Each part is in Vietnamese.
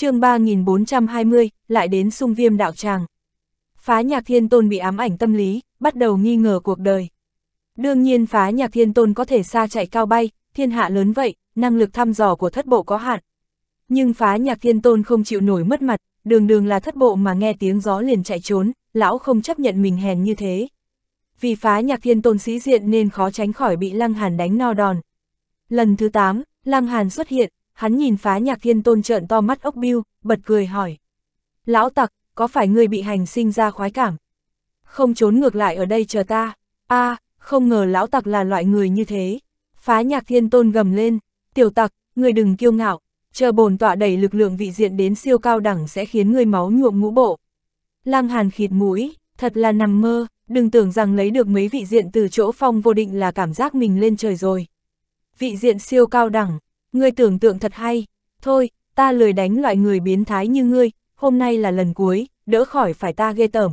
chương 3420, lại đến sung viêm đạo tràng. Phá nhạc thiên tôn bị ám ảnh tâm lý, bắt đầu nghi ngờ cuộc đời. Đương nhiên phá nhạc thiên tôn có thể xa chạy cao bay, thiên hạ lớn vậy, năng lực thăm dò của thất bộ có hạn. Nhưng phá nhạc thiên tôn không chịu nổi mất mặt, đường đường là thất bộ mà nghe tiếng gió liền chạy trốn, lão không chấp nhận mình hèn như thế. Vì phá nhạc thiên tôn sĩ diện nên khó tránh khỏi bị Lăng Hàn đánh no đòn. Lần thứ 8, Lăng Hàn xuất hiện, hắn nhìn phá nhạc thiên tôn trợn to mắt ốc biêu, bật cười hỏi. Lão tặc, có phải người bị hành sinh ra khoái cảm? Không trốn ngược lại ở đây chờ ta. a à, không ngờ lão tặc là loại người như thế. Phá nhạc thiên tôn gầm lên, tiểu tặc, người đừng kiêu ngạo, chờ bồn tọa đẩy lực lượng vị diện đến siêu cao đẳng sẽ khiến người máu nhuộm ngũ bộ. Lăng hàn khịt mũi, thật là nằm mơ, đừng tưởng rằng lấy được mấy vị diện từ chỗ phong vô định là cảm giác mình lên trời rồi. Vị diện siêu cao đẳng, Ngươi tưởng tượng thật hay, thôi, ta lười đánh loại người biến thái như ngươi, hôm nay là lần cuối, đỡ khỏi phải ta ghê tởm.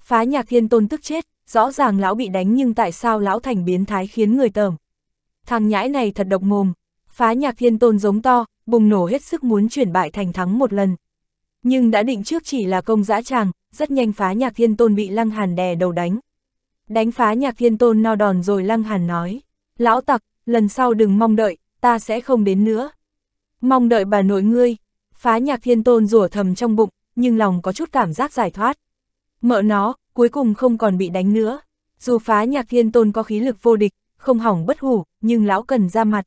Phá nhạc thiên tôn tức chết, rõ ràng lão bị đánh nhưng tại sao lão thành biến thái khiến người tởm. Thằng nhãi này thật độc mồm, phá nhạc thiên tôn giống to, bùng nổ hết sức muốn chuyển bại thành thắng một lần. Nhưng đã định trước chỉ là công dã tràng, rất nhanh phá nhạc thiên tôn bị lăng hàn đè đầu đánh. Đánh phá nhạc thiên tôn no đòn rồi lăng hàn nói, lão tặc, lần sau đừng mong đợi, ta sẽ không đến nữa. Mong đợi bà nội ngươi, phá nhạc thiên tôn rủa thầm trong bụng, nhưng lòng có chút cảm giác giải thoát. Mợ nó, cuối cùng không còn bị đánh nữa. Dù phá nhạc thiên tôn có khí lực vô địch, không hỏng bất hủ, nhưng lão cần ra mặt.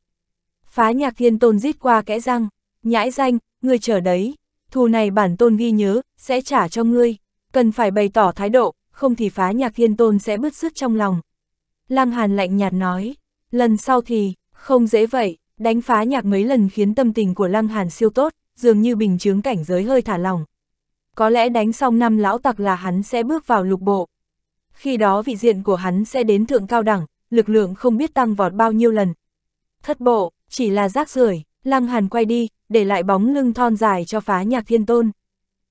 Phá nhạc thiên tôn rít qua kẽ răng, nhãi danh, ngươi chờ đấy, thù này bản tôn ghi nhớ, sẽ trả cho ngươi, cần phải bày tỏ thái độ, không thì phá nhạc thiên tôn sẽ bứt sức trong lòng. Lăng Hàn lạnh nhạt nói, lần sau thì, không dễ vậy, đánh phá nhạc mấy lần khiến tâm tình của Lăng Hàn siêu tốt, dường như bình chướng cảnh giới hơi thả lỏng. Có lẽ đánh xong năm lão tặc là hắn sẽ bước vào lục bộ. Khi đó vị diện của hắn sẽ đến thượng cao đẳng, lực lượng không biết tăng vọt bao nhiêu lần. Thất bộ, chỉ là rác rưởi Lăng Hàn quay đi, để lại bóng lưng thon dài cho phá nhạc thiên tôn.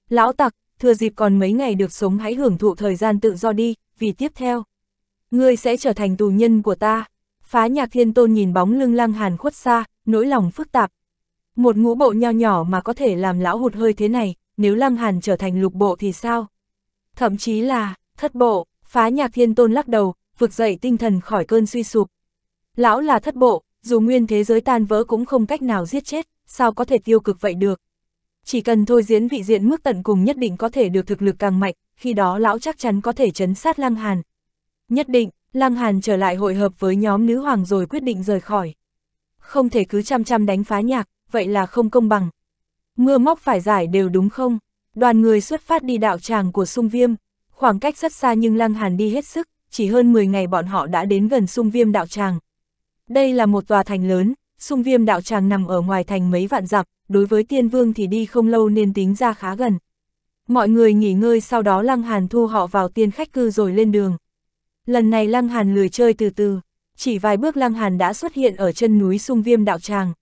Lão tặc, thừa dịp còn mấy ngày được sống hãy hưởng thụ thời gian tự do đi, vì tiếp theo. Ngươi sẽ trở thành tù nhân của ta. Phá nhạc thiên tôn nhìn bóng lưng lăng hàn khuất xa, nỗi lòng phức tạp. Một ngũ bộ nho nhỏ mà có thể làm lão hụt hơi thế này, nếu lăng hàn trở thành lục bộ thì sao? Thậm chí là, thất bộ, phá nhạc thiên tôn lắc đầu, vực dậy tinh thần khỏi cơn suy sụp. Lão là thất bộ, dù nguyên thế giới tan vỡ cũng không cách nào giết chết, sao có thể tiêu cực vậy được. Chỉ cần thôi diễn vị diện mức tận cùng nhất định có thể được thực lực càng mạnh, khi đó lão chắc chắn có thể chấn sát lăng hàn. Nhất định, Lăng Hàn trở lại hội hợp với nhóm nữ hoàng rồi quyết định rời khỏi. Không thể cứ chăm chăm đánh phá nhạc, vậy là không công bằng. Mưa móc phải giải đều đúng không? Đoàn người xuất phát đi đạo tràng của sung viêm. Khoảng cách rất xa nhưng Lăng Hàn đi hết sức, chỉ hơn 10 ngày bọn họ đã đến gần sung viêm đạo tràng. Đây là một tòa thành lớn, sung viêm đạo tràng nằm ở ngoài thành mấy vạn dặm, đối với tiên vương thì đi không lâu nên tính ra khá gần. Mọi người nghỉ ngơi sau đó Lăng Hàn thu họ vào tiên khách cư rồi lên đường. Lần này Lăng Hàn lười chơi từ từ, chỉ vài bước Lăng Hàn đã xuất hiện ở chân núi sung viêm đạo tràng.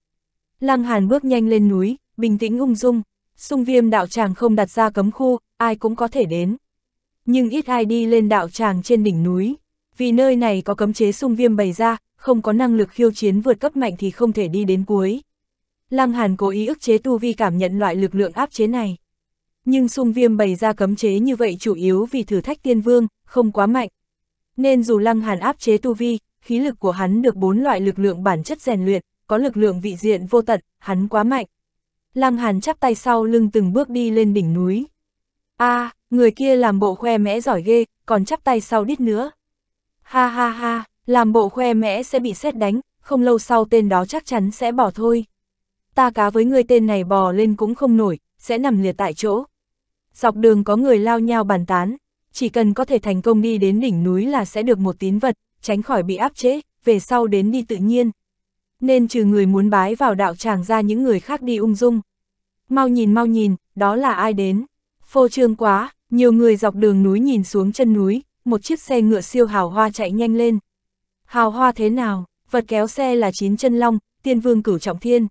Lăng Hàn bước nhanh lên núi, bình tĩnh ung dung, sung viêm đạo tràng không đặt ra cấm khu, ai cũng có thể đến. Nhưng ít ai đi lên đạo tràng trên đỉnh núi, vì nơi này có cấm chế sung viêm bày ra, không có năng lực khiêu chiến vượt cấp mạnh thì không thể đi đến cuối. Lăng Hàn cố ý ức chế tu vi cảm nhận loại lực lượng áp chế này. Nhưng sung viêm bày ra cấm chế như vậy chủ yếu vì thử thách tiên vương, không quá mạnh nên dù Lăng Hàn áp chế tu vi, khí lực của hắn được bốn loại lực lượng bản chất rèn luyện, có lực lượng vị diện vô tận, hắn quá mạnh. Lăng Hàn chắp tay sau lưng từng bước đi lên đỉnh núi. a à, người kia làm bộ khoe mẽ giỏi ghê, còn chắp tay sau đít nữa. Ha ha ha, làm bộ khoe mẽ sẽ bị xét đánh, không lâu sau tên đó chắc chắn sẽ bỏ thôi. Ta cá với người tên này bò lên cũng không nổi, sẽ nằm liệt tại chỗ. Dọc đường có người lao nhau bàn tán, chỉ cần có thể thành công đi đến đỉnh núi là sẽ được một tín vật, tránh khỏi bị áp chế, về sau đến đi tự nhiên. Nên trừ người muốn bái vào đạo tràng ra những người khác đi ung dung. Mau nhìn mau nhìn, đó là ai đến? Phô trương quá, nhiều người dọc đường núi nhìn xuống chân núi, một chiếc xe ngựa siêu hào hoa chạy nhanh lên. Hào hoa thế nào, vật kéo xe là chín chân long, tiên vương cửu trọng thiên.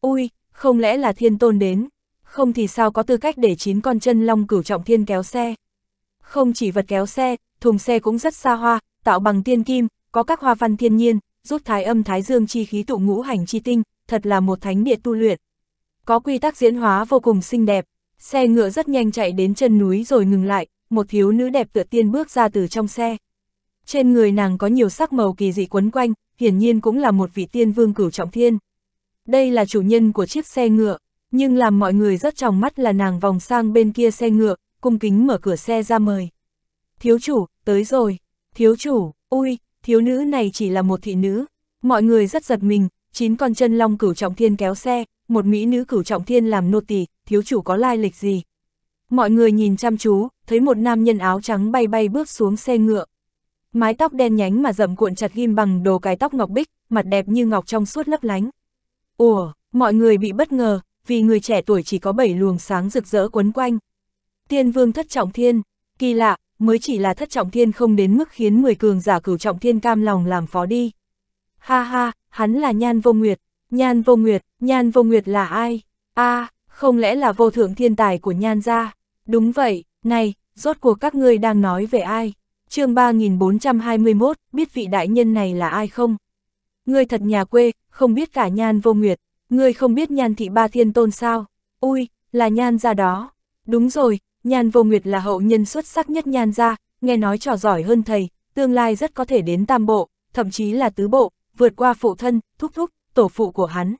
Ui, không lẽ là thiên tôn đến, không thì sao có tư cách để chín con chân long cửu trọng thiên kéo xe. Không chỉ vật kéo xe, thùng xe cũng rất xa hoa, tạo bằng tiên kim, có các hoa văn thiên nhiên, rút thái âm thái dương chi khí tụ ngũ hành chi tinh, thật là một thánh địa tu luyện. Có quy tắc diễn hóa vô cùng xinh đẹp, xe ngựa rất nhanh chạy đến chân núi rồi ngừng lại, một thiếu nữ đẹp tựa tiên bước ra từ trong xe. Trên người nàng có nhiều sắc màu kỳ dị quấn quanh, hiển nhiên cũng là một vị tiên vương cửu trọng thiên. Đây là chủ nhân của chiếc xe ngựa, nhưng làm mọi người rất trong mắt là nàng vòng sang bên kia xe ngựa, cung kính mở cửa xe ra mời. Thiếu chủ, tới rồi, thiếu chủ, ui, thiếu nữ này chỉ là một thị nữ, mọi người rất giật mình, chín con chân long cửu trọng thiên kéo xe, một mỹ nữ cửu trọng thiên làm nô tỳ, thiếu chủ có lai lịch gì. Mọi người nhìn chăm chú, thấy một nam nhân áo trắng bay bay bước xuống xe ngựa. Mái tóc đen nhánh mà rậm cuộn chặt ghim bằng đồ cái tóc ngọc bích, mặt đẹp như ngọc trong suốt lấp lánh. Ủa, mọi người bị bất ngờ, vì người trẻ tuổi chỉ có bảy luồng sáng rực rỡ quấn quanh, Tiên vương thất trọng thiên, kỳ lạ, mới chỉ là thất trọng thiên không đến mức khiến 10 cường giả cửu trọng thiên cam lòng làm phó đi. Ha ha, hắn là Nhan Vô Nguyệt, Nhan Vô Nguyệt, Nhan Vô Nguyệt là ai? a à, không lẽ là vô thượng thiên tài của Nhan gia? Đúng vậy, này, rốt cuộc các ngươi đang nói về ai? chương 3421, biết vị đại nhân này là ai không? Ngươi thật nhà quê, không biết cả Nhan Vô Nguyệt, ngươi không biết Nhan Thị Ba Thiên Tôn sao? Ui, là Nhan gia đó. Đúng rồi, Nhan vô nguyệt là hậu nhân xuất sắc nhất nhan gia, nghe nói trò giỏi hơn thầy, tương lai rất có thể đến tam bộ, thậm chí là tứ bộ, vượt qua phụ thân, thúc thúc, tổ phụ của hắn.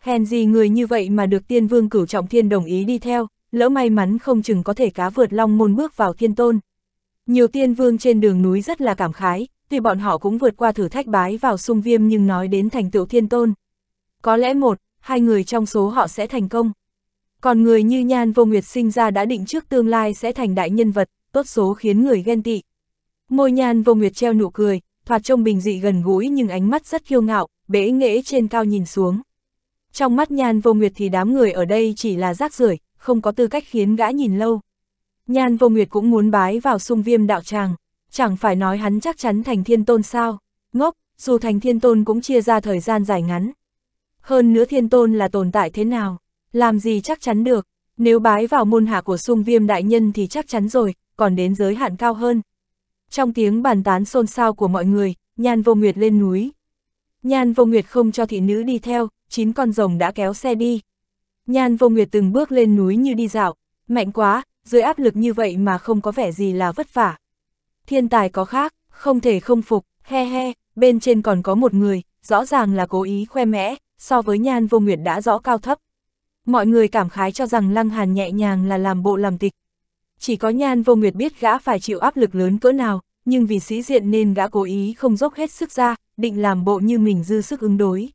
Hèn gì người như vậy mà được tiên vương cửu trọng thiên đồng ý đi theo, lỡ may mắn không chừng có thể cá vượt long môn bước vào thiên tôn. Nhiều tiên vương trên đường núi rất là cảm khái, tuy bọn họ cũng vượt qua thử thách bái vào sung viêm nhưng nói đến thành tựu thiên tôn. Có lẽ một, hai người trong số họ sẽ thành công. Còn người như Nhan Vô Nguyệt sinh ra đã định trước tương lai sẽ thành đại nhân vật, tốt số khiến người ghen tị. Môi Nhan Vô Nguyệt treo nụ cười, thoạt trông bình dị gần gũi nhưng ánh mắt rất kiêu ngạo, bế nghễ trên cao nhìn xuống. Trong mắt Nhan Vô Nguyệt thì đám người ở đây chỉ là rác rưởi, không có tư cách khiến gã nhìn lâu. Nhan Vô Nguyệt cũng muốn bái vào sung viêm đạo tràng, chẳng phải nói hắn chắc chắn thành thiên tôn sao, ngốc, dù thành thiên tôn cũng chia ra thời gian dài ngắn. Hơn nữa thiên tôn là tồn tại thế nào? Làm gì chắc chắn được, nếu bái vào môn hạ của sung viêm đại nhân thì chắc chắn rồi, còn đến giới hạn cao hơn. Trong tiếng bàn tán xôn xao của mọi người, Nhan Vô Nguyệt lên núi. Nhan Vô Nguyệt không cho thị nữ đi theo, chín con rồng đã kéo xe đi. Nhan Vô Nguyệt từng bước lên núi như đi dạo, mạnh quá, dưới áp lực như vậy mà không có vẻ gì là vất vả. Thiên tài có khác, không thể không phục, he he, bên trên còn có một người, rõ ràng là cố ý khoe mẽ, so với Nhan Vô Nguyệt đã rõ cao thấp. Mọi người cảm khái cho rằng Lăng Hàn nhẹ nhàng là làm bộ làm tịch. Chỉ có nhan vô nguyệt biết gã phải chịu áp lực lớn cỡ nào, nhưng vì sĩ diện nên gã cố ý không dốc hết sức ra, định làm bộ như mình dư sức ứng đối.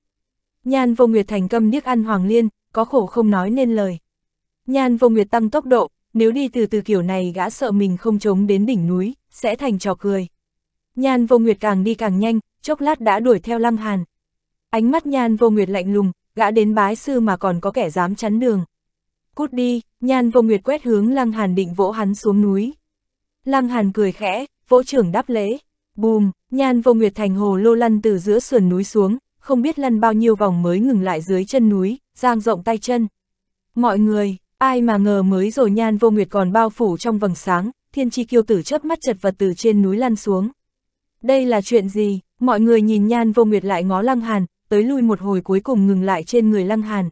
Nhan vô nguyệt thành câm niếc ăn Hoàng Liên, có khổ không nói nên lời. Nhan vô nguyệt tăng tốc độ, nếu đi từ từ kiểu này gã sợ mình không chống đến đỉnh núi, sẽ thành trò cười. Nhan vô nguyệt càng đi càng nhanh, chốc lát đã đuổi theo lăng hàn. Ánh mắt nhan vô nguyệt lạnh lùng, gã đến bái sư mà còn có kẻ dám chắn đường. Cút đi, nhan vô nguyệt quét hướng Lăng Hàn định vỗ hắn xuống núi. Lăng Hàn cười khẽ, vỗ trưởng đáp lễ. Bùm, nhan vô nguyệt thành hồ lô lăn từ giữa sườn núi xuống, không biết lăn bao nhiêu vòng mới ngừng lại dưới chân núi, giang rộng tay chân. Mọi người, ai mà ngờ mới rồi nhan vô nguyệt còn bao phủ trong vầng sáng, thiên chi kiêu tử chớp mắt chật vật từ trên núi lăn xuống. Đây là chuyện gì, mọi người nhìn nhan vô nguyệt lại ngó lăng hàn, tới lui một hồi cuối cùng ngừng lại trên người Lăng Hàn.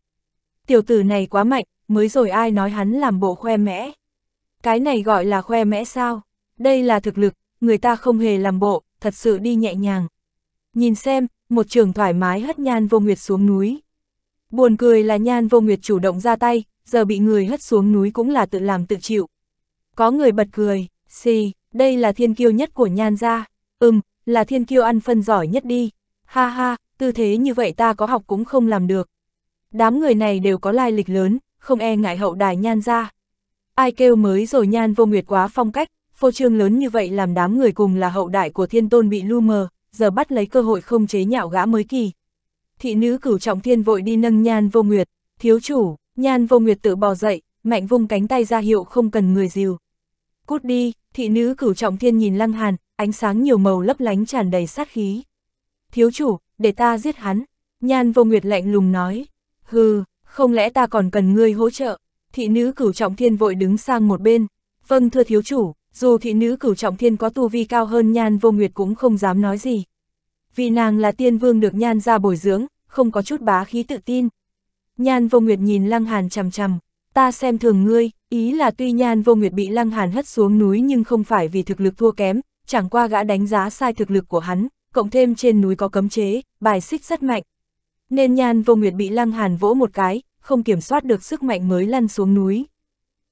Tiểu tử này quá mạnh, mới rồi ai nói hắn làm bộ khoe mẽ. Cái này gọi là khoe mẽ sao? Đây là thực lực, người ta không hề làm bộ, thật sự đi nhẹ nhàng. Nhìn xem, một trường thoải mái hất nhan vô nguyệt xuống núi. Buồn cười là nhan vô nguyệt chủ động ra tay, giờ bị người hất xuống núi cũng là tự làm tự chịu. Có người bật cười, xì, đây là thiên kiêu nhất của nhan gia, ừm, là thiên kiêu ăn phân giỏi nhất đi. Ha ha, tư thế như vậy ta có học cũng không làm được. Đám người này đều có lai lịch lớn, không e ngại hậu đài nhan ra. Ai kêu mới rồi nhan vô nguyệt quá phong cách, phô trương lớn như vậy làm đám người cùng là hậu đại của thiên tôn bị lu mờ, giờ bắt lấy cơ hội không chế nhạo gã mới kỳ. Thị nữ cửu trọng thiên vội đi nâng nhan vô nguyệt, thiếu chủ, nhan vô nguyệt tự bò dậy, mạnh vung cánh tay ra hiệu không cần người dìu. Cút đi, thị nữ cửu trọng thiên nhìn lăng hàn, ánh sáng nhiều màu lấp lánh tràn đầy sát khí. Thiếu chủ, để ta giết hắn. Nhan vô nguyệt lạnh lùng nói, hừ, không lẽ ta còn cần ngươi hỗ trợ? Thị nữ cửu trọng thiên vội đứng sang một bên. Vâng thưa thiếu chủ, dù thị nữ cửu trọng thiên có tu vi cao hơn nhan vô nguyệt cũng không dám nói gì. Vì nàng là tiên vương được nhan ra bồi dưỡng, không có chút bá khí tự tin. Nhan vô nguyệt nhìn lăng hàn chằm chằm, ta xem thường ngươi, ý là tuy nhan vô nguyệt bị lăng hàn hất xuống núi nhưng không phải vì thực lực thua kém, chẳng qua gã đánh giá sai thực lực của hắn, cộng thêm trên núi có cấm chế, bài xích rất mạnh. Nên nhan vô nguyệt bị lăng hàn vỗ một cái, không kiểm soát được sức mạnh mới lăn xuống núi.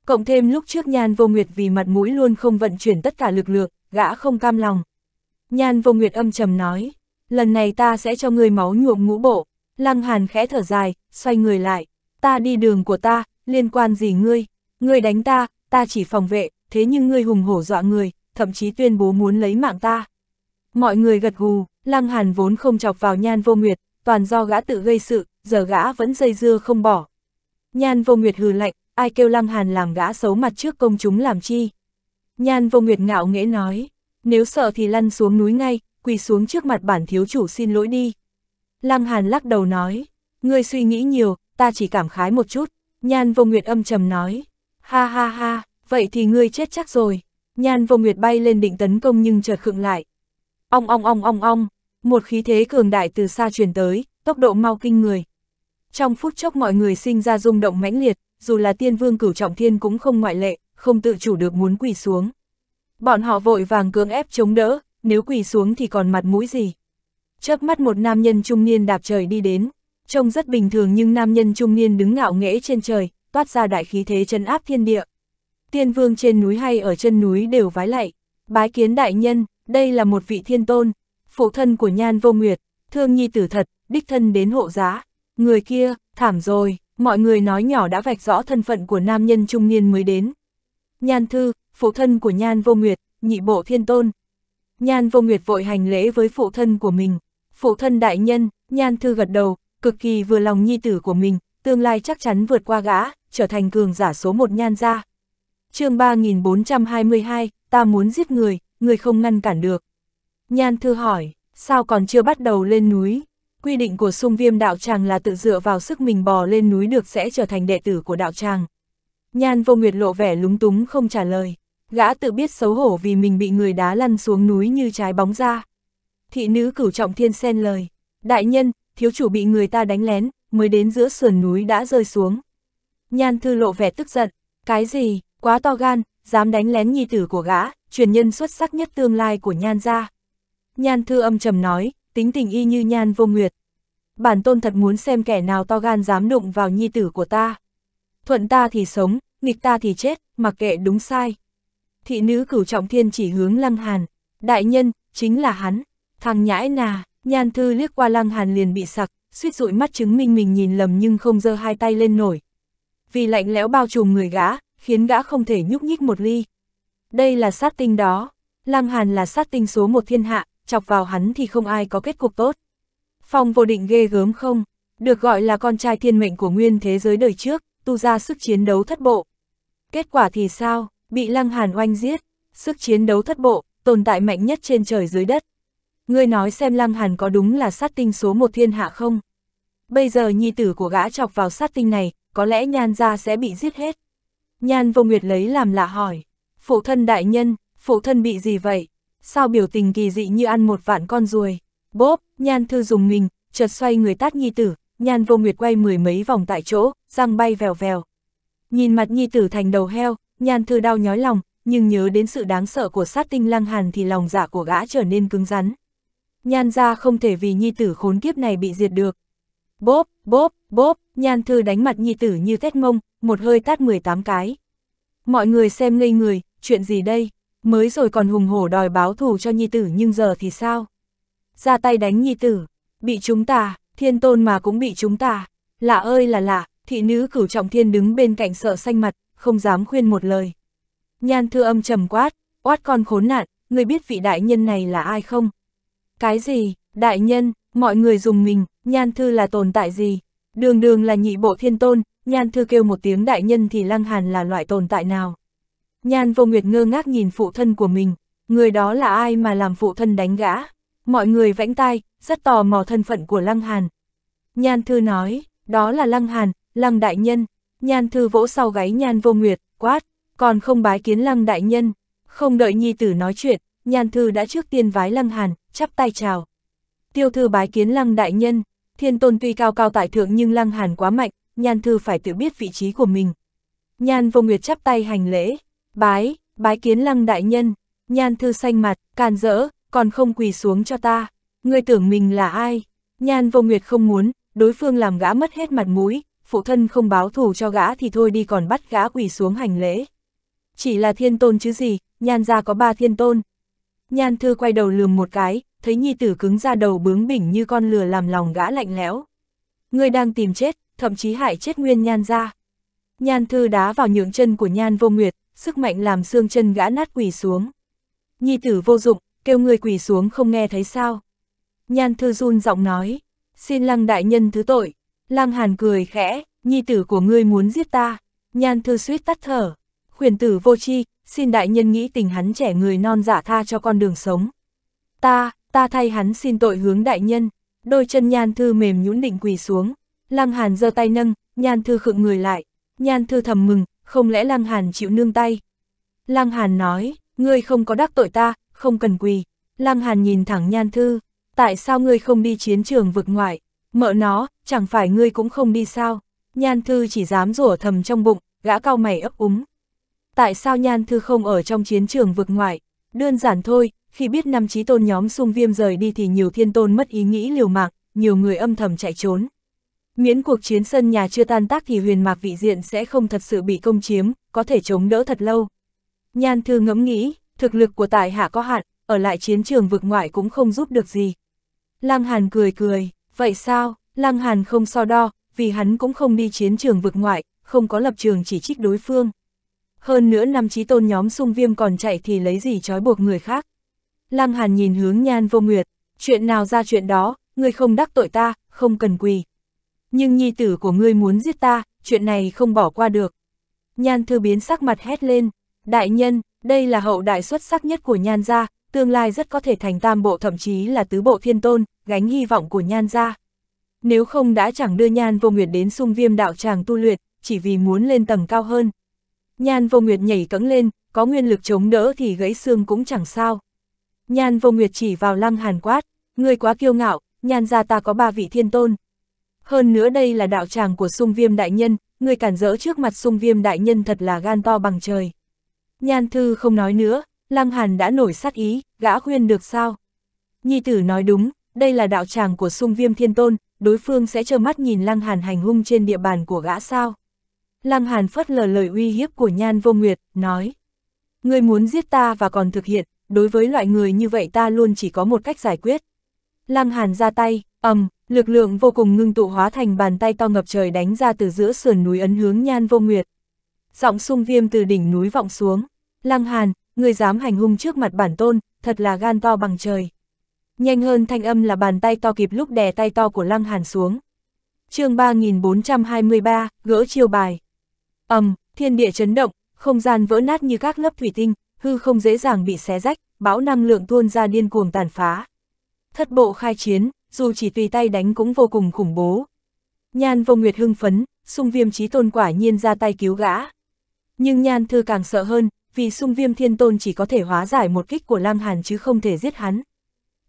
Cộng thêm lúc trước nhan vô nguyệt vì mặt mũi luôn không vận chuyển tất cả lực lượng, gã không cam lòng. Nhan vô nguyệt âm trầm nói, lần này ta sẽ cho ngươi máu nhuộm ngũ bộ. Lăng hàn khẽ thở dài, xoay người lại, ta đi đường của ta, liên quan gì ngươi, ngươi đánh ta, ta chỉ phòng vệ, thế nhưng ngươi hùng hổ dọa người, thậm chí tuyên bố muốn lấy mạng ta. Mọi người gật gù, Lăng Hàn vốn không chọc vào nhan vô nguyệt, toàn do gã tự gây sự, giờ gã vẫn dây dưa không bỏ. Nhan vô nguyệt hừ lạnh, ai kêu Lăng Hàn làm gã xấu mặt trước công chúng làm chi. Nhan vô nguyệt ngạo nghễ nói, nếu sợ thì lăn xuống núi ngay, quỳ xuống trước mặt bản thiếu chủ xin lỗi đi. Lăng Hàn lắc đầu nói, ngươi suy nghĩ nhiều, ta chỉ cảm khái một chút. Nhan vô nguyệt âm trầm nói, ha ha ha, vậy thì ngươi chết chắc rồi. Nhan vô nguyệt bay lên định tấn công nhưng chợt khựng lại, Ong ong ong ong ong, một khí thế cường đại từ xa truyền tới, tốc độ mau kinh người. Trong phút chốc mọi người sinh ra rung động mãnh liệt, dù là tiên vương cửu trọng thiên cũng không ngoại lệ, không tự chủ được muốn quỳ xuống. Bọn họ vội vàng cưỡng ép chống đỡ, nếu quỳ xuống thì còn mặt mũi gì. Chớp mắt một nam nhân trung niên đạp trời đi đến, trông rất bình thường nhưng nam nhân trung niên đứng ngạo nghễ trên trời, toát ra đại khí thế chân áp thiên địa. Tiên vương trên núi hay ở chân núi đều vái lạy, bái kiến đại nhân, đây là một vị thiên tôn, phụ thân của Nhan Vô Nguyệt, thương nhi tử thật, đích thân đến hộ giá. Người kia, thảm rồi, mọi người nói nhỏ đã vạch rõ thân phận của nam nhân trung niên mới đến. Nhan Thư, phụ thân của Nhan Vô Nguyệt, nhị bộ thiên tôn. Nhan Vô Nguyệt vội hành lễ với phụ thân của mình. Phụ thân đại nhân, Nhan Thư gật đầu, cực kỳ vừa lòng nhi tử của mình, tương lai chắc chắn vượt qua gã, trở thành cường giả số một Nhan gia. chương 3422, ta muốn giết người, người không ngăn cản được. Nhan thư hỏi, sao còn chưa bắt đầu lên núi? Quy định của sung viêm đạo tràng là tự dựa vào sức mình bò lên núi được sẽ trở thành đệ tử của đạo tràng. Nhan vô nguyệt lộ vẻ lúng túng không trả lời. Gã tự biết xấu hổ vì mình bị người đá lăn xuống núi như trái bóng ra. Thị nữ cửu trọng thiên xen lời. Đại nhân, thiếu chủ bị người ta đánh lén, mới đến giữa sườn núi đã rơi xuống. Nhan thư lộ vẻ tức giận. Cái gì, quá to gan, dám đánh lén nhi tử của gã, truyền nhân xuất sắc nhất tương lai của nhan gia. Nhan thư âm trầm nói, tính tình y như nhan vô nguyệt. Bản tôn thật muốn xem kẻ nào to gan dám đụng vào nhi tử của ta. Thuận ta thì sống, nghịch ta thì chết, mặc kệ đúng sai. Thị nữ cửu trọng thiên chỉ hướng lăng hàn, đại nhân, chính là hắn, thằng nhãi nà, nhan thư liếc qua lăng hàn liền bị sặc, suýt dụi mắt chứng minh mình nhìn lầm nhưng không giơ hai tay lên nổi. Vì lạnh lẽo bao trùm người gã, khiến gã không thể nhúc nhích một ly. Đây là sát tinh đó. Lăng Hàn là sát tinh số một thiên hạ, chọc vào hắn thì không ai có kết cục tốt. Phong vô định ghê gớm không? Được gọi là con trai thiên mệnh của nguyên thế giới đời trước, tu ra sức chiến đấu thất bộ. Kết quả thì sao? Bị Lăng Hàn oanh giết. Sức chiến đấu thất bộ, tồn tại mạnh nhất trên trời dưới đất. Ngươi nói xem Lăng Hàn có đúng là sát tinh số một thiên hạ không? Bây giờ nhi tử của gã chọc vào sát tinh này, có lẽ nhan ra sẽ bị giết hết. Nhan vô nguyệt lấy làm lạ hỏi phụ thân đại nhân, phụ thân bị gì vậy? Sao biểu tình kỳ dị như ăn một vạn con ruồi? Bốp, nhan thư dùng mình, chợt xoay người tát nhi tử, nhan vô nguyệt quay mười mấy vòng tại chỗ, răng bay vèo vèo. Nhìn mặt nhi tử thành đầu heo, nhan thư đau nhói lòng, nhưng nhớ đến sự đáng sợ của sát tinh lăng hàn thì lòng giả dạ của gã trở nên cứng rắn. Nhan ra không thể vì nhi tử khốn kiếp này bị diệt được. Bốp, bốp, bốp, nhan thư đánh mặt nhi tử như tét mông, một hơi tát 18 cái. Mọi người xem ngây người, chuyện gì đây, mới rồi còn hùng hổ đòi báo thù cho nhi tử nhưng giờ thì sao? Ra tay đánh nhi tử, bị chúng ta, thiên tôn mà cũng bị chúng ta, lạ ơi là lạ, thị nữ cửu trọng thiên đứng bên cạnh sợ xanh mặt, không dám khuyên một lời. Nhan thư âm trầm quát, oát con khốn nạn, người biết vị đại nhân này là ai không? Cái gì, đại nhân, mọi người dùng mình, nhan thư là tồn tại gì? Đường đường là nhị bộ thiên tôn, nhan thư kêu một tiếng đại nhân thì lăng hàn là loại tồn tại nào? Nhan vô nguyệt ngơ ngác nhìn phụ thân của mình, người đó là ai mà làm phụ thân đánh gã? Mọi người vãnh tai, rất tò mò thân phận của Lăng Hàn. Nhan thư nói, đó là Lăng Hàn, Lăng Đại Nhân. Nhan thư vỗ sau gáy Nhan vô nguyệt, quát, còn không bái kiến Lăng Đại Nhân. Không đợi nhi tử nói chuyện, Nhan thư đã trước tiên vái Lăng Hàn, chắp tay chào. Tiêu thư bái kiến Lăng Đại Nhân, thiên tôn tuy cao cao tại thượng nhưng Lăng Hàn quá mạnh, Nhan thư phải tự biết vị trí của mình. Nhan vô nguyệt chắp tay hành lễ, Bái, bái kiến lăng đại nhân, nhan thư xanh mặt, càn rỡ, còn không quỳ xuống cho ta. Ngươi tưởng mình là ai? Nhan vô nguyệt không muốn, đối phương làm gã mất hết mặt mũi, phụ thân không báo thù cho gã thì thôi đi còn bắt gã quỳ xuống hành lễ. Chỉ là thiên tôn chứ gì, nhan ra có ba thiên tôn. Nhan thư quay đầu lườm một cái, thấy nhi tử cứng ra đầu bướng bỉnh như con lừa làm lòng gã lạnh lẽo. Ngươi đang tìm chết, thậm chí hại chết nguyên nhan ra. Nhan thư đá vào nhượng chân của nhan vô nguyệt, sức mạnh làm xương chân gã nát quỳ xuống. Nhi tử vô dụng, kêu người quỳ xuống không nghe thấy sao. Nhan thư run giọng nói, xin lăng đại nhân thứ tội. Lăng hàn cười khẽ, nhi tử của ngươi muốn giết ta. Nhan thư suýt tắt thở, khuyển tử vô chi, xin đại nhân nghĩ tình hắn trẻ người non giả dạ tha cho con đường sống. Ta, ta thay hắn xin tội hướng đại nhân, đôi chân nhan thư mềm nhũn định quỳ xuống. Lăng hàn giơ tay nâng, nhan thư khựng người lại, nhan thư thầm mừng, không lẽ Lăng Hàn chịu nương tay? Lăng Hàn nói, ngươi không có đắc tội ta, không cần quỳ. Lăng Hàn nhìn thẳng Nhan Thư, tại sao ngươi không đi chiến trường vực ngoại? Mợ nó, chẳng phải ngươi cũng không đi sao? Nhan Thư chỉ dám rủa thầm trong bụng, gã cao mày ấp úng. Tại sao Nhan Thư không ở trong chiến trường vực ngoại? Đơn giản thôi, khi biết năm trí tôn nhóm sung viêm rời đi thì nhiều thiên tôn mất ý nghĩ liều mạng, nhiều người âm thầm chạy trốn. Miễn cuộc chiến sân nhà chưa tan tác thì huyền mạc vị diện sẽ không thật sự bị công chiếm, có thể chống đỡ thật lâu. Nhan thư ngẫm nghĩ, thực lực của tại hạ có hạn, ở lại chiến trường vực ngoại cũng không giúp được gì. Lăng Hàn cười cười, vậy sao, Lăng Hàn không so đo, vì hắn cũng không đi chiến trường vực ngoại, không có lập trường chỉ trích đối phương. Hơn nữa năm trí tôn nhóm sung viêm còn chạy thì lấy gì trói buộc người khác. Lăng Hàn nhìn hướng nhan vô nguyệt, chuyện nào ra chuyện đó, người không đắc tội ta, không cần quỳ nhưng nhi tử của ngươi muốn giết ta, chuyện này không bỏ qua được. Nhan thư biến sắc mặt hét lên, đại nhân, đây là hậu đại xuất sắc nhất của nhan gia, tương lai rất có thể thành tam bộ thậm chí là tứ bộ thiên tôn, gánh hy vọng của nhan gia. Nếu không đã chẳng đưa nhan vô nguyệt đến sung viêm đạo tràng tu luyện, chỉ vì muốn lên tầng cao hơn. Nhan vô nguyệt nhảy cẫng lên, có nguyên lực chống đỡ thì gãy xương cũng chẳng sao. Nhan vô nguyệt chỉ vào lăng hàn quát, ngươi quá kiêu ngạo, nhan gia ta có ba vị thiên tôn, hơn nữa đây là đạo tràng của sung viêm đại nhân, người cản rỡ trước mặt sung viêm đại nhân thật là gan to bằng trời. Nhan thư không nói nữa, Lăng Hàn đã nổi sát ý, gã khuyên được sao? Nhi tử nói đúng, đây là đạo tràng của sung viêm thiên tôn, đối phương sẽ trơ mắt nhìn Lăng Hàn hành hung trên địa bàn của gã sao? Lăng Hàn phất lờ lời uy hiếp của Nhan Vô Nguyệt, nói. Người muốn giết ta và còn thực hiện, đối với loại người như vậy ta luôn chỉ có một cách giải quyết. Lăng Hàn ra tay, ầm, Lực lượng vô cùng ngưng tụ hóa thành bàn tay to ngập trời đánh ra từ giữa sườn núi ấn hướng nhan vô nguyệt. Giọng sung viêm từ đỉnh núi vọng xuống. Lăng Hàn, người dám hành hung trước mặt bản tôn, thật là gan to bằng trời. Nhanh hơn thanh âm là bàn tay to kịp lúc đè tay to của Lăng Hàn xuống. chương 3423, gỡ chiêu bài. ầm, um, thiên địa chấn động, không gian vỡ nát như các lớp thủy tinh, hư không dễ dàng bị xé rách, bão năng lượng tuôn ra điên cuồng tàn phá. Thất bộ khai chiến, dù chỉ tùy tay đánh cũng vô cùng khủng bố. Nhan vô nguyệt hưng phấn, sung viêm trí tôn quả nhiên ra tay cứu gã. Nhưng nhan thư càng sợ hơn, vì sung viêm thiên tôn chỉ có thể hóa giải một kích của Lăng Hàn chứ không thể giết hắn.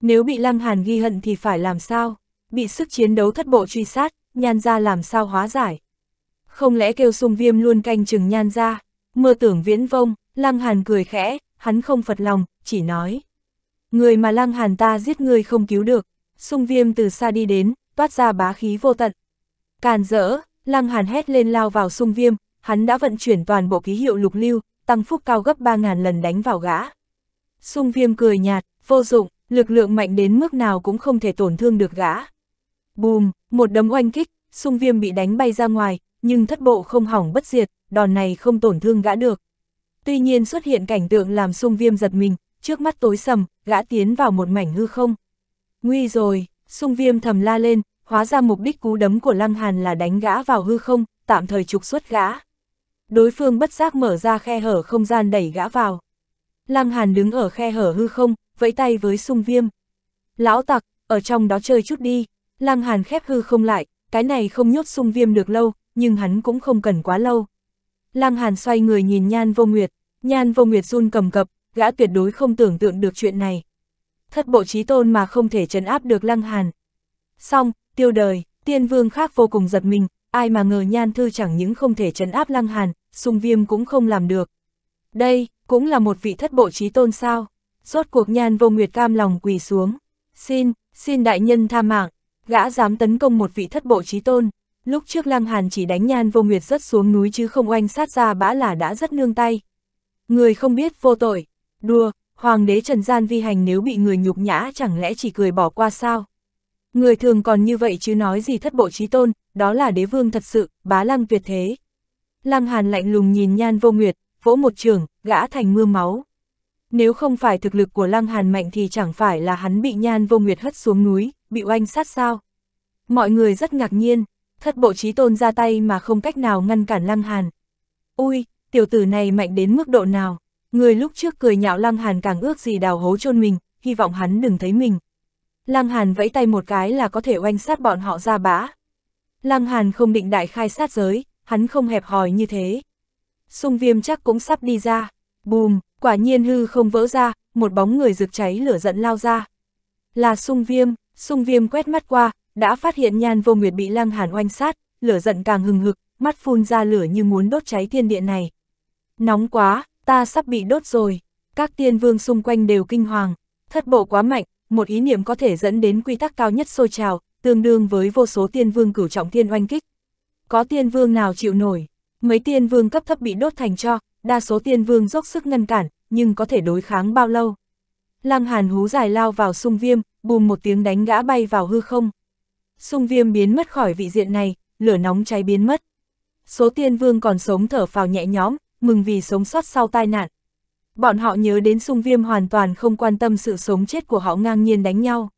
Nếu bị Lăng Hàn ghi hận thì phải làm sao? Bị sức chiến đấu thất bộ truy sát, nhan ra làm sao hóa giải? Không lẽ kêu sung viêm luôn canh chừng nhan ra? Mơ tưởng viễn vông, Lăng Hàn cười khẽ, hắn không phật lòng, chỉ nói. Người mà Lăng Hàn ta giết người không cứu được, Xung viêm từ xa đi đến, toát ra bá khí vô tận. Càn rỡ, lăng hàn hét lên lao vào Xung viêm, hắn đã vận chuyển toàn bộ ký hiệu lục lưu, tăng phúc cao gấp 3.000 lần đánh vào gã. Xung viêm cười nhạt, vô dụng, lực lượng mạnh đến mức nào cũng không thể tổn thương được gã. Bùm, một đấm oanh kích, Xung viêm bị đánh bay ra ngoài, nhưng thất bộ không hỏng bất diệt, đòn này không tổn thương gã được. Tuy nhiên xuất hiện cảnh tượng làm Xung viêm giật mình, trước mắt tối sầm, gã tiến vào một mảnh hư không. Nguy rồi, sung viêm thầm la lên, hóa ra mục đích cú đấm của Lăng Hàn là đánh gã vào hư không, tạm thời trục xuất gã. Đối phương bất giác mở ra khe hở không gian đẩy gã vào. Lăng Hàn đứng ở khe hở hư không, vẫy tay với sung viêm. Lão tặc, ở trong đó chơi chút đi. Lăng Hàn khép hư không lại, cái này không nhốt sung viêm được lâu, nhưng hắn cũng không cần quá lâu. Lăng Hàn xoay người nhìn Nhan Vô Nguyệt, Nhan Vô Nguyệt run cầm cập, gã tuyệt đối không tưởng tượng được chuyện này thất bộ trí tôn mà không thể trấn áp được lăng hàn. Xong, tiêu đời, tiên vương khác vô cùng giật mình, ai mà ngờ nhan thư chẳng những không thể trấn áp lăng hàn, sung viêm cũng không làm được. Đây, cũng là một vị thất bộ trí tôn sao, rốt cuộc nhan vô nguyệt cam lòng quỳ xuống. Xin, xin đại nhân tha mạng, gã dám tấn công một vị thất bộ trí tôn. Lúc trước lăng hàn chỉ đánh nhan vô nguyệt rất xuống núi chứ không oanh sát ra bã là đã rất nương tay. Người không biết vô tội, đùa, hoàng đế trần gian vi hành nếu bị người nhục nhã chẳng lẽ chỉ cười bỏ qua sao? Người thường còn như vậy chứ nói gì thất bộ trí tôn, đó là đế vương thật sự, bá lăng tuyệt thế. Lăng hàn lạnh lùng nhìn nhan vô nguyệt, vỗ một trường, gã thành mưa máu. Nếu không phải thực lực của lăng hàn mạnh thì chẳng phải là hắn bị nhan vô nguyệt hất xuống núi, bị oanh sát sao. Mọi người rất ngạc nhiên, thất bộ trí tôn ra tay mà không cách nào ngăn cản lăng hàn. Ui, tiểu tử này mạnh đến mức độ nào? Người lúc trước cười nhạo Lăng Hàn càng ước gì đào hố chôn mình, hy vọng hắn đừng thấy mình. Lăng Hàn vẫy tay một cái là có thể oanh sát bọn họ ra bã. Lăng Hàn không định đại khai sát giới, hắn không hẹp hòi như thế. Xung viêm chắc cũng sắp đi ra. Bùm, quả nhiên hư không vỡ ra, một bóng người rực cháy lửa giận lao ra. Là Xung viêm, Xung viêm quét mắt qua, đã phát hiện nhan vô nguyệt bị lăng hàn oanh sát, lửa giận càng hừng hực, mắt phun ra lửa như muốn đốt cháy thiên địa này. Nóng quá, ta sắp bị đốt rồi. Các tiên vương xung quanh đều kinh hoàng, thất bộ quá mạnh, một ý niệm có thể dẫn đến quy tắc cao nhất sôi trào, tương đương với vô số tiên vương cửu trọng tiên oanh kích. Có tiên vương nào chịu nổi, mấy tiên vương cấp thấp bị đốt thành cho, đa số tiên vương dốc sức ngăn cản, nhưng có thể đối kháng bao lâu. Lăng hàn hú dài lao vào sung viêm, bùm một tiếng đánh gã bay vào hư không. Sung viêm biến mất khỏi vị diện này, lửa nóng cháy biến mất. Số tiên vương còn sống thở phào nhẹ nhõm, mừng vì sống sót sau tai nạn. Bọn họ nhớ đến sung viêm hoàn toàn không quan tâm sự sống chết của họ ngang nhiên đánh nhau.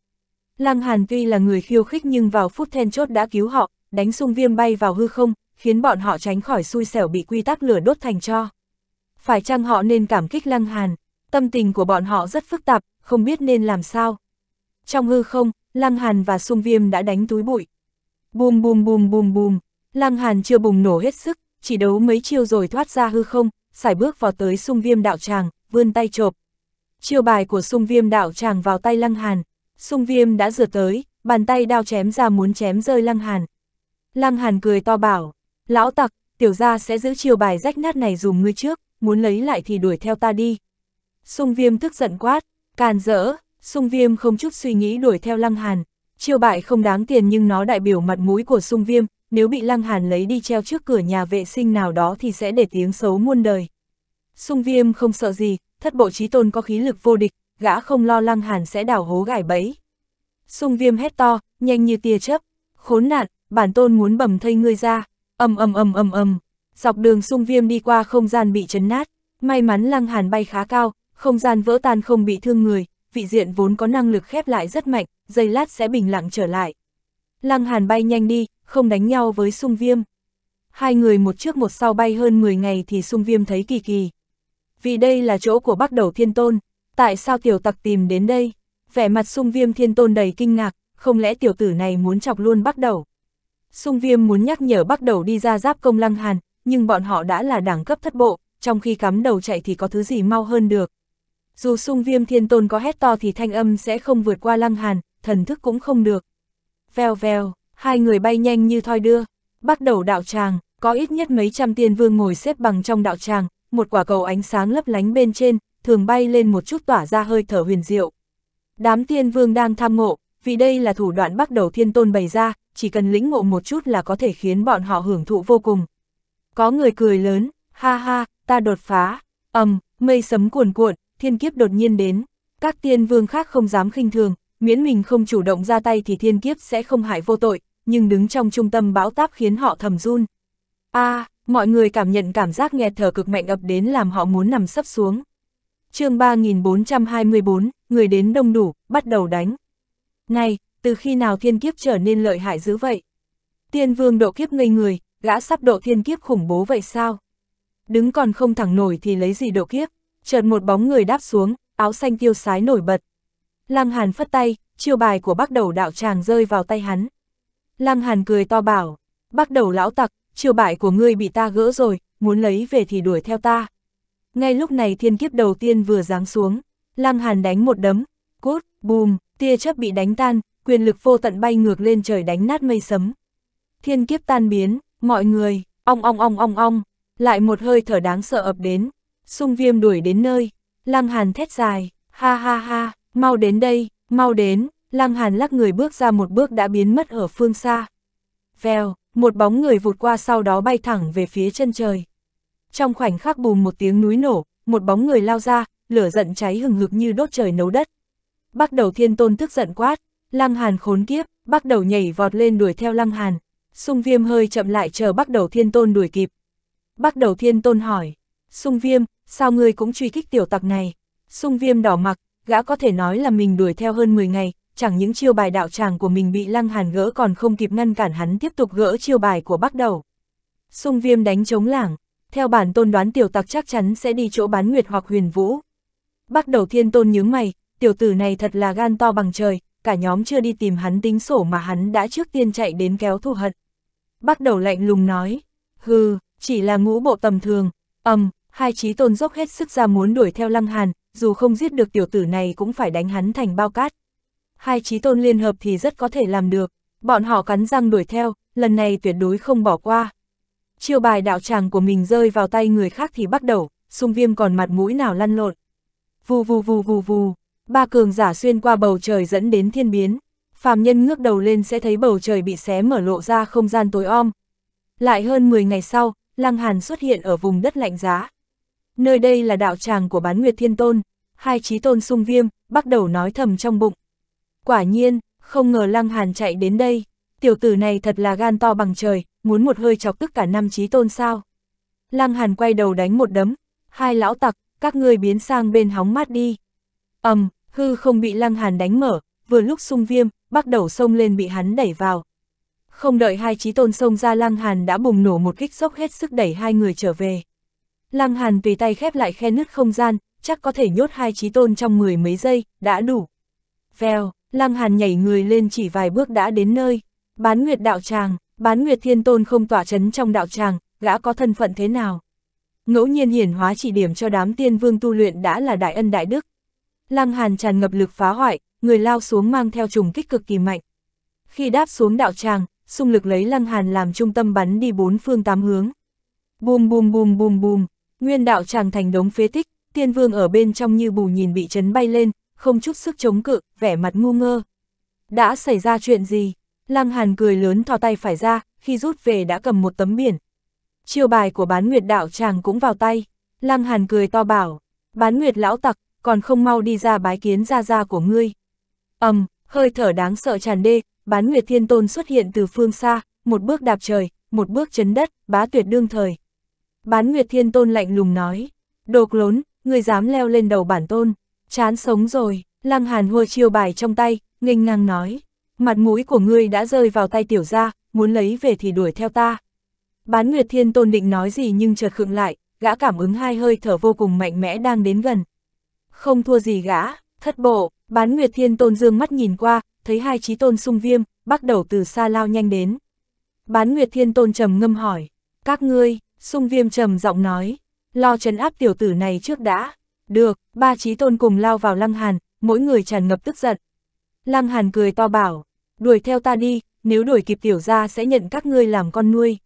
Lăng Hàn tuy là người khiêu khích nhưng vào phút then chốt đã cứu họ, đánh sung viêm bay vào hư không, khiến bọn họ tránh khỏi xui xẻo bị quy tắc lửa đốt thành cho. Phải chăng họ nên cảm kích Lăng Hàn? Tâm tình của bọn họ rất phức tạp, không biết nên làm sao. Trong hư không, Lăng Hàn và sung viêm đã đánh túi bụi. Bùm bùm bùm bùm bùm, Lăng Hàn chưa bùng nổ hết sức, chỉ đấu mấy chiêu rồi thoát ra hư không, xài bước vào tới sung viêm đạo tràng, vươn tay chộp. Chiêu bài của sung viêm đạo tràng vào tay lăng hàn, sung viêm đã rượt tới, bàn tay đao chém ra muốn chém rơi lăng hàn. Lăng hàn cười to bảo, lão tặc, tiểu gia sẽ giữ chiêu bài rách nát này dùng ngươi trước, muốn lấy lại thì đuổi theo ta đi. Sung viêm tức giận quát, càn rỡ, sung viêm không chút suy nghĩ đuổi theo lăng hàn. Chiêu bại không đáng tiền nhưng nó đại biểu mặt mũi của sung viêm, nếu bị Lăng Hàn lấy đi treo trước cửa nhà vệ sinh nào đó thì sẽ để tiếng xấu muôn đời. Sung viêm không sợ gì, thất bộ trí tôn có khí lực vô địch, gã không lo Lăng Hàn sẽ đảo hố gải bẫy. Sung viêm hét to, nhanh như tia chớp, khốn nạn, bản tôn muốn bầm thây ngươi ra, ầm ầm ầm ầm ầm, dọc đường sung viêm đi qua không gian bị chấn nát, may mắn Lăng Hàn bay khá cao, không gian vỡ tan không bị thương người, vị diện vốn có năng lực khép lại rất mạnh, giây lát sẽ bình lặng trở lại. Lăng Hàn bay nhanh đi, không đánh nhau với sung viêm. Hai người một trước một sau bay hơn 10 ngày thì sung viêm thấy kỳ kỳ. Vì đây là chỗ của bắt đầu thiên tôn, tại sao tiểu tặc tìm đến đây? Vẻ mặt sung viêm thiên tôn đầy kinh ngạc, không lẽ tiểu tử này muốn chọc luôn bắt đầu? Sung viêm muốn nhắc nhở bắt đầu đi ra giáp công lăng hàn, nhưng bọn họ đã là đẳng cấp thất bộ, trong khi cắm đầu chạy thì có thứ gì mau hơn được. Dù sung viêm thiên tôn có hét to thì thanh âm sẽ không vượt qua lăng hàn, thần thức cũng không được veo veo, hai người bay nhanh như thoi đưa. Bắt đầu đạo tràng, có ít nhất mấy trăm tiên vương ngồi xếp bằng trong đạo tràng, một quả cầu ánh sáng lấp lánh bên trên, thường bay lên một chút tỏa ra hơi thở huyền diệu. Đám tiên vương đang tham ngộ, vì đây là thủ đoạn bắt đầu thiên tôn bày ra, chỉ cần lĩnh ngộ một chút là có thể khiến bọn họ hưởng thụ vô cùng. Có người cười lớn, ha ha, ta đột phá, ầm, mây sấm cuồn cuộn, thiên kiếp đột nhiên đến, các tiên vương khác không dám khinh thường, miễn mình không chủ động ra tay thì thiên kiếp sẽ không hại vô tội, nhưng đứng trong trung tâm bão táp khiến họ thầm run. a à, mọi người cảm nhận cảm giác nghẹt thở cực mạnh ập đến làm họ muốn nằm sấp xuống. chương 3424, người đến đông đủ, bắt đầu đánh. Này, từ khi nào thiên kiếp trở nên lợi hại dữ vậy? Tiên vương độ kiếp ngây người, gã sắp độ thiên kiếp khủng bố vậy sao? Đứng còn không thẳng nổi thì lấy gì độ kiếp? Chợt một bóng người đáp xuống, áo xanh tiêu sái nổi bật, Lăng Hàn phất tay, chiêu bài của bác đầu đạo tràng rơi vào tay hắn. Lăng Hàn cười to bảo, bác đầu lão tặc, chiêu bài của ngươi bị ta gỡ rồi, muốn lấy về thì đuổi theo ta. Ngay lúc này thiên kiếp đầu tiên vừa giáng xuống, Lăng Hàn đánh một đấm, cốt, bùm, tia chớp bị đánh tan, quyền lực vô tận bay ngược lên trời đánh nát mây sấm. Thiên kiếp tan biến, mọi người, ong ong ong ong ong, lại một hơi thở đáng sợ ập đến. Sung viêm đuổi đến nơi, Lăng Hàn thét dài, ha ha ha. Mau đến đây, mau đến, Lăng Hàn lắc người bước ra một bước đã biến mất ở phương xa. Vèo, một bóng người vụt qua sau đó bay thẳng về phía chân trời. Trong khoảnh khắc bùm một tiếng núi nổ, một bóng người lao ra, lửa giận cháy hừng hực như đốt trời nấu đất. Bắt đầu thiên tôn tức giận quát, Lăng Hàn khốn kiếp, bắt đầu nhảy vọt lên đuổi theo Lăng Hàn. Sung viêm hơi chậm lại chờ bắt đầu thiên tôn đuổi kịp. Bắt đầu thiên tôn hỏi, sung viêm, sao ngươi cũng truy kích tiểu tặc này? Sung viêm đỏ mặt gã có thể nói là mình đuổi theo hơn 10 ngày, chẳng những chiêu bài đạo tràng của mình bị Lăng Hàn gỡ còn không kịp ngăn cản hắn tiếp tục gỡ chiêu bài của Bắc Đầu. Xung Viêm đánh chống lảng, theo bản tôn đoán tiểu tặc chắc chắn sẽ đi chỗ Bán Nguyệt hoặc Huyền Vũ. Bắc Đầu Thiên Tôn nhướng mày, tiểu tử này thật là gan to bằng trời, cả nhóm chưa đi tìm hắn tính sổ mà hắn đã trước tiên chạy đến kéo thù hận. Bắc Đầu lạnh lùng nói, hừ, chỉ là ngũ bộ tầm thường, ầm, um, hai trí tôn dốc hết sức ra muốn đuổi theo Lăng Hàn, dù không giết được tiểu tử này cũng phải đánh hắn thành bao cát. Hai trí tôn liên hợp thì rất có thể làm được, bọn họ cắn răng đuổi theo, lần này tuyệt đối không bỏ qua. Chiêu bài đạo tràng của mình rơi vào tay người khác thì bắt đầu, sung viêm còn mặt mũi nào lăn lộn. Vù vù vù vù vù, ba cường giả xuyên qua bầu trời dẫn đến thiên biến. Phàm nhân ngước đầu lên sẽ thấy bầu trời bị xé mở lộ ra không gian tối om. Lại hơn 10 ngày sau, Lăng Hàn xuất hiện ở vùng đất lạnh giá. Nơi đây là đạo tràng của bán Nguyệt Thiên Tôn, hai trí tôn sung viêm, bắt đầu nói thầm trong bụng. Quả nhiên, không ngờ Lăng Hàn chạy đến đây, tiểu tử này thật là gan to bằng trời, muốn một hơi chọc tức cả năm trí tôn sao. Lăng Hàn quay đầu đánh một đấm, hai lão tặc, các ngươi biến sang bên hóng mát đi. ầm, hư không bị Lăng Hàn đánh mở, vừa lúc sung viêm, bắt đầu xông lên bị hắn đẩy vào. Không đợi hai trí tôn xông ra Lăng Hàn đã bùng nổ một kích sốc hết sức đẩy hai người trở về. Lăng Hàn tùy tay khép lại khe nứt không gian, chắc có thể nhốt hai trí tôn trong mười mấy giây, đã đủ. Vèo, Lăng Hàn nhảy người lên chỉ vài bước đã đến nơi. Bán Nguyệt đạo tràng, Bán Nguyệt Thiên Tôn không tỏa chấn trong đạo tràng, gã có thân phận thế nào? Ngẫu nhiên hiển hóa chỉ điểm cho đám tiên vương tu luyện đã là đại ân đại đức. Lăng Hàn tràn ngập lực phá hoại, người lao xuống mang theo trùng kích cực kỳ mạnh. Khi đáp xuống đạo tràng, xung lực lấy Lăng Hàn làm trung tâm bắn đi bốn phương tám hướng. Bùm bùm bùm bùm bùm, Nguyên đạo tràng thành đống phế tích, tiên vương ở bên trong như bù nhìn bị chấn bay lên, không chút sức chống cự, vẻ mặt ngu ngơ. Đã xảy ra chuyện gì? Lăng Hàn cười lớn thò tay phải ra, khi rút về đã cầm một tấm biển. Chiêu bài của bán nguyệt đạo tràng cũng vào tay. Lăng Hàn cười to bảo, bán nguyệt lão tặc, còn không mau đi ra bái kiến ra ra của ngươi. ầm, hơi thở đáng sợ tràn đê, bán nguyệt thiên tôn xuất hiện từ phương xa, một bước đạp trời, một bước chấn đất, bá tuyệt đương thời. Bán Nguyệt Thiên Tôn lạnh lùng nói, đột lốn, người dám leo lên đầu bản tôn, chán sống rồi, Lăng Hàn hua chiêu bài trong tay, nghênh ngang nói, mặt mũi của ngươi đã rơi vào tay tiểu gia, muốn lấy về thì đuổi theo ta. Bán Nguyệt Thiên Tôn định nói gì nhưng chợt khựng lại, gã cảm ứng hai hơi thở vô cùng mạnh mẽ đang đến gần. Không thua gì gã, thất bộ, bán Nguyệt Thiên Tôn dương mắt nhìn qua, thấy hai trí tôn sung viêm, bắt đầu từ xa lao nhanh đến. Bán Nguyệt Thiên Tôn trầm ngâm hỏi, các ngươi, Sung viêm trầm giọng nói, lo chấn áp tiểu tử này trước đã. Được, ba trí tôn cùng lao vào lăng hàn, mỗi người tràn ngập tức giận. Lăng hàn cười to bảo, đuổi theo ta đi, nếu đuổi kịp tiểu ra sẽ nhận các ngươi làm con nuôi.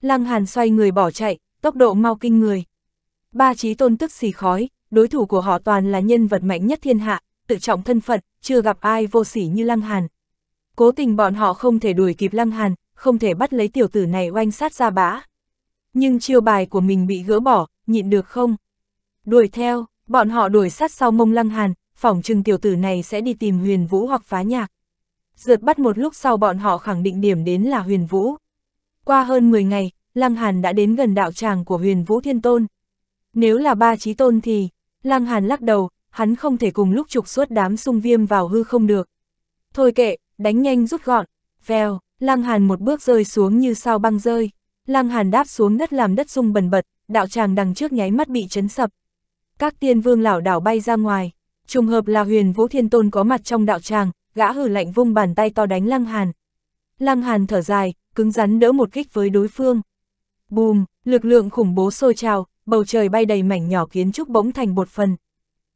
Lăng hàn xoay người bỏ chạy, tốc độ mau kinh người. Ba trí tôn tức xì khói, đối thủ của họ toàn là nhân vật mạnh nhất thiên hạ, tự trọng thân phận, chưa gặp ai vô sỉ như lăng hàn. Cố tình bọn họ không thể đuổi kịp lăng hàn, không thể bắt lấy tiểu tử này oanh sát ra bã nhưng chiêu bài của mình bị gỡ bỏ, nhịn được không? Đuổi theo, bọn họ đuổi sát sau mông lăng hàn, phỏng chừng tiểu tử này sẽ đi tìm huyền vũ hoặc phá nhạc. giật bắt một lúc sau bọn họ khẳng định điểm đến là huyền vũ. Qua hơn 10 ngày, lăng hàn đã đến gần đạo tràng của huyền vũ thiên tôn. Nếu là ba trí tôn thì, lăng hàn lắc đầu, hắn không thể cùng lúc trục xuất đám sung viêm vào hư không được. Thôi kệ, đánh nhanh rút gọn, vèo, lăng hàn một bước rơi xuống như sao băng rơi. Lăng Hàn đáp xuống đất làm đất rung bần bật, đạo tràng đằng trước nháy mắt bị chấn sập. Các tiên vương lão đảo bay ra ngoài, trùng hợp là Huyền Vũ Thiên Tôn có mặt trong đạo tràng, gã hử lạnh vung bàn tay to đánh Lăng Hàn. Lăng Hàn thở dài, cứng rắn đỡ một kích với đối phương. Bùm, lực lượng khủng bố sôi trào, bầu trời bay đầy mảnh nhỏ kiến trúc bỗng thành bột phần.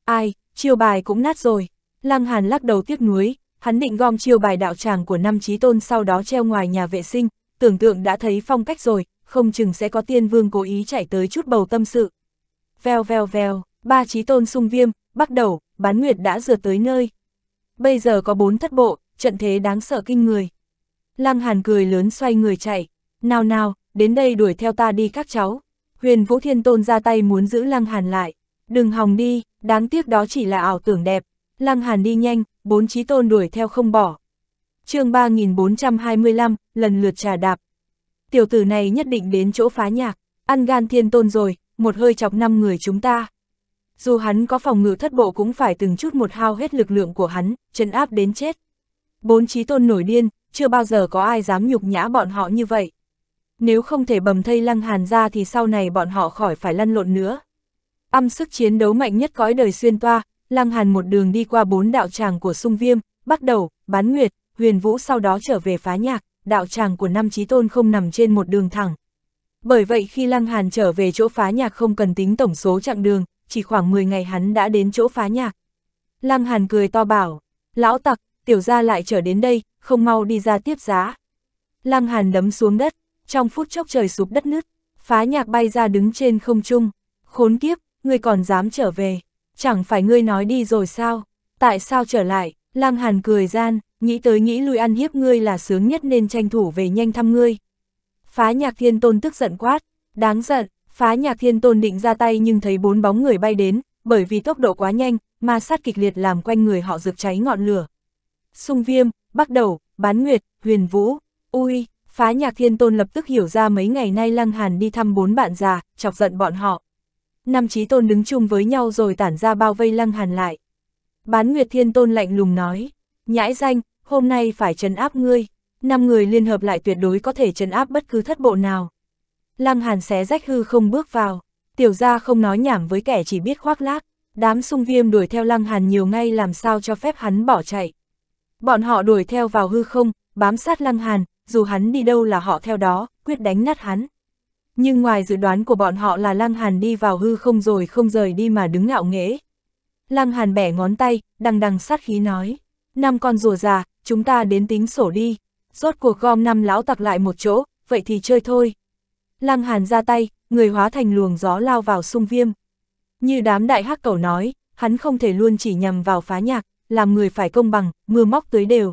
Ai, chiêu bài cũng nát rồi. Lăng Hàn lắc đầu tiếc nuối, hắn định gom chiêu bài đạo tràng của năm trí tôn sau đó treo ngoài nhà vệ sinh, tưởng tượng đã thấy phong cách rồi, không chừng sẽ có tiên vương cố ý chạy tới chút bầu tâm sự. Vèo vèo vèo, ba trí tôn sung viêm, bắt đầu, bán nguyệt đã dừa tới nơi. Bây giờ có bốn thất bộ, trận thế đáng sợ kinh người. Lăng Hàn cười lớn xoay người chạy, nào nào, đến đây đuổi theo ta đi các cháu. Huyền Vũ Thiên Tôn ra tay muốn giữ Lăng Hàn lại, đừng hòng đi, đáng tiếc đó chỉ là ảo tưởng đẹp. Lăng Hàn đi nhanh, bốn trí tôn đuổi theo không bỏ, chương 3425, lần lượt trà đạp. Tiểu tử này nhất định đến chỗ phá nhạc, ăn gan thiên tôn rồi, một hơi chọc năm người chúng ta. Dù hắn có phòng ngự thất bộ cũng phải từng chút một hao hết lực lượng của hắn, chân áp đến chết. Bốn trí tôn nổi điên, chưa bao giờ có ai dám nhục nhã bọn họ như vậy. Nếu không thể bầm thây lăng hàn ra thì sau này bọn họ khỏi phải lăn lộn nữa. Âm sức chiến đấu mạnh nhất cõi đời xuyên toa, lăng hàn một đường đi qua bốn đạo tràng của sung viêm, bắt đầu, bán nguyệt, huyền vũ sau đó trở về phá nhạc, đạo tràng của năm trí tôn không nằm trên một đường thẳng. Bởi vậy khi Lăng Hàn trở về chỗ phá nhạc không cần tính tổng số chặng đường, chỉ khoảng 10 ngày hắn đã đến chỗ phá nhạc. Lăng Hàn cười to bảo, lão tặc, tiểu gia lại trở đến đây, không mau đi ra tiếp giá. Lăng Hàn đấm xuống đất, trong phút chốc trời sụp đất nứt, phá nhạc bay ra đứng trên không trung. Khốn kiếp, ngươi còn dám trở về, chẳng phải ngươi nói đi rồi sao, tại sao trở lại, Lăng Hàn cười gian, nghĩ tới nghĩ lui ăn hiếp ngươi là sướng nhất nên tranh thủ về nhanh thăm ngươi. Phá nhạc thiên tôn tức giận quát, đáng giận, phá nhạc thiên tôn định ra tay nhưng thấy bốn bóng người bay đến, bởi vì tốc độ quá nhanh, ma sát kịch liệt làm quanh người họ rực cháy ngọn lửa. Sung viêm, bắt đầu, bán nguyệt, huyền vũ, ui, phá nhạc thiên tôn lập tức hiểu ra mấy ngày nay lăng hàn đi thăm bốn bạn già, chọc giận bọn họ. Năm trí tôn đứng chung với nhau rồi tản ra bao vây lăng hàn lại. Bán nguyệt thiên tôn lạnh lùng nói, nhãi danh, hôm nay phải trấn áp ngươi, năm người liên hợp lại tuyệt đối có thể trấn áp bất cứ thất bộ nào. Lăng Hàn xé rách hư không bước vào, tiểu gia không nói nhảm với kẻ chỉ biết khoác lác, đám sung viêm đuổi theo Lăng Hàn nhiều ngay làm sao cho phép hắn bỏ chạy. Bọn họ đuổi theo vào hư không, bám sát Lăng Hàn, dù hắn đi đâu là họ theo đó, quyết đánh nát hắn. Nhưng ngoài dự đoán của bọn họ là Lăng Hàn đi vào hư không rồi không rời đi mà đứng ngạo nghễ. Lăng Hàn bẻ ngón tay, đằng đằng sát khí nói, năm con rùa già, chúng ta đến tính sổ đi, rốt cuộc gom năm lão tặc lại một chỗ, vậy thì chơi thôi. Lăng Hàn ra tay, người hóa thành luồng gió lao vào sung viêm. Như đám đại hắc cầu nói, hắn không thể luôn chỉ nhằm vào phá nhạc, làm người phải công bằng, mưa móc tới đều.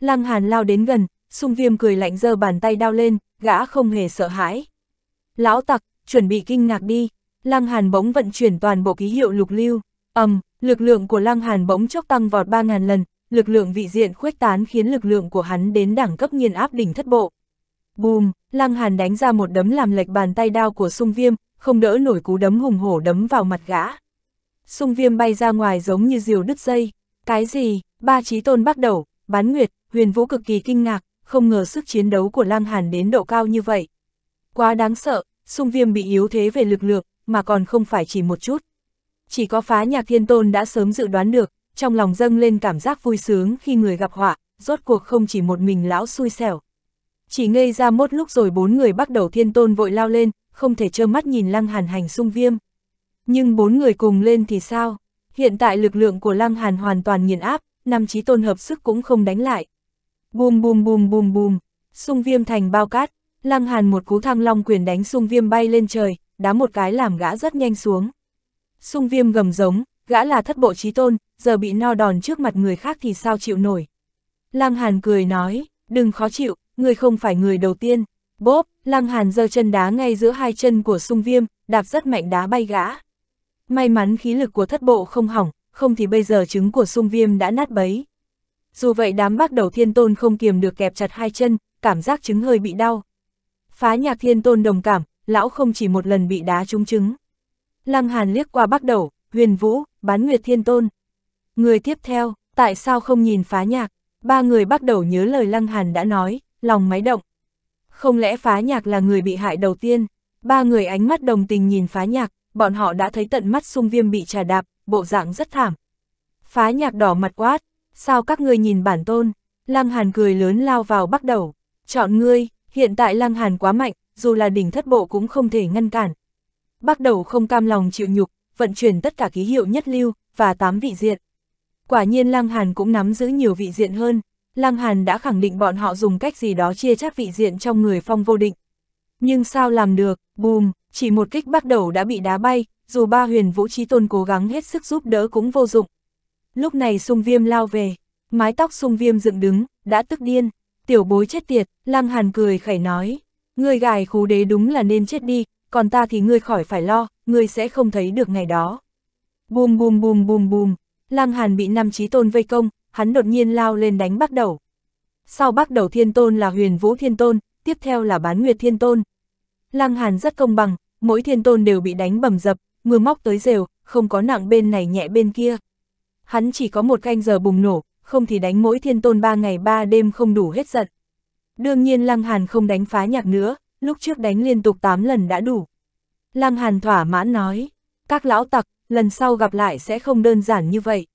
Lăng Hàn lao đến gần, sung viêm cười lạnh giơ bàn tay đao lên, gã không hề sợ hãi. Lão tặc, chuẩn bị kinh ngạc đi, Lăng Hàn bỗng vận chuyển toàn bộ ký hiệu lục lưu, ầm, lực lượng của Lăng Hàn bỗng chốc tăng vọt 3.000 lần, lực lượng vị diện khuếch tán khiến lực lượng của hắn đến đẳng cấp nghiền áp đỉnh thất bộ. Bùm, Lăng Hàn đánh ra một đấm làm lệch bàn tay đao của sung viêm, không đỡ nổi cú đấm hùng hổ đấm vào mặt gã. Sung viêm bay ra ngoài giống như diều đứt dây. Cái gì, ba trí tôn bắt đầu, bán nguyệt, huyền vũ cực kỳ kinh ngạc, không ngờ sức chiến đấu của Lăng Hàn đến độ cao như vậy. Quá đáng sợ, sung viêm bị yếu thế về lực lượng, mà còn không phải chỉ một chút. Chỉ có phá nhạc thiên tôn đã sớm dự đoán được, trong lòng dâng lên cảm giác vui sướng khi người gặp họa, rốt cuộc không chỉ một mình lão xui xẻo. Chỉ ngây ra mốt lúc rồi bốn người bắt đầu thiên tôn vội lao lên, không thể trơ mắt nhìn lăng hàn hành sung viêm. Nhưng bốn người cùng lên thì sao? Hiện tại lực lượng của lăng hàn hoàn toàn nghiền áp, năm chí tôn hợp sức cũng không đánh lại. Bùm bùm bùm bùm bùm, sung viêm thành bao cát, lăng hàn một cú thăng long quyền đánh sung viêm bay lên trời, đá một cái làm gã rất nhanh xuống. Sung viêm gầm giống, gã là thất bộ chí tôn, giờ bị no đòn trước mặt người khác thì sao chịu nổi. Lăng Hàn cười nói, đừng khó chịu, người không phải người đầu tiên. Bốp, Lăng Hàn giơ chân đá ngay giữa hai chân của sung viêm, đạp rất mạnh đá bay gã. May mắn khí lực của thất bộ không hỏng, không thì bây giờ trứng của sung viêm đã nát bấy. Dù vậy đám bác đầu thiên tôn không kiềm được kẹp chặt hai chân, cảm giác trứng hơi bị đau. Phá nhạc thiên tôn đồng cảm, lão không chỉ một lần bị đá trúng trứng. Lăng Hàn liếc qua bác đầu, huyền vũ, bán nguyệt thiên tôn. Người tiếp theo, tại sao không nhìn phá nhạc? Ba người bắt đầu nhớ lời Lăng Hàn đã nói, lòng máy động. Không lẽ phá nhạc là người bị hại đầu tiên? Ba người ánh mắt đồng tình nhìn phá nhạc, bọn họ đã thấy tận mắt sung viêm bị trà đạp, bộ dạng rất thảm. Phá nhạc đỏ mặt quát, sao các ngươi nhìn bản tôn? Lăng Hàn cười lớn lao vào bắt đầu. Chọn ngươi, hiện tại Lăng Hàn quá mạnh, dù là đỉnh thất bộ cũng không thể ngăn cản. Bắt đầu không cam lòng chịu nhục, vận chuyển tất cả ký hiệu nhất lưu, và tám vị diện. Quả nhiên Lăng Hàn cũng nắm giữ nhiều vị diện hơn, Lăng Hàn đã khẳng định bọn họ dùng cách gì đó chia chác vị diện trong người phong vô định. Nhưng sao làm được, bùm, chỉ một kích bắt đầu đã bị đá bay, dù ba huyền vũ trí tôn cố gắng hết sức giúp đỡ cũng vô dụng. Lúc này sung viêm lao về, mái tóc sung viêm dựng đứng, đã tức điên, tiểu bối chết tiệt, Lăng Hàn cười khẩy nói, ngươi gài khú đế đúng là nên chết đi, còn ta thì ngươi khỏi phải lo, ngươi sẽ không thấy được ngày đó. Bùm bùm bùm bùm bùm, Lăng Hàn bị năm Chí tôn vây công, hắn đột nhiên lao lên đánh bắt đầu. Sau bắt đầu thiên tôn là huyền vũ thiên tôn, tiếp theo là bán nguyệt thiên tôn. Lăng Hàn rất công bằng, mỗi thiên tôn đều bị đánh bầm dập, mưa móc tới rều, không có nặng bên này nhẹ bên kia. Hắn chỉ có một canh giờ bùng nổ, không thì đánh mỗi thiên tôn ba ngày ba đêm không đủ hết giận. Đương nhiên Lăng Hàn không đánh phá nhạc nữa, lúc trước đánh liên tục 8 lần đã đủ. Lăng Hàn thỏa mãn nói, các lão tặc, lần sau gặp lại sẽ không đơn giản như vậy.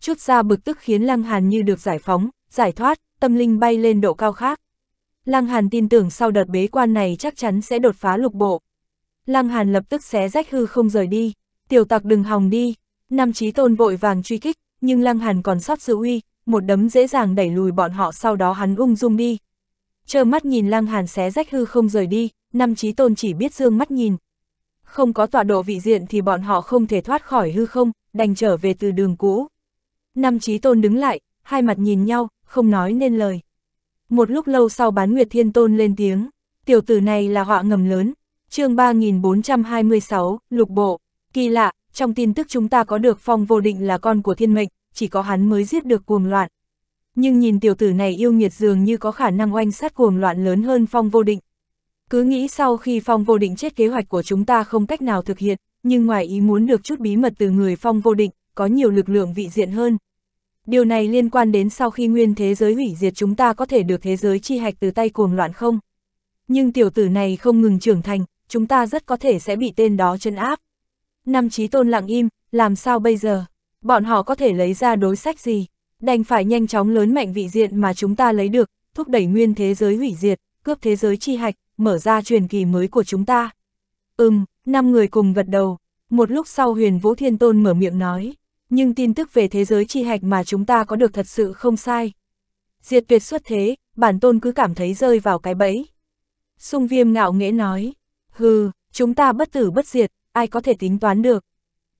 Chút ra bực tức khiến Lăng Hàn như được giải phóng, giải thoát, tâm linh bay lên độ cao khác. Lăng Hàn tin tưởng sau đợt bế quan này chắc chắn sẽ đột phá lục bộ. Lăng Hàn lập tức xé rách hư không rời đi, tiểu tặc đừng hòng đi, Nam Chí Tôn vội vàng truy kích, nhưng Lăng Hàn còn sót sự uy, một đấm dễ dàng đẩy lùi bọn họ sau đó hắn ung dung đi. Chờ mắt nhìn Lăng Hàn xé rách hư không rời đi, Nam Chí Tôn chỉ biết dương mắt nhìn, không có tọa độ vị diện thì bọn họ không thể thoát khỏi hư không, đành trở về từ đường cũ. Năm trí tôn đứng lại, hai mặt nhìn nhau, không nói nên lời. Một lúc lâu sau bán Nguyệt Thiên Tôn lên tiếng, tiểu tử này là họa ngầm lớn, chương 3426, lục bộ, kỳ lạ, trong tin tức chúng ta có được phong vô định là con của thiên mệnh, chỉ có hắn mới giết được cuồng loạn. Nhưng nhìn tiểu tử này yêu nghiệt dường như có khả năng oanh sát cuồng loạn lớn hơn phong vô định. Cứ nghĩ sau khi Phong Vô Định chết kế hoạch của chúng ta không cách nào thực hiện, nhưng ngoài ý muốn được chút bí mật từ người Phong Vô Định, có nhiều lực lượng vị diện hơn. Điều này liên quan đến sau khi nguyên thế giới hủy diệt chúng ta có thể được thế giới chi hạch từ tay cuồng loạn không? Nhưng tiểu tử này không ngừng trưởng thành, chúng ta rất có thể sẽ bị tên đó chân áp. Năm trí tôn lặng im, làm sao bây giờ? Bọn họ có thể lấy ra đối sách gì? Đành phải nhanh chóng lớn mạnh vị diện mà chúng ta lấy được, thúc đẩy nguyên thế giới hủy diệt, cướp thế giới chi hạch, mở ra truyền kỳ mới của chúng ta. Ừm, năm người cùng gật đầu, một lúc sau huyền Vũ Thiên Tôn mở miệng nói, nhưng tin tức về thế giới chi hạch mà chúng ta có được thật sự không sai. Diệt tuyệt xuất thế, bản tôn cứ cảm thấy rơi vào cái bẫy. Sung viêm ngạo nghễ nói, hừ, chúng ta bất tử bất diệt, ai có thể tính toán được.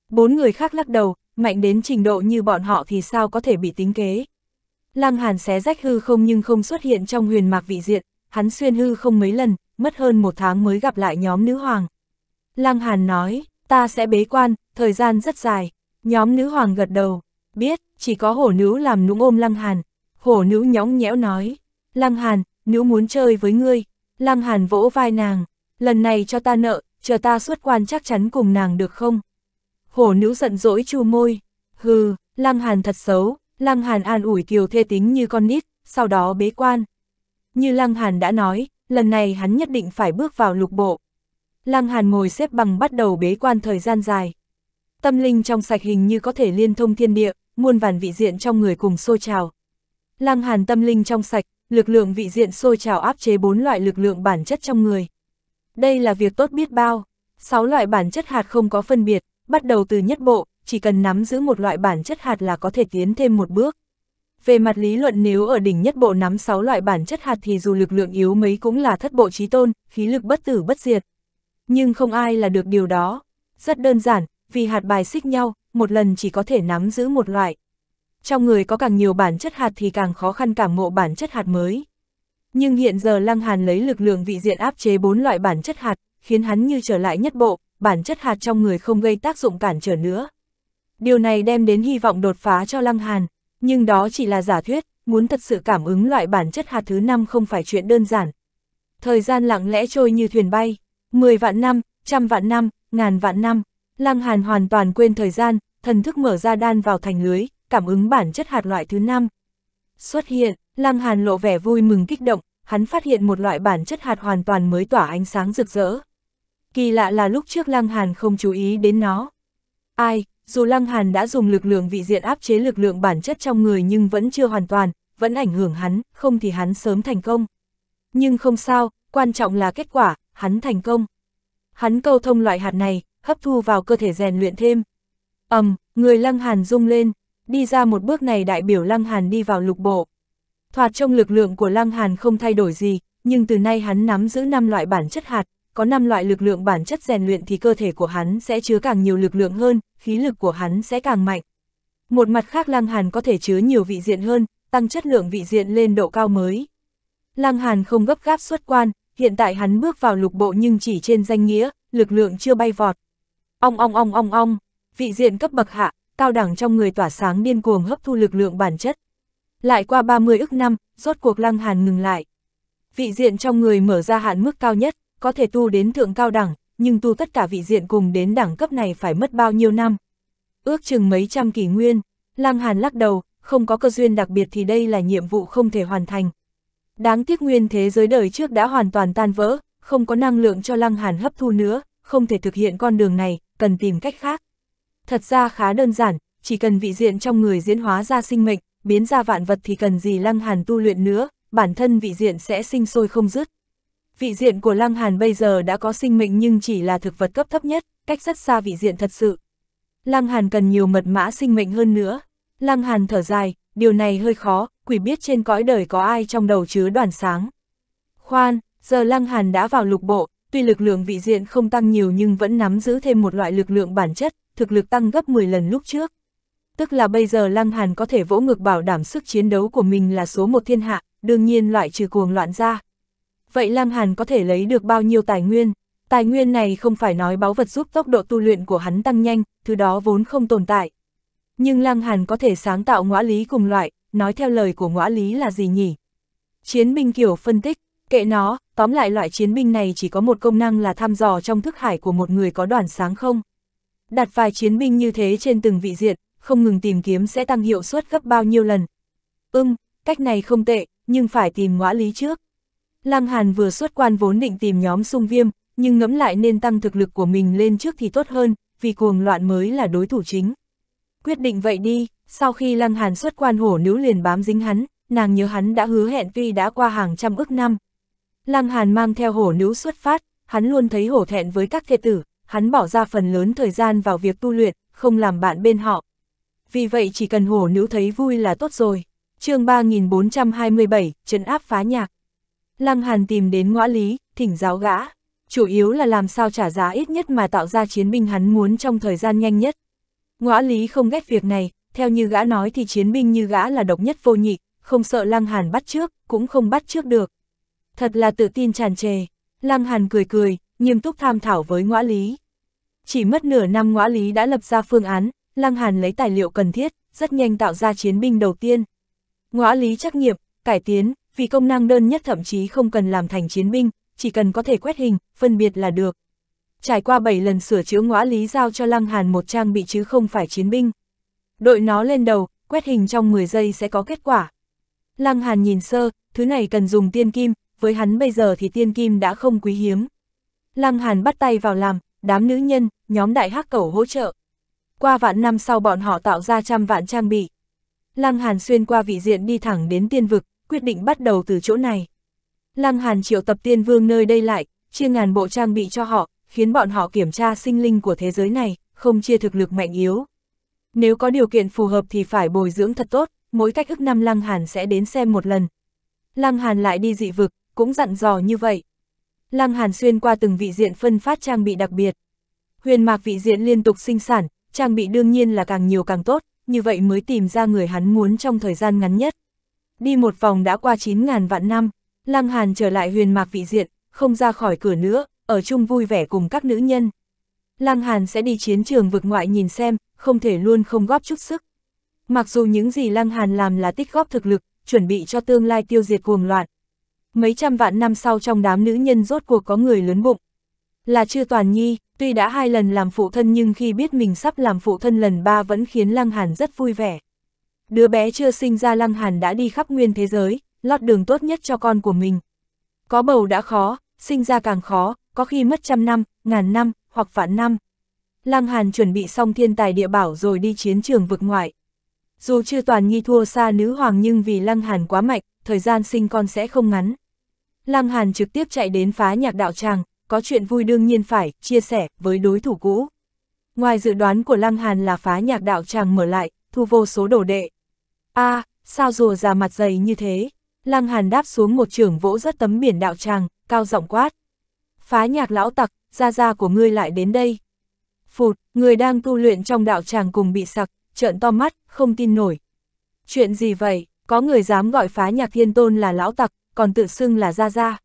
Bốn người khác lắc đầu, mạnh đến trình độ như bọn họ thì sao có thể bị tính kế. Lăng hàn xé rách hư không nhưng không xuất hiện trong huyền mạc vị diện, hắn xuyên hư không mấy lần, mất hơn một tháng mới gặp lại nhóm nữ hoàng. Lăng Hàn nói, ta sẽ bế quan, thời gian rất dài. Nhóm nữ hoàng gật đầu, biết, chỉ có hổ nữ làm nũng ôm Lăng Hàn. Hổ nữ nhõng nhẽo nói, Lăng Hàn, nữ muốn chơi với ngươi. Lăng Hàn vỗ vai nàng, lần này cho ta nợ, chờ ta xuất quan chắc chắn cùng nàng được không? Hổ nữ giận dỗi chu môi, hừ, Lăng Hàn thật xấu, Lăng Hàn an ủi kiều thê tính như con nít, sau đó bế quan. Như Lăng Hàn đã nói, lần này hắn nhất định phải bước vào lục bộ. Lăng Hàn ngồi xếp bằng bắt đầu bế quan thời gian dài. Tâm linh trong sạch hình như có thể liên thông thiên địa, muôn vàn vị diện trong người cùng xô trào. Lăng Hàn tâm linh trong sạch, lực lượng vị diện xô trào áp chế bốn loại lực lượng bản chất trong người. Đây là việc tốt biết bao. Sáu loại bản chất hạt không có phân biệt, bắt đầu từ nhất bộ, chỉ cần nắm giữ một loại bản chất hạt là có thể tiến thêm một bước. Về mặt lý luận nếu ở đỉnh nhất bộ nắm 6 loại bản chất hạt thì dù lực lượng yếu mấy cũng là thất bộ trí tôn, khí lực bất tử bất diệt. Nhưng không ai là được điều đó. Rất đơn giản, vì hạt bài xích nhau, một lần chỉ có thể nắm giữ một loại. Trong người có càng nhiều bản chất hạt thì càng khó khăn cảm ngộ bản chất hạt mới. Nhưng hiện giờ Lăng Hàn lấy lực lượng vị diện áp chế bốn loại bản chất hạt, khiến hắn như trở lại nhất bộ, bản chất hạt trong người không gây tác dụng cản trở nữa. Điều này đem đến hy vọng đột phá cho Lăng Hàn. Nhưng đó chỉ là giả thuyết, muốn thật sự cảm ứng loại bản chất hạt thứ năm không phải chuyện đơn giản. Thời gian lặng lẽ trôi như thuyền bay, 10 vạn năm, trăm vạn năm, ngàn vạn năm, Lăng Hàn hoàn toàn quên thời gian, thần thức mở ra đan vào thành lưới, cảm ứng bản chất hạt loại thứ năm. Xuất hiện, Lăng Hàn lộ vẻ vui mừng kích động, hắn phát hiện một loại bản chất hạt hoàn toàn mới tỏa ánh sáng rực rỡ. Kỳ lạ là lúc trước Lăng Hàn không chú ý đến nó. Ai, dù Lăng Hàn đã dùng lực lượng vị diện áp chế lực lượng bản chất trong người nhưng vẫn chưa hoàn toàn, vẫn ảnh hưởng hắn, không thì hắn sớm thành công. Nhưng không sao, quan trọng là kết quả, hắn thành công. Hắn câu thông loại hạt này, hấp thu vào cơ thể rèn luyện thêm. ầm, người Lăng Hàn rung lên, đi ra một bước này đại biểu Lăng Hàn đi vào lục bộ. Thoạt trong lực lượng của Lăng Hàn không thay đổi gì, nhưng từ nay hắn nắm giữ năm loại bản chất hạt, có 5 loại lực lượng bản chất rèn luyện thì cơ thể của hắn sẽ chứa càng nhiều lực lượng hơn, khí lực của hắn sẽ càng mạnh. Một mặt khác Lăng Hàn có thể chứa nhiều vị diện hơn, tăng chất lượng vị diện lên độ cao mới. Lăng Hàn không gấp gáp xuất quan, hiện tại hắn bước vào lục bộ nhưng chỉ trên danh nghĩa, lực lượng chưa bay vọt. Ong ong ong ong ong, vị diện cấp bậc hạ, cao đẳng trong người tỏa sáng điên cuồng hấp thu lực lượng bản chất. Lại qua 30 ức năm, rốt cuộc Lăng Hàn ngừng lại. Vị diện trong người mở ra hạn mức cao nhất, có thể tu đến thượng cao đẳng, nhưng tu tất cả vị diện cùng đến đẳng cấp này phải mất bao nhiêu năm. Ước chừng mấy trăm kỷ nguyên, Lăng Hàn lắc đầu, không có cơ duyên đặc biệt thì đây là nhiệm vụ không thể hoàn thành. Đáng tiếc nguyên thế giới đời trước đã hoàn toàn tan vỡ, không có năng lượng cho Lăng Hàn hấp thu nữa, không thể thực hiện con đường này, cần tìm cách khác. Thật ra khá đơn giản, chỉ cần vị diện trong người diễn hóa ra sinh mệnh, biến ra vạn vật thì cần gì Lăng Hàn tu luyện nữa, bản thân vị diện sẽ sinh sôi không dứt. Vị diện của Lăng Hàn bây giờ đã có sinh mệnh nhưng chỉ là thực vật cấp thấp nhất, cách rất xa vị diện thật sự. Lăng Hàn cần nhiều mật mã sinh mệnh hơn nữa. Lăng Hàn thở dài, điều này hơi khó, quỷ biết trên cõi đời có ai trong đầu chứa đoàn sáng. Khoan, giờ Lăng Hàn đã vào lục bộ, tuy lực lượng vị diện không tăng nhiều nhưng vẫn nắm giữ thêm một loại lực lượng bản chất, thực lực tăng gấp 10 lần lúc trước. Tức là bây giờ Lăng Hàn có thể vỗ ngực bảo đảm sức chiến đấu của mình là số một thiên hạ, đương nhiên loại trừ cuồng loạn ra, vậy Lam Hàn có thể lấy được bao nhiêu tài nguyên? Tài nguyên này không phải nói báu vật giúp tốc độ tu luyện của hắn tăng nhanh, thứ đó vốn không tồn tại. Nhưng Lăng Hàn có thể sáng tạo ngõa lý cùng loại, nói theo lời của ngõa lý là gì nhỉ? Chiến binh kiểu phân tích, kệ nó, tóm lại loại chiến binh này chỉ có một công năng là thăm dò trong thức hải của một người có đoàn sáng không. Đặt vài chiến binh như thế trên từng vị diện, không ngừng tìm kiếm sẽ tăng hiệu suất gấp bao nhiêu lần. ưm, cách này không tệ, nhưng phải tìm ngõa lý trước. Lăng Hàn vừa xuất quan vốn định tìm nhóm sung viêm, nhưng ngẫm lại nên tăng thực lực của mình lên trước thì tốt hơn, vì cuồng loạn mới là đối thủ chính. Quyết định vậy đi, sau khi Lăng Hàn xuất quan hổ nữ liền bám dính hắn, nàng nhớ hắn đã hứa hẹn vì đã qua hàng trăm ức năm. Lăng Hàn mang theo hổ nữ xuất phát, hắn luôn thấy hổ thẹn với các thê tử, hắn bỏ ra phần lớn thời gian vào việc tu luyện, không làm bạn bên họ. Vì vậy chỉ cần hổ nữ thấy vui là tốt rồi. chương 3427, trấn áp phá nhạc. Lăng Hàn tìm đến ngõ lý, thỉnh giáo gã, chủ yếu là làm sao trả giá ít nhất mà tạo ra chiến binh hắn muốn trong thời gian nhanh nhất. Ngõ lý không ghét việc này, theo như gã nói thì chiến binh như gã là độc nhất vô nhị, không sợ Lăng Hàn bắt trước, cũng không bắt trước được. Thật là tự tin tràn trề, Lăng Hàn cười cười, nghiêm túc tham thảo với ngõ lý. Chỉ mất nửa năm ngõ lý đã lập ra phương án, Lăng Hàn lấy tài liệu cần thiết, rất nhanh tạo ra chiến binh đầu tiên. Ngõ lý trắc nghiệm, cải tiến, vì công năng đơn nhất thậm chí không cần làm thành chiến binh, chỉ cần có thể quét hình, phân biệt là được. Trải qua 7 lần sửa chữa ngõa lý giao cho Lăng Hàn một trang bị chứ không phải chiến binh. Đội nó lên đầu, quét hình trong 10 giây sẽ có kết quả. Lăng Hàn nhìn sơ, thứ này cần dùng tiên kim, với hắn bây giờ thì tiên kim đã không quý hiếm. Lăng Hàn bắt tay vào làm, đám nữ nhân, nhóm đại hắc cẩu hỗ trợ. Qua vạn năm sau bọn họ tạo ra trăm vạn trang bị. Lăng Hàn xuyên qua vị diện đi thẳng đến tiên vực, quyết định bắt đầu từ chỗ này. Lăng Hàn triệu tập tiên vương nơi đây lại, chia ngàn bộ trang bị cho họ, khiến bọn họ kiểm tra sinh linh của thế giới này, không chia thực lực mạnh yếu. Nếu có điều kiện phù hợp thì phải bồi dưỡng thật tốt, mỗi cách ức năm Lăng Hàn sẽ đến xem một lần. Lăng Hàn lại đi dị vực, cũng dặn dò như vậy. Lăng Hàn xuyên qua từng vị diện phân phát trang bị đặc biệt. Huyền mạc vị diện liên tục sinh sản, trang bị đương nhiên là càng nhiều càng tốt, như vậy mới tìm ra người hắn muốn trong thời gian ngắn nhất đi một vòng đã qua 9.000 vạn năm, Lăng Hàn trở lại huyền mạc vị diện, không ra khỏi cửa nữa, ở chung vui vẻ cùng các nữ nhân. Lăng Hàn sẽ đi chiến trường vực ngoại nhìn xem, không thể luôn không góp chút sức. Mặc dù những gì Lăng Hàn làm là tích góp thực lực, chuẩn bị cho tương lai tiêu diệt cuồng loạn. Mấy trăm vạn năm sau trong đám nữ nhân rốt cuộc có người lớn bụng. Là chưa toàn nhi, tuy đã hai lần làm phụ thân nhưng khi biết mình sắp làm phụ thân lần ba vẫn khiến Lăng Hàn rất vui vẻ đứa bé chưa sinh ra Lăng Hàn đã đi khắp nguyên thế giới, lót đường tốt nhất cho con của mình. Có bầu đã khó, sinh ra càng khó, có khi mất trăm năm, ngàn năm, hoặc vạn năm. Lăng Hàn chuẩn bị xong thiên tài địa bảo rồi đi chiến trường vực ngoại. Dù chưa toàn nghi thua xa nữ hoàng nhưng vì Lăng Hàn quá mạnh, thời gian sinh con sẽ không ngắn. Lăng Hàn trực tiếp chạy đến phá nhạc đạo tràng, có chuyện vui đương nhiên phải chia sẻ với đối thủ cũ. Ngoài dự đoán của Lăng Hàn là phá nhạc đạo tràng mở lại, thu vô số đồ đệ a à, sao rùa già mặt dày như thế? Lăng Hàn đáp xuống một trưởng vỗ rất tấm biển đạo tràng, cao giọng quát. Phá nhạc lão tặc, gia gia của ngươi lại đến đây. Phụt, người đang tu luyện trong đạo tràng cùng bị sặc, trợn to mắt, không tin nổi. Chuyện gì vậy, có người dám gọi phá nhạc thiên tôn là lão tặc, còn tự xưng là gia gia.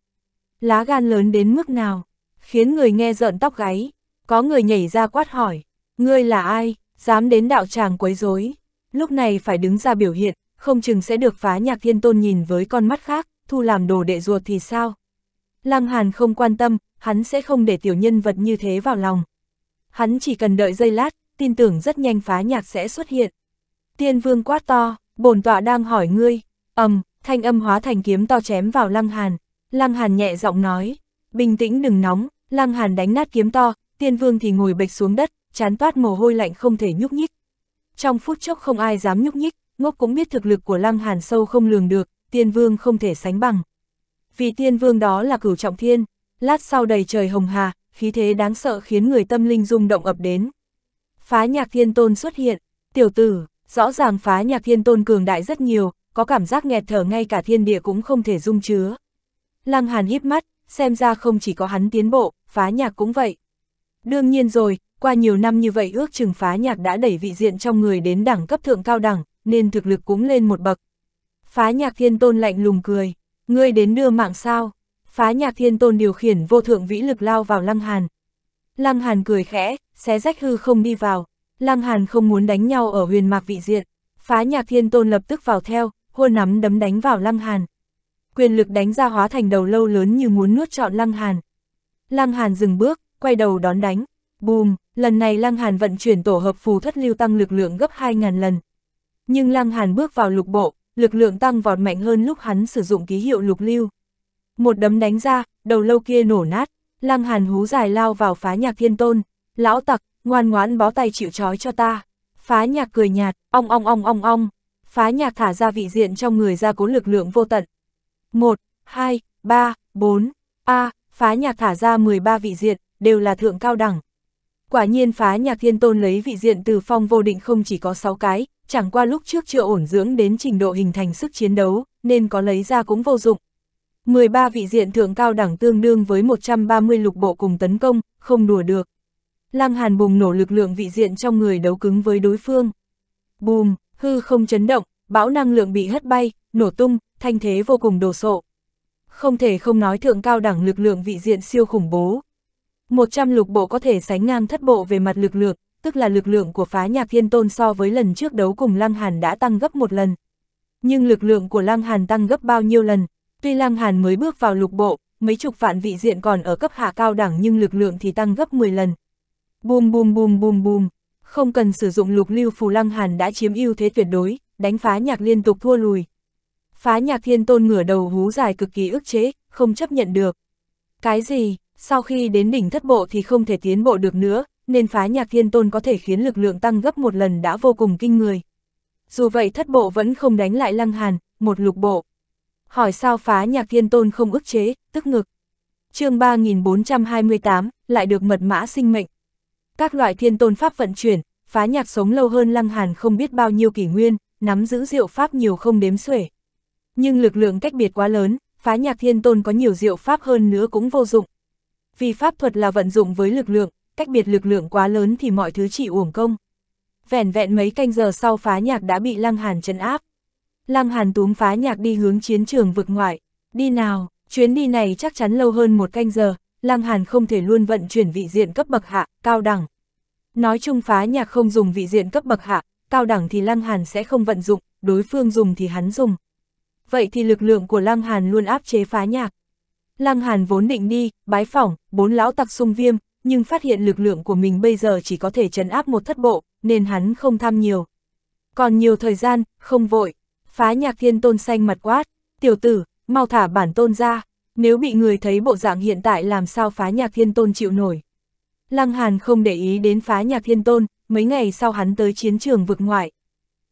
Lá gan lớn đến mức nào, khiến người nghe rợn tóc gáy. Có người nhảy ra quát hỏi, ngươi là ai, dám đến đạo tràng quấy rối lúc này phải đứng ra biểu hiện, không chừng sẽ được phá nhạc thiên tôn nhìn với con mắt khác, thu làm đồ đệ ruột thì sao. Lăng Hàn không quan tâm, hắn sẽ không để tiểu nhân vật như thế vào lòng. Hắn chỉ cần đợi giây lát, tin tưởng rất nhanh phá nhạc sẽ xuất hiện. Tiên vương quát to, bổn tọa đang hỏi ngươi, ầm, thanh âm hóa thành kiếm to chém vào Lăng Hàn. Lăng Hàn nhẹ giọng nói, bình tĩnh đừng nóng, Lăng Hàn đánh nát kiếm to, tiên vương thì ngồi bệch xuống đất, chán toát mồ hôi lạnh không thể nhúc nhích, trong phút chốc không ai dám nhúc nhích, ngốc cũng biết thực lực của Lăng Hàn sâu không lường được, tiên vương không thể sánh bằng. Vì tiên vương đó là cửu trọng thiên, lát sau đầy trời hồng hà, khí thế đáng sợ khiến người tâm linh rung động ập đến. Phá nhạc thiên tôn xuất hiện, tiểu tử, rõ ràng phá nhạc thiên tôn cường đại rất nhiều, có cảm giác nghẹt thở ngay cả thiên địa cũng không thể dung chứa. Lăng Hàn híp mắt, xem ra không chỉ có hắn tiến bộ, phá nhạc cũng vậy. Đương nhiên rồi, qua nhiều năm như vậy ước chừng phá nhạc đã đẩy vị diện trong người đến đẳng cấp thượng cao đẳng, nên thực lực cũng lên một bậc. Phá nhạc thiên tôn lạnh lùng cười, ngươi đến đưa mạng sao? Phá nhạc thiên tôn điều khiển vô thượng vĩ lực lao vào lăng hàn. Lăng hàn cười khẽ, xé rách hư không đi vào. Lăng hàn không muốn đánh nhau ở huyền mạc vị diện. Phá nhạc thiên tôn lập tức vào theo, hôn nắm đấm đánh vào lăng hàn. Quyền lực đánh ra hóa thành đầu lâu lớn như muốn nuốt trọn lăng hàn. Lăng hàn dừng bước, quay đầu đón đánh. Bùm, lần này Lăng Hàn vận chuyển tổ hợp phù thất lưu tăng lực lượng gấp 2.000 lần. Nhưng Lăng Hàn bước vào lục bộ, lực lượng tăng vọt mạnh hơn lúc hắn sử dụng ký hiệu lục lưu. Một đấm đánh ra, đầu lâu kia nổ nát, Lăng Hàn hú dài lao vào phá nhạc thiên tôn. Lão tặc, ngoan ngoãn bó tay chịu trói cho ta. Phá nhạc cười nhạt, ong ong ong ong ong. Phá nhạc thả ra vị diện trong người ra cố lực lượng vô tận. 1, 2, 3, 4, A, phá nhạc thả ra 13 vị diện, đều là thượng cao đẳng. Quả nhiên phá nhạc thiên tôn lấy vị diện từ phong vô định không chỉ có 6 cái, chẳng qua lúc trước chưa ổn dưỡng đến trình độ hình thành sức chiến đấu, nên có lấy ra cũng vô dụng. 13 vị diện thượng cao đẳng tương đương với 130 lục bộ cùng tấn công, không đùa được. Lăng Hàn bùng nổ lực lượng vị diện trong người đấu cứng với đối phương. Bùm, hư không chấn động, bão năng lượng bị hất bay, nổ tung, thanh thế vô cùng đồ sộ. Không thể không nói thượng cao đẳng lực lượng vị diện siêu khủng bố, một trăm lục bộ có thể sánh ngang thất bộ về mặt lực lượng, tức là lực lượng của phá nhạc thiên tôn so với lần trước đấu cùng Lăng Hàn đã tăng gấp một lần. Nhưng lực lượng của Lăng Hàn tăng gấp bao nhiêu lần, tuy Lăng Hàn mới bước vào lục bộ, mấy chục vạn vị diện còn ở cấp hạ cao đẳng nhưng lực lượng thì tăng gấp 10 lần. Bùm bùm bùm bùm bùm, không cần sử dụng lục lưu phù Lăng Hàn đã chiếm ưu thế tuyệt đối, đánh phá nhạc liên tục thua lùi. Phá nhạc thiên tôn ngửa đầu hú dài cực kỳ ức chế, không chấp nhận được. Cái gì, sau khi đến đỉnh thất bộ thì không thể tiến bộ được nữa, nên phá nhạc thiên tôn có thể khiến lực lượng tăng gấp một lần đã vô cùng kinh người. Dù vậy thất bộ vẫn không đánh lại lăng hàn, một lục bộ. Hỏi sao phá nhạc thiên tôn không ức chế, tức ngực. chương 3428, lại được mật mã sinh mệnh. Các loại thiên tôn pháp vận chuyển, phá nhạc sống lâu hơn lăng hàn không biết bao nhiêu kỷ nguyên, nắm giữ diệu pháp nhiều không đếm xuể. Nhưng lực lượng cách biệt quá lớn, phá nhạc thiên tôn có nhiều diệu pháp hơn nữa cũng vô dụng vì pháp thuật là vận dụng với lực lượng, cách biệt lực lượng quá lớn thì mọi thứ chỉ uổng công. Vẻn vẹn mấy canh giờ sau phá nhạc đã bị Lăng Hàn chấn áp. Lăng Hàn túm phá nhạc đi hướng chiến trường vực ngoại. Đi nào, chuyến đi này chắc chắn lâu hơn một canh giờ, Lăng Hàn không thể luôn vận chuyển vị diện cấp bậc hạ, cao đẳng. Nói chung phá nhạc không dùng vị diện cấp bậc hạ, cao đẳng thì Lăng Hàn sẽ không vận dụng, đối phương dùng thì hắn dùng. Vậy thì lực lượng của Lăng Hàn luôn áp chế phá nhạc. Lăng Hàn vốn định đi, bái phỏng, bốn lão tặc sung viêm, nhưng phát hiện lực lượng của mình bây giờ chỉ có thể trấn áp một thất bộ, nên hắn không tham nhiều. Còn nhiều thời gian, không vội, phá nhạc thiên tôn xanh mặt quát, tiểu tử, mau thả bản tôn ra, nếu bị người thấy bộ dạng hiện tại làm sao phá nhạc thiên tôn chịu nổi. Lăng Hàn không để ý đến phá nhạc thiên tôn, mấy ngày sau hắn tới chiến trường vực ngoại.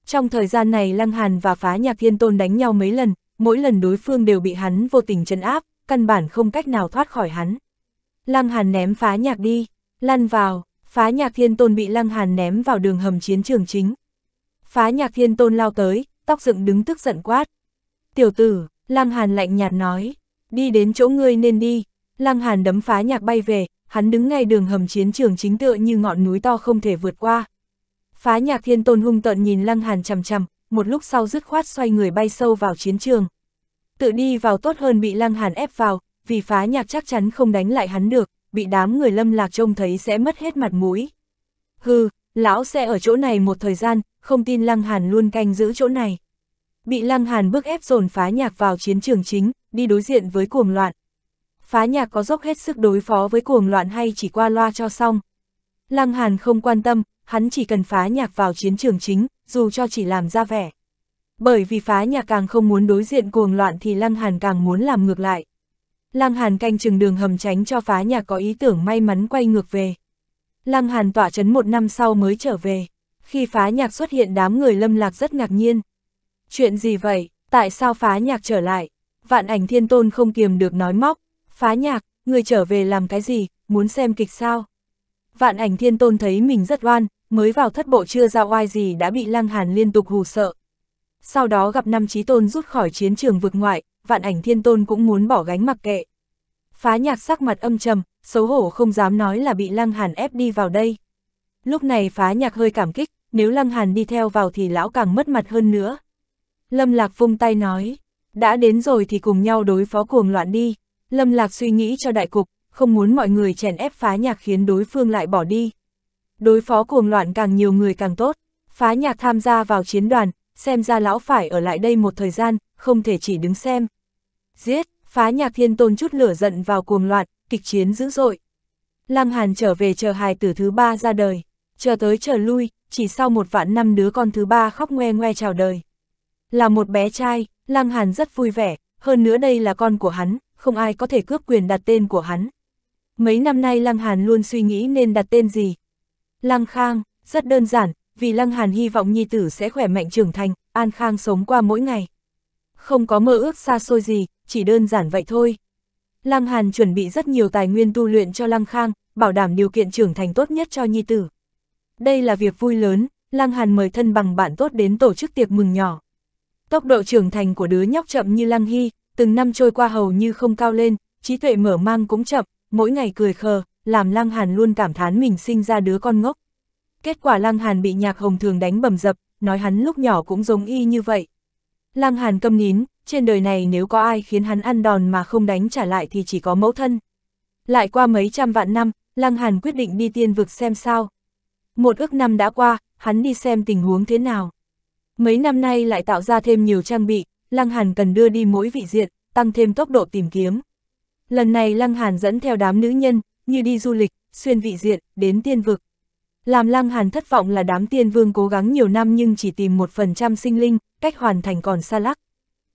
Trong thời gian này Lăng Hàn và phá nhạc thiên tôn đánh nhau mấy lần, mỗi lần đối phương đều bị hắn vô tình chấn áp, căn bản không cách nào thoát khỏi hắn. Lăng Hàn ném phá nhạc đi, lăn vào, phá nhạc thiên tôn bị Lăng Hàn ném vào đường hầm chiến trường chính. Phá nhạc thiên tôn lao tới, tóc dựng đứng tức giận quát. Tiểu tử, Lăng Hàn lạnh nhạt nói, đi đến chỗ ngươi nên đi. Lăng Hàn đấm phá nhạc bay về, hắn đứng ngay đường hầm chiến trường chính tựa như ngọn núi to không thể vượt qua. Phá nhạc thiên tôn hung tợn nhìn Lăng Hàn chằm chằm, một lúc sau dứt khoát xoay người bay sâu vào chiến trường tự đi vào tốt hơn bị lăng hàn ép vào, vì phá nhạc chắc chắn không đánh lại hắn được, bị đám người lâm lạc trông thấy sẽ mất hết mặt mũi. Hừ, lão sẽ ở chỗ này một thời gian, không tin lăng hàn luôn canh giữ chỗ này. Bị lăng hàn bức ép dồn phá nhạc vào chiến trường chính, đi đối diện với cuồng loạn. Phá nhạc có dốc hết sức đối phó với cuồng loạn hay chỉ qua loa cho xong. Lăng hàn không quan tâm, hắn chỉ cần phá nhạc vào chiến trường chính, dù cho chỉ làm ra vẻ. Bởi vì phá nhà càng không muốn đối diện cuồng loạn thì Lăng Hàn càng muốn làm ngược lại. Lăng Hàn canh chừng đường hầm tránh cho phá nhà có ý tưởng may mắn quay ngược về. Lăng Hàn tỏa chấn một năm sau mới trở về. Khi phá nhạc xuất hiện đám người lâm lạc rất ngạc nhiên. Chuyện gì vậy? Tại sao phá nhạc trở lại? Vạn ảnh thiên tôn không kiềm được nói móc. Phá nhạc, người trở về làm cái gì? Muốn xem kịch sao? Vạn ảnh thiên tôn thấy mình rất oan, mới vào thất bộ chưa ra oai gì đã bị Lăng Hàn liên tục hù sợ sau đó gặp năm trí tôn rút khỏi chiến trường vực ngoại, vạn ảnh thiên tôn cũng muốn bỏ gánh mặc kệ. Phá nhạc sắc mặt âm trầm, xấu hổ không dám nói là bị Lăng Hàn ép đi vào đây. Lúc này phá nhạc hơi cảm kích, nếu Lăng Hàn đi theo vào thì lão càng mất mặt hơn nữa. Lâm Lạc vung tay nói, đã đến rồi thì cùng nhau đối phó cuồng loạn đi. Lâm Lạc suy nghĩ cho đại cục, không muốn mọi người chèn ép phá nhạc khiến đối phương lại bỏ đi. Đối phó cuồng loạn càng nhiều người càng tốt, phá nhạc tham gia vào chiến đoàn, xem ra lão phải ở lại đây một thời gian, không thể chỉ đứng xem. Giết, phá nhạc thiên tôn chút lửa giận vào cuồng loạn, kịch chiến dữ dội. Lăng Hàn trở về chờ hài tử thứ ba ra đời, chờ tới chờ lui, chỉ sau một vạn năm đứa con thứ ba khóc ngoe ngoe chào đời. Là một bé trai, Lăng Hàn rất vui vẻ, hơn nữa đây là con của hắn, không ai có thể cướp quyền đặt tên của hắn. Mấy năm nay Lăng Hàn luôn suy nghĩ nên đặt tên gì. Lăng Khang, rất đơn giản, vì Lăng Hàn hy vọng nhi tử sẽ khỏe mạnh trưởng thành, an khang sống qua mỗi ngày. Không có mơ ước xa xôi gì, chỉ đơn giản vậy thôi. Lăng Hàn chuẩn bị rất nhiều tài nguyên tu luyện cho Lăng Khang, bảo đảm điều kiện trưởng thành tốt nhất cho nhi tử. Đây là việc vui lớn, Lăng Hàn mời thân bằng bạn tốt đến tổ chức tiệc mừng nhỏ. Tốc độ trưởng thành của đứa nhóc chậm như Lăng Hy, từng năm trôi qua hầu như không cao lên, trí tuệ mở mang cũng chậm, mỗi ngày cười khờ, làm Lăng Hàn luôn cảm thán mình sinh ra đứa con ngốc. Kết quả Lăng Hàn bị Nhạc Hồng Thường đánh bầm dập, nói hắn lúc nhỏ cũng giống y như vậy. Lăng Hàn câm nín, trên đời này nếu có ai khiến hắn ăn đòn mà không đánh trả lại thì chỉ có mẫu thân. Lại qua mấy trăm vạn năm, Lăng Hàn quyết định đi tiên vực xem sao. Một ước năm đã qua, hắn đi xem tình huống thế nào. Mấy năm nay lại tạo ra thêm nhiều trang bị, Lăng Hàn cần đưa đi mỗi vị diện, tăng thêm tốc độ tìm kiếm. Lần này Lăng Hàn dẫn theo đám nữ nhân, như đi du lịch, xuyên vị diện, đến tiên vực. Làm Lăng Hàn thất vọng là đám tiên vương cố gắng nhiều năm nhưng chỉ tìm một phần trăm sinh linh, cách hoàn thành còn xa lắc.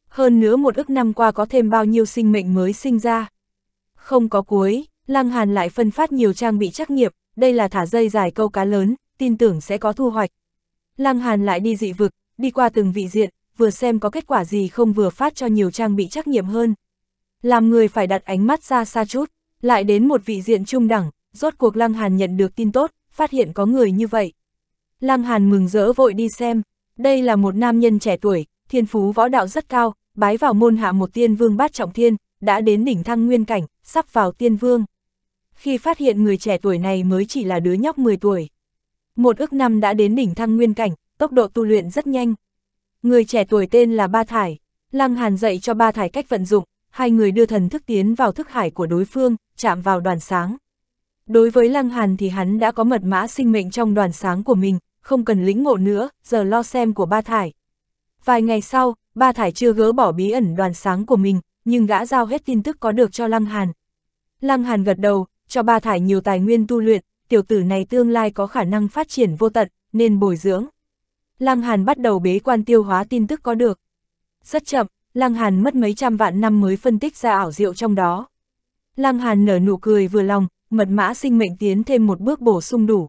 Hơn nữa một ức năm qua có thêm bao nhiêu sinh mệnh mới sinh ra. Không có cuối, Lăng Hàn lại phân phát nhiều trang bị trắc nghiệp, đây là thả dây dài câu cá lớn, tin tưởng sẽ có thu hoạch. Lăng Hàn lại đi dị vực, đi qua từng vị diện, vừa xem có kết quả gì không vừa phát cho nhiều trang bị trắc nghiệm hơn. Làm người phải đặt ánh mắt ra xa chút, lại đến một vị diện trung đẳng, rốt cuộc Lăng Hàn nhận được tin tốt, phát hiện có người như vậy. Lăng Hàn mừng rỡ vội đi xem, đây là một nam nhân trẻ tuổi, thiên phú võ đạo rất cao, bái vào môn hạ một tiên vương bát trọng thiên, đã đến đỉnh thăng nguyên cảnh, sắp vào tiên vương. Khi phát hiện người trẻ tuổi này mới chỉ là đứa nhóc 10 tuổi. Một ước năm đã đến đỉnh thăng nguyên cảnh, tốc độ tu luyện rất nhanh. Người trẻ tuổi tên là Ba Thải, Lăng Hàn dạy cho Ba Thải cách vận dụng, hai người đưa thần thức tiến vào thức hải của đối phương, chạm vào đoàn sáng. Đối với Lăng Hàn thì hắn đã có mật mã sinh mệnh trong đoàn sáng của mình, không cần lĩnh ngộ nữa, giờ lo xem của ba thải. Vài ngày sau, ba thải chưa gỡ bỏ bí ẩn đoàn sáng của mình, nhưng gã giao hết tin tức có được cho Lăng Hàn. Lăng Hàn gật đầu, cho ba thải nhiều tài nguyên tu luyện, tiểu tử này tương lai có khả năng phát triển vô tận, nên bồi dưỡng. Lăng Hàn bắt đầu bế quan tiêu hóa tin tức có được. Rất chậm, Lăng Hàn mất mấy trăm vạn năm mới phân tích ra ảo diệu trong đó. Lăng Hàn nở nụ cười vừa lòng, mật mã sinh mệnh tiến thêm một bước bổ sung đủ.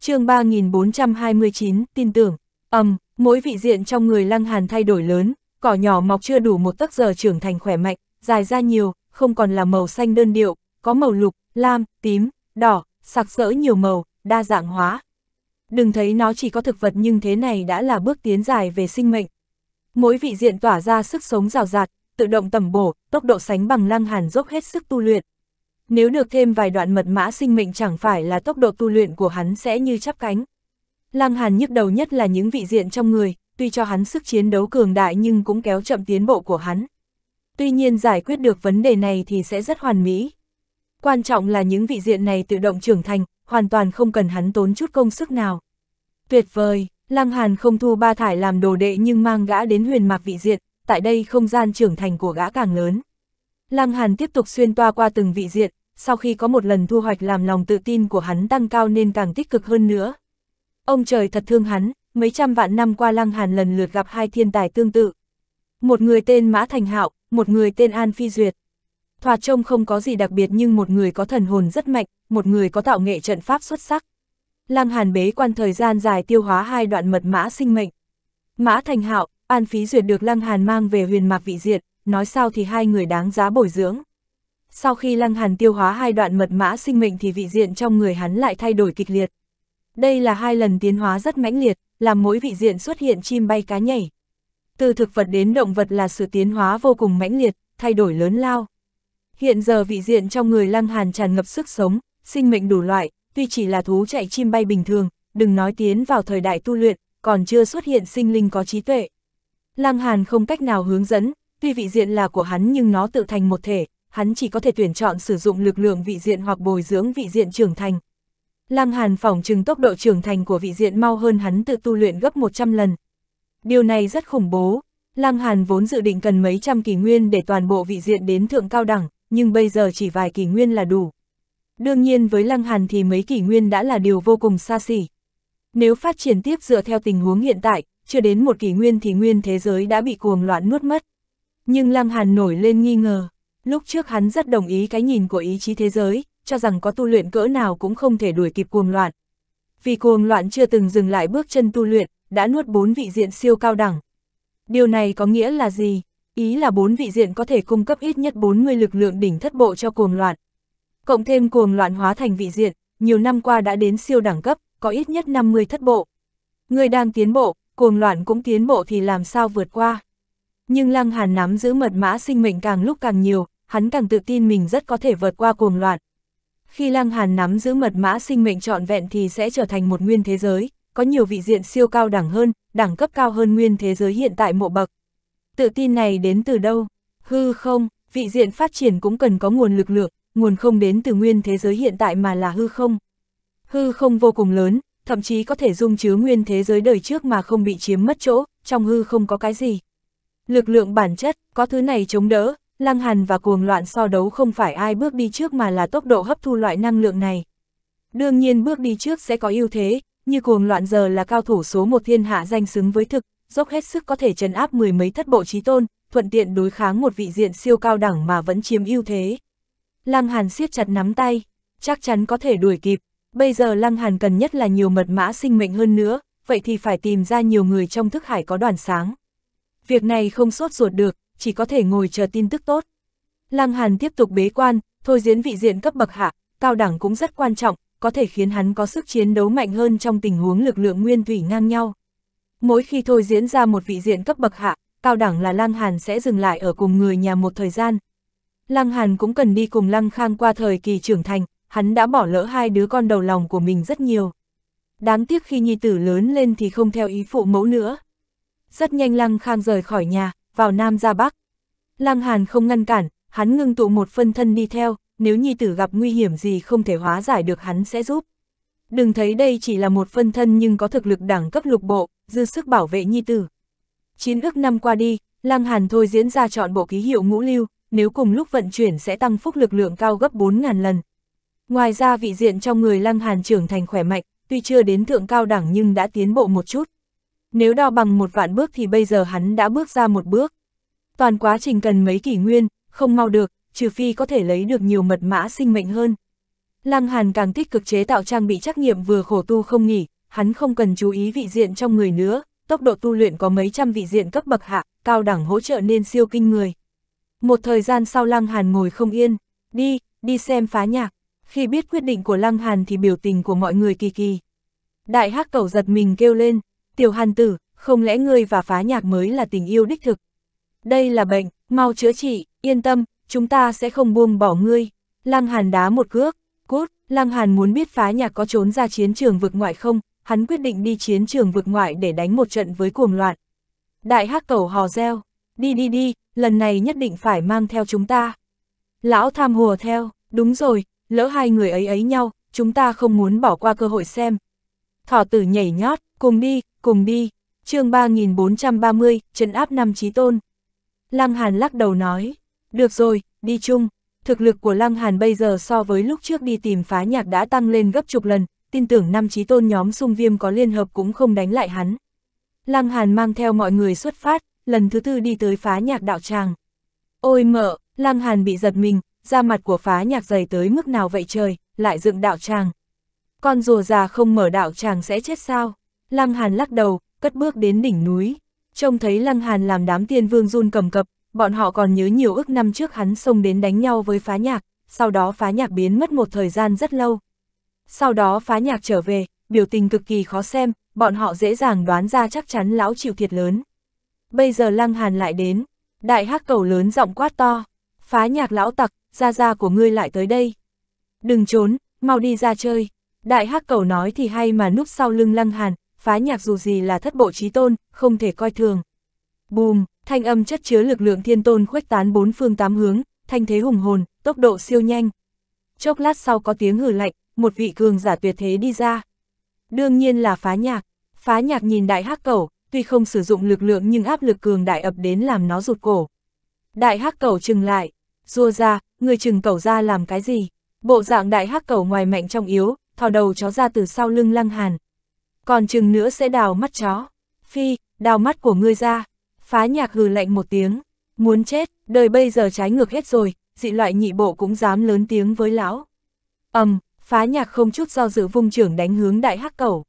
chương 3429, tin tưởng, ầm, um, mỗi vị diện trong người lăng hàn thay đổi lớn, cỏ nhỏ mọc chưa đủ một tấc giờ trưởng thành khỏe mạnh, dài ra nhiều, không còn là màu xanh đơn điệu, có màu lục, lam, tím, đỏ, sặc sỡ nhiều màu, đa dạng hóa. Đừng thấy nó chỉ có thực vật nhưng thế này đã là bước tiến dài về sinh mệnh. Mỗi vị diện tỏa ra sức sống rào rạt, tự động tầm bổ, tốc độ sánh bằng lăng hàn dốc hết sức tu luyện, nếu được thêm vài đoạn mật mã sinh mệnh chẳng phải là tốc độ tu luyện của hắn sẽ như chắp cánh. Lăng Hàn nhức đầu nhất là những vị diện trong người, tuy cho hắn sức chiến đấu cường đại nhưng cũng kéo chậm tiến bộ của hắn. Tuy nhiên giải quyết được vấn đề này thì sẽ rất hoàn mỹ. Quan trọng là những vị diện này tự động trưởng thành, hoàn toàn không cần hắn tốn chút công sức nào. Tuyệt vời, Lăng Hàn không thu ba thải làm đồ đệ nhưng mang gã đến huyền mạc vị diện, tại đây không gian trưởng thành của gã càng lớn. Lăng Hàn tiếp tục xuyên toa qua từng vị diện, sau khi có một lần thu hoạch làm lòng tự tin của hắn tăng cao nên càng tích cực hơn nữa. Ông trời thật thương hắn, mấy trăm vạn năm qua Lăng Hàn lần lượt gặp hai thiên tài tương tự. Một người tên Mã Thành Hạo, một người tên An Phi Duyệt. Thoạt trông không có gì đặc biệt nhưng một người có thần hồn rất mạnh, một người có tạo nghệ trận pháp xuất sắc. Lăng Hàn bế quan thời gian dài tiêu hóa hai đoạn mật mã sinh mệnh. Mã Thành Hạo, An phi Duyệt được Lăng Hàn mang về huyền mạc vị diện, nói sao thì hai người đáng giá bồi dưỡng sau khi Lăng Hàn tiêu hóa hai đoạn mật mã sinh mệnh thì vị diện trong người hắn lại thay đổi kịch liệt. Đây là hai lần tiến hóa rất mãnh liệt, làm mỗi vị diện xuất hiện chim bay cá nhảy. Từ thực vật đến động vật là sự tiến hóa vô cùng mãnh liệt, thay đổi lớn lao. Hiện giờ vị diện trong người Lăng Hàn tràn ngập sức sống, sinh mệnh đủ loại, tuy chỉ là thú chạy chim bay bình thường, đừng nói tiến vào thời đại tu luyện, còn chưa xuất hiện sinh linh có trí tuệ. Lăng Hàn không cách nào hướng dẫn, tuy vị diện là của hắn nhưng nó tự thành một thể, hắn chỉ có thể tuyển chọn sử dụng lực lượng vị diện hoặc bồi dưỡng vị diện trưởng thành. Lam Hàn phỏng chừng tốc độ trưởng thành của vị diện mau hơn hắn tự tu luyện gấp 100 lần. Điều này rất khủng bố. Lam Hàn vốn dự định cần mấy trăm kỳ nguyên để toàn bộ vị diện đến thượng cao đẳng, nhưng bây giờ chỉ vài kỳ nguyên là đủ. Đương nhiên với Lăng Hàn thì mấy kỷ nguyên đã là điều vô cùng xa xỉ. Nếu phát triển tiếp dựa theo tình huống hiện tại, chưa đến một kỷ nguyên thì nguyên thế giới đã bị cuồng loạn nuốt mất. Nhưng Lăng Hàn nổi lên nghi ngờ. Lúc trước hắn rất đồng ý cái nhìn của ý chí thế giới, cho rằng có tu luyện cỡ nào cũng không thể đuổi kịp cuồng loạn. Vì cuồng loạn chưa từng dừng lại bước chân tu luyện, đã nuốt bốn vị diện siêu cao đẳng. Điều này có nghĩa là gì? Ý là bốn vị diện có thể cung cấp ít nhất 40 lực lượng đỉnh thất bộ cho cuồng loạn. Cộng thêm cuồng loạn hóa thành vị diện, nhiều năm qua đã đến siêu đẳng cấp, có ít nhất 50 thất bộ. Người đang tiến bộ, cuồng loạn cũng tiến bộ thì làm sao vượt qua. Nhưng Lăng Hàn nắm giữ mật mã sinh mệnh càng lúc càng nhiều, hắn càng tự tin mình rất có thể vượt qua cuồng loạn. Khi Lăng Hàn nắm giữ mật mã sinh mệnh trọn vẹn thì sẽ trở thành một nguyên thế giới, có nhiều vị diện siêu cao đẳng hơn, đẳng cấp cao hơn nguyên thế giới hiện tại mộ bậc. Tự tin này đến từ đâu? Hư không, vị diện phát triển cũng cần có nguồn lực lượng, nguồn không đến từ nguyên thế giới hiện tại mà là hư không. Hư không vô cùng lớn, thậm chí có thể dung chứa nguyên thế giới đời trước mà không bị chiếm mất chỗ, trong hư không có cái gì. Lực lượng bản chất, có thứ này chống đỡ, lăng hàn và cuồng loạn so đấu không phải ai bước đi trước mà là tốc độ hấp thu loại năng lượng này. Đương nhiên bước đi trước sẽ có ưu thế, như cuồng loạn giờ là cao thủ số một thiên hạ danh xứng với thực, dốc hết sức có thể trấn áp mười mấy thất bộ trí tôn, thuận tiện đối kháng một vị diện siêu cao đẳng mà vẫn chiếm ưu thế. Lăng Hàn siết chặt nắm tay, chắc chắn có thể đuổi kịp, bây giờ Lăng Hàn cần nhất là nhiều mật mã sinh mệnh hơn nữa, vậy thì phải tìm ra nhiều người trong thức hải có đoàn sáng. Việc này không sốt ruột được, chỉ có thể ngồi chờ tin tức tốt. Lăng Hàn tiếp tục bế quan, thôi diễn vị diện cấp bậc hạ, cao đẳng cũng rất quan trọng, có thể khiến hắn có sức chiến đấu mạnh hơn trong tình huống lực lượng nguyên thủy ngang nhau. Mỗi khi thôi diễn ra một vị diện cấp bậc hạ, cao đẳng là Lăng Hàn sẽ dừng lại ở cùng người nhà một thời gian. Lăng Hàn cũng cần đi cùng Lăng Khang qua thời kỳ trưởng thành, hắn đã bỏ lỡ hai đứa con đầu lòng của mình rất nhiều. Đáng tiếc khi nhi tử lớn lên thì không theo ý phụ mẫu nữa. Rất nhanh Lăng Khang rời khỏi nhà, vào Nam ra Bắc. Lăng Hàn không ngăn cản, hắn ngưng tụ một phân thân đi theo, nếu nhi tử gặp nguy hiểm gì không thể hóa giải được hắn sẽ giúp. Đừng thấy đây chỉ là một phân thân nhưng có thực lực đẳng cấp lục bộ, dư sức bảo vệ nhi tử. chín ước năm qua đi, Lăng Hàn thôi diễn ra chọn bộ ký hiệu ngũ lưu, nếu cùng lúc vận chuyển sẽ tăng phúc lực lượng cao gấp 4.000 lần. Ngoài ra vị diện trong người Lăng Hàn trưởng thành khỏe mạnh, tuy chưa đến thượng cao đẳng nhưng đã tiến bộ một chút nếu đo bằng một vạn bước thì bây giờ hắn đã bước ra một bước. Toàn quá trình cần mấy kỷ nguyên, không mau được, trừ phi có thể lấy được nhiều mật mã sinh mệnh hơn. Lăng Hàn càng tích cực chế tạo trang bị trắc nghiệm vừa khổ tu không nghỉ, hắn không cần chú ý vị diện trong người nữa, tốc độ tu luyện có mấy trăm vị diện cấp bậc hạ, cao đẳng hỗ trợ nên siêu kinh người. Một thời gian sau Lăng Hàn ngồi không yên, đi, đi xem phá nhạc. Khi biết quyết định của Lăng Hàn thì biểu tình của mọi người kỳ kỳ. Đại hắc cẩu giật mình kêu lên, tiểu hàn tử, không lẽ ngươi và phá nhạc mới là tình yêu đích thực? Đây là bệnh, mau chữa trị, yên tâm, chúng ta sẽ không buông bỏ ngươi. Lăng hàn đá một cước, cút, lăng hàn muốn biết phá nhạc có trốn ra chiến trường vực ngoại không, hắn quyết định đi chiến trường vực ngoại để đánh một trận với cuồng loạn. Đại hắc cầu hò reo, đi đi đi, lần này nhất định phải mang theo chúng ta. Lão tham hùa theo, đúng rồi, lỡ hai người ấy ấy nhau, chúng ta không muốn bỏ qua cơ hội xem. Thỏ tử nhảy nhót, cùng đi, cùng đi, chương 3430, trấn áp năm chí tôn. Lăng Hàn lắc đầu nói, được rồi, đi chung, thực lực của Lăng Hàn bây giờ so với lúc trước đi tìm phá nhạc đã tăng lên gấp chục lần, tin tưởng năm chí tôn nhóm sung viêm có liên hợp cũng không đánh lại hắn. Lăng Hàn mang theo mọi người xuất phát, lần thứ tư đi tới phá nhạc đạo tràng. Ôi mợ, Lăng Hàn bị giật mình, da mặt của phá nhạc dày tới mức nào vậy trời, lại dựng đạo tràng. Con rùa già không mở đạo tràng sẽ chết sao? Lăng Hàn lắc đầu, cất bước đến đỉnh núi. Trông thấy Lăng Hàn làm đám tiên vương run cầm cập, bọn họ còn nhớ nhiều ước năm trước hắn xông đến đánh nhau với phá nhạc, sau đó phá nhạc biến mất một thời gian rất lâu. Sau đó phá nhạc trở về, biểu tình cực kỳ khó xem, bọn họ dễ dàng đoán ra chắc chắn lão chịu thiệt lớn. Bây giờ Lăng Hàn lại đến, đại hắc cầu lớn giọng quát to, phá nhạc lão tặc, ra ra của ngươi lại tới đây. Đừng trốn, mau đi ra chơi. Đại hắc cầu nói thì hay mà núp sau lưng Lăng Hàn, phá nhạc dù gì là thất bộ trí tôn, không thể coi thường. Bùm, thanh âm chất chứa lực lượng thiên tôn khuếch tán bốn phương tám hướng, thanh thế hùng hồn, tốc độ siêu nhanh. Chốc lát sau có tiếng hử lạnh, một vị cường giả tuyệt thế đi ra. Đương nhiên là phá nhạc, phá nhạc nhìn đại hắc cầu, tuy không sử dụng lực lượng nhưng áp lực cường đại ập đến làm nó rụt cổ. Đại hắc cầu chừng lại, rua ra, người chừng cầu ra làm cái gì? Bộ dạng đại hắc cầu ngoài mạnh trong yếu, thò đầu chó ra từ sau lưng lăng hàn, còn chừng nữa sẽ đào mắt chó. Phi, đào mắt của ngươi ra. Phá nhạc hừ lạnh một tiếng. Muốn chết, đời bây giờ trái ngược hết rồi, dị loại nhị bộ cũng dám lớn tiếng với lão. ầm um, phá nhạc không chút do dự vung trưởng đánh hướng đại hắc cẩu.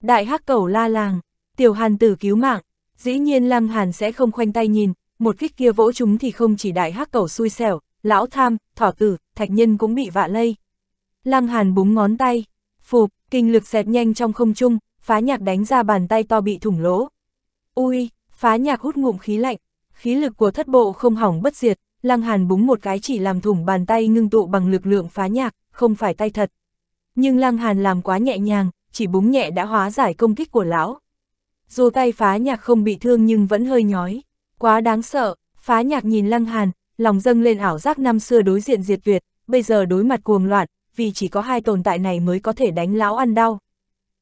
Đại hắc cẩu la làng, tiểu hàn tử cứu mạng, dĩ nhiên lăng hàn sẽ không khoanh tay nhìn, một kích kia vỗ chúng thì không chỉ đại hắc cẩu xui xẻo, lão tham, thỏ tử, thạch nhân cũng bị vạ lây. Lăng hàn búng ngón tay, phục, kinh lực xẹt nhanh trong không trung, phá nhạc đánh ra bàn tay to bị thủng lỗ. Ui, phá nhạc hút ngụm khí lạnh, khí lực của thất bộ không hỏng bất diệt, lăng hàn búng một cái chỉ làm thủng bàn tay ngưng tụ bằng lực lượng phá nhạc, không phải tay thật. Nhưng lăng hàn làm quá nhẹ nhàng, chỉ búng nhẹ đã hóa giải công kích của lão. Dù tay phá nhạc không bị thương nhưng vẫn hơi nhói, quá đáng sợ, phá nhạc nhìn lăng hàn, lòng dâng lên ảo giác năm xưa đối diện diệt tuyệt, bây giờ đối mặt cuồng loạn, vì chỉ có hai tồn tại này mới có thể đánh lão ăn đau.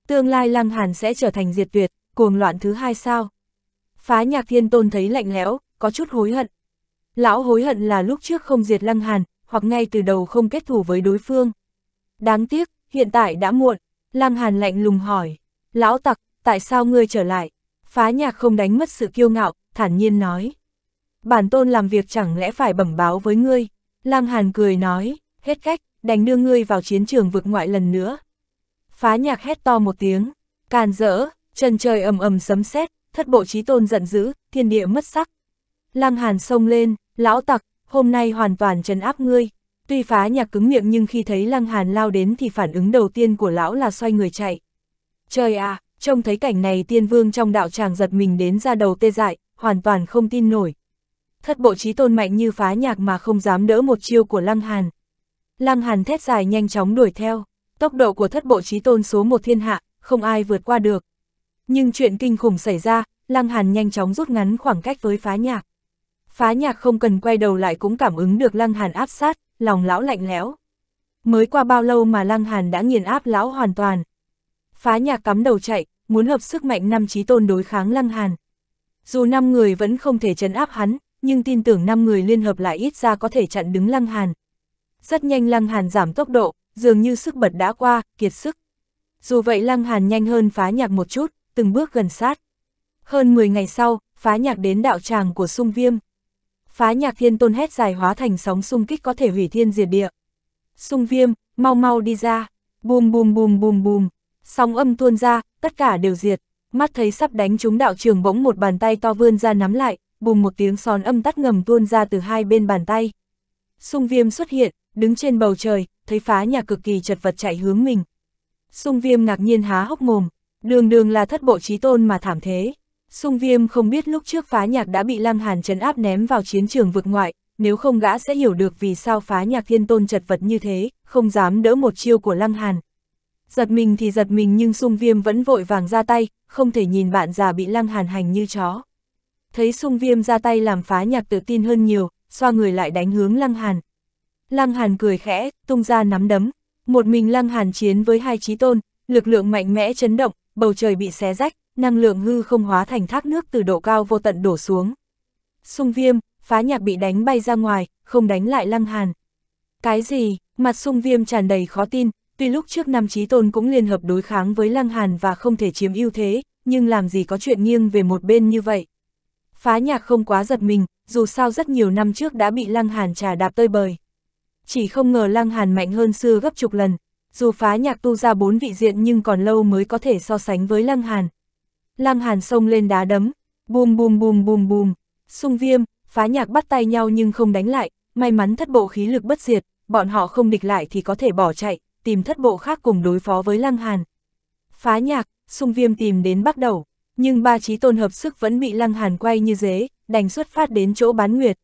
Tương lai Lăng Hàn sẽ trở thành diệt tuyệt, cuồng loạn thứ hai sao? Phá nhạc thiên tôn thấy lạnh lẽo, có chút hối hận. Lão hối hận là lúc trước không diệt Lăng Hàn, hoặc ngay từ đầu không kết thù với đối phương. Đáng tiếc, hiện tại đã muộn, Lăng Hàn lạnh lùng hỏi, lão tặc, tại sao ngươi trở lại? Phá nhạc không đánh mất sự kiêu ngạo, thản nhiên nói. Bản tôn làm việc chẳng lẽ phải bẩm báo với ngươi? Lăng Hàn cười nói, hết cách, đành đưa ngươi vào chiến trường vực ngoại lần nữa. Phá nhạc hét to một tiếng, càn rỡ, trần trời ầm ầm sấm sét, thất bộ trí tôn giận dữ, thiên địa mất sắc. Lăng Hàn xông lên, lão tặc, hôm nay hoàn toàn trấn áp ngươi. Tuy phá nhạc cứng miệng nhưng khi thấy Lăng Hàn lao đến thì phản ứng đầu tiên của lão là xoay người chạy. Trời à, trông thấy cảnh này tiên vương trong đạo tràng giật mình đến ra đầu tê dại, hoàn toàn không tin nổi. Thất bộ trí tôn mạnh như phá nhạc mà không dám đỡ một chiêu của Lăng Hàn, Lăng Hàn thét dài nhanh chóng đuổi theo, tốc độ của thất bộ trí tôn số một thiên hạ, không ai vượt qua được. Nhưng chuyện kinh khủng xảy ra, Lăng Hàn nhanh chóng rút ngắn khoảng cách với phá nhạc. Phá nhạc không cần quay đầu lại cũng cảm ứng được Lăng Hàn áp sát, lòng lão lạnh lẽo. Mới qua bao lâu mà Lăng Hàn đã nghiền áp lão hoàn toàn. Phá nhạc cắm đầu chạy, muốn hợp sức mạnh năm trí tôn đối kháng Lăng Hàn. Dù năm người vẫn không thể chấn áp hắn, nhưng tin tưởng năm người liên hợp lại ít ra có thể chặn đứng Lăng Hàn. Rất nhanh Lăng Hàn giảm tốc độ, dường như sức bật đã qua, kiệt sức. Dù vậy Lăng Hàn nhanh hơn phá nhạc một chút, từng bước gần sát. Hơn 10 ngày sau, phá nhạc đến đạo tràng của sung viêm. Phá nhạc thiên tôn hét dài hóa thành sóng xung kích có thể hủy thiên diệt địa. Sung viêm, mau mau đi ra, bùm bùm bùm bùm bùm, sóng âm tuôn ra, tất cả đều diệt. Mắt thấy sắp đánh chúng đạo trường bỗng một bàn tay to vươn ra nắm lại, bùm một tiếng son âm tắt ngầm tuôn ra từ hai bên bàn tay. Sung viêm xuất hiện, đứng trên bầu trời, thấy phá nhà cực kỳ chật vật chạy hướng mình. Sung viêm ngạc nhiên há hốc mồm, đường đường là thất bộ trí tôn mà thảm thế. Sung viêm không biết lúc trước phá nhạc đã bị lăng hàn chấn áp ném vào chiến trường vực ngoại, nếu không gã sẽ hiểu được vì sao phá nhạc thiên tôn chật vật như thế, không dám đỡ một chiêu của lăng hàn. Giật mình thì giật mình nhưng sung viêm vẫn vội vàng ra tay, không thể nhìn bạn già bị lăng hàn hành như chó. Thấy sung viêm ra tay làm phá nhạc tự tin hơn nhiều, xoa người lại đánh hướng lăng hàn. Lăng Hàn cười khẽ, tung ra nắm đấm, một mình Lăng Hàn chiến với hai chí tôn, lực lượng mạnh mẽ chấn động, bầu trời bị xé rách, năng lượng hư không hóa thành thác nước từ độ cao vô tận đổ xuống. Sung viêm, phá nhạc bị đánh bay ra ngoài, không đánh lại Lăng Hàn. Cái gì, mặt sung viêm tràn đầy khó tin, tuy lúc trước năm chí tôn cũng liên hợp đối kháng với Lăng Hàn và không thể chiếm ưu thế, nhưng làm gì có chuyện nghiêng về một bên như vậy. Phá nhạc không quá giật mình, dù sao rất nhiều năm trước đã bị Lăng Hàn trà đạp tơi bời chỉ không ngờ Lăng Hàn mạnh hơn xưa gấp chục lần, dù phá nhạc tu ra bốn vị diện nhưng còn lâu mới có thể so sánh với Lăng Hàn. Lăng Hàn xông lên đá đấm, bùm bùm bùm bùm bùm, sung viêm, phá nhạc bắt tay nhau nhưng không đánh lại, may mắn thất bộ khí lực bất diệt, bọn họ không địch lại thì có thể bỏ chạy, tìm thất bộ khác cùng đối phó với Lăng Hàn. Phá nhạc, sung viêm tìm đến bắt đầu, nhưng ba trí tôn hợp sức vẫn bị Lăng Hàn quay như dế, đành xuất phát đến chỗ bán nguyệt.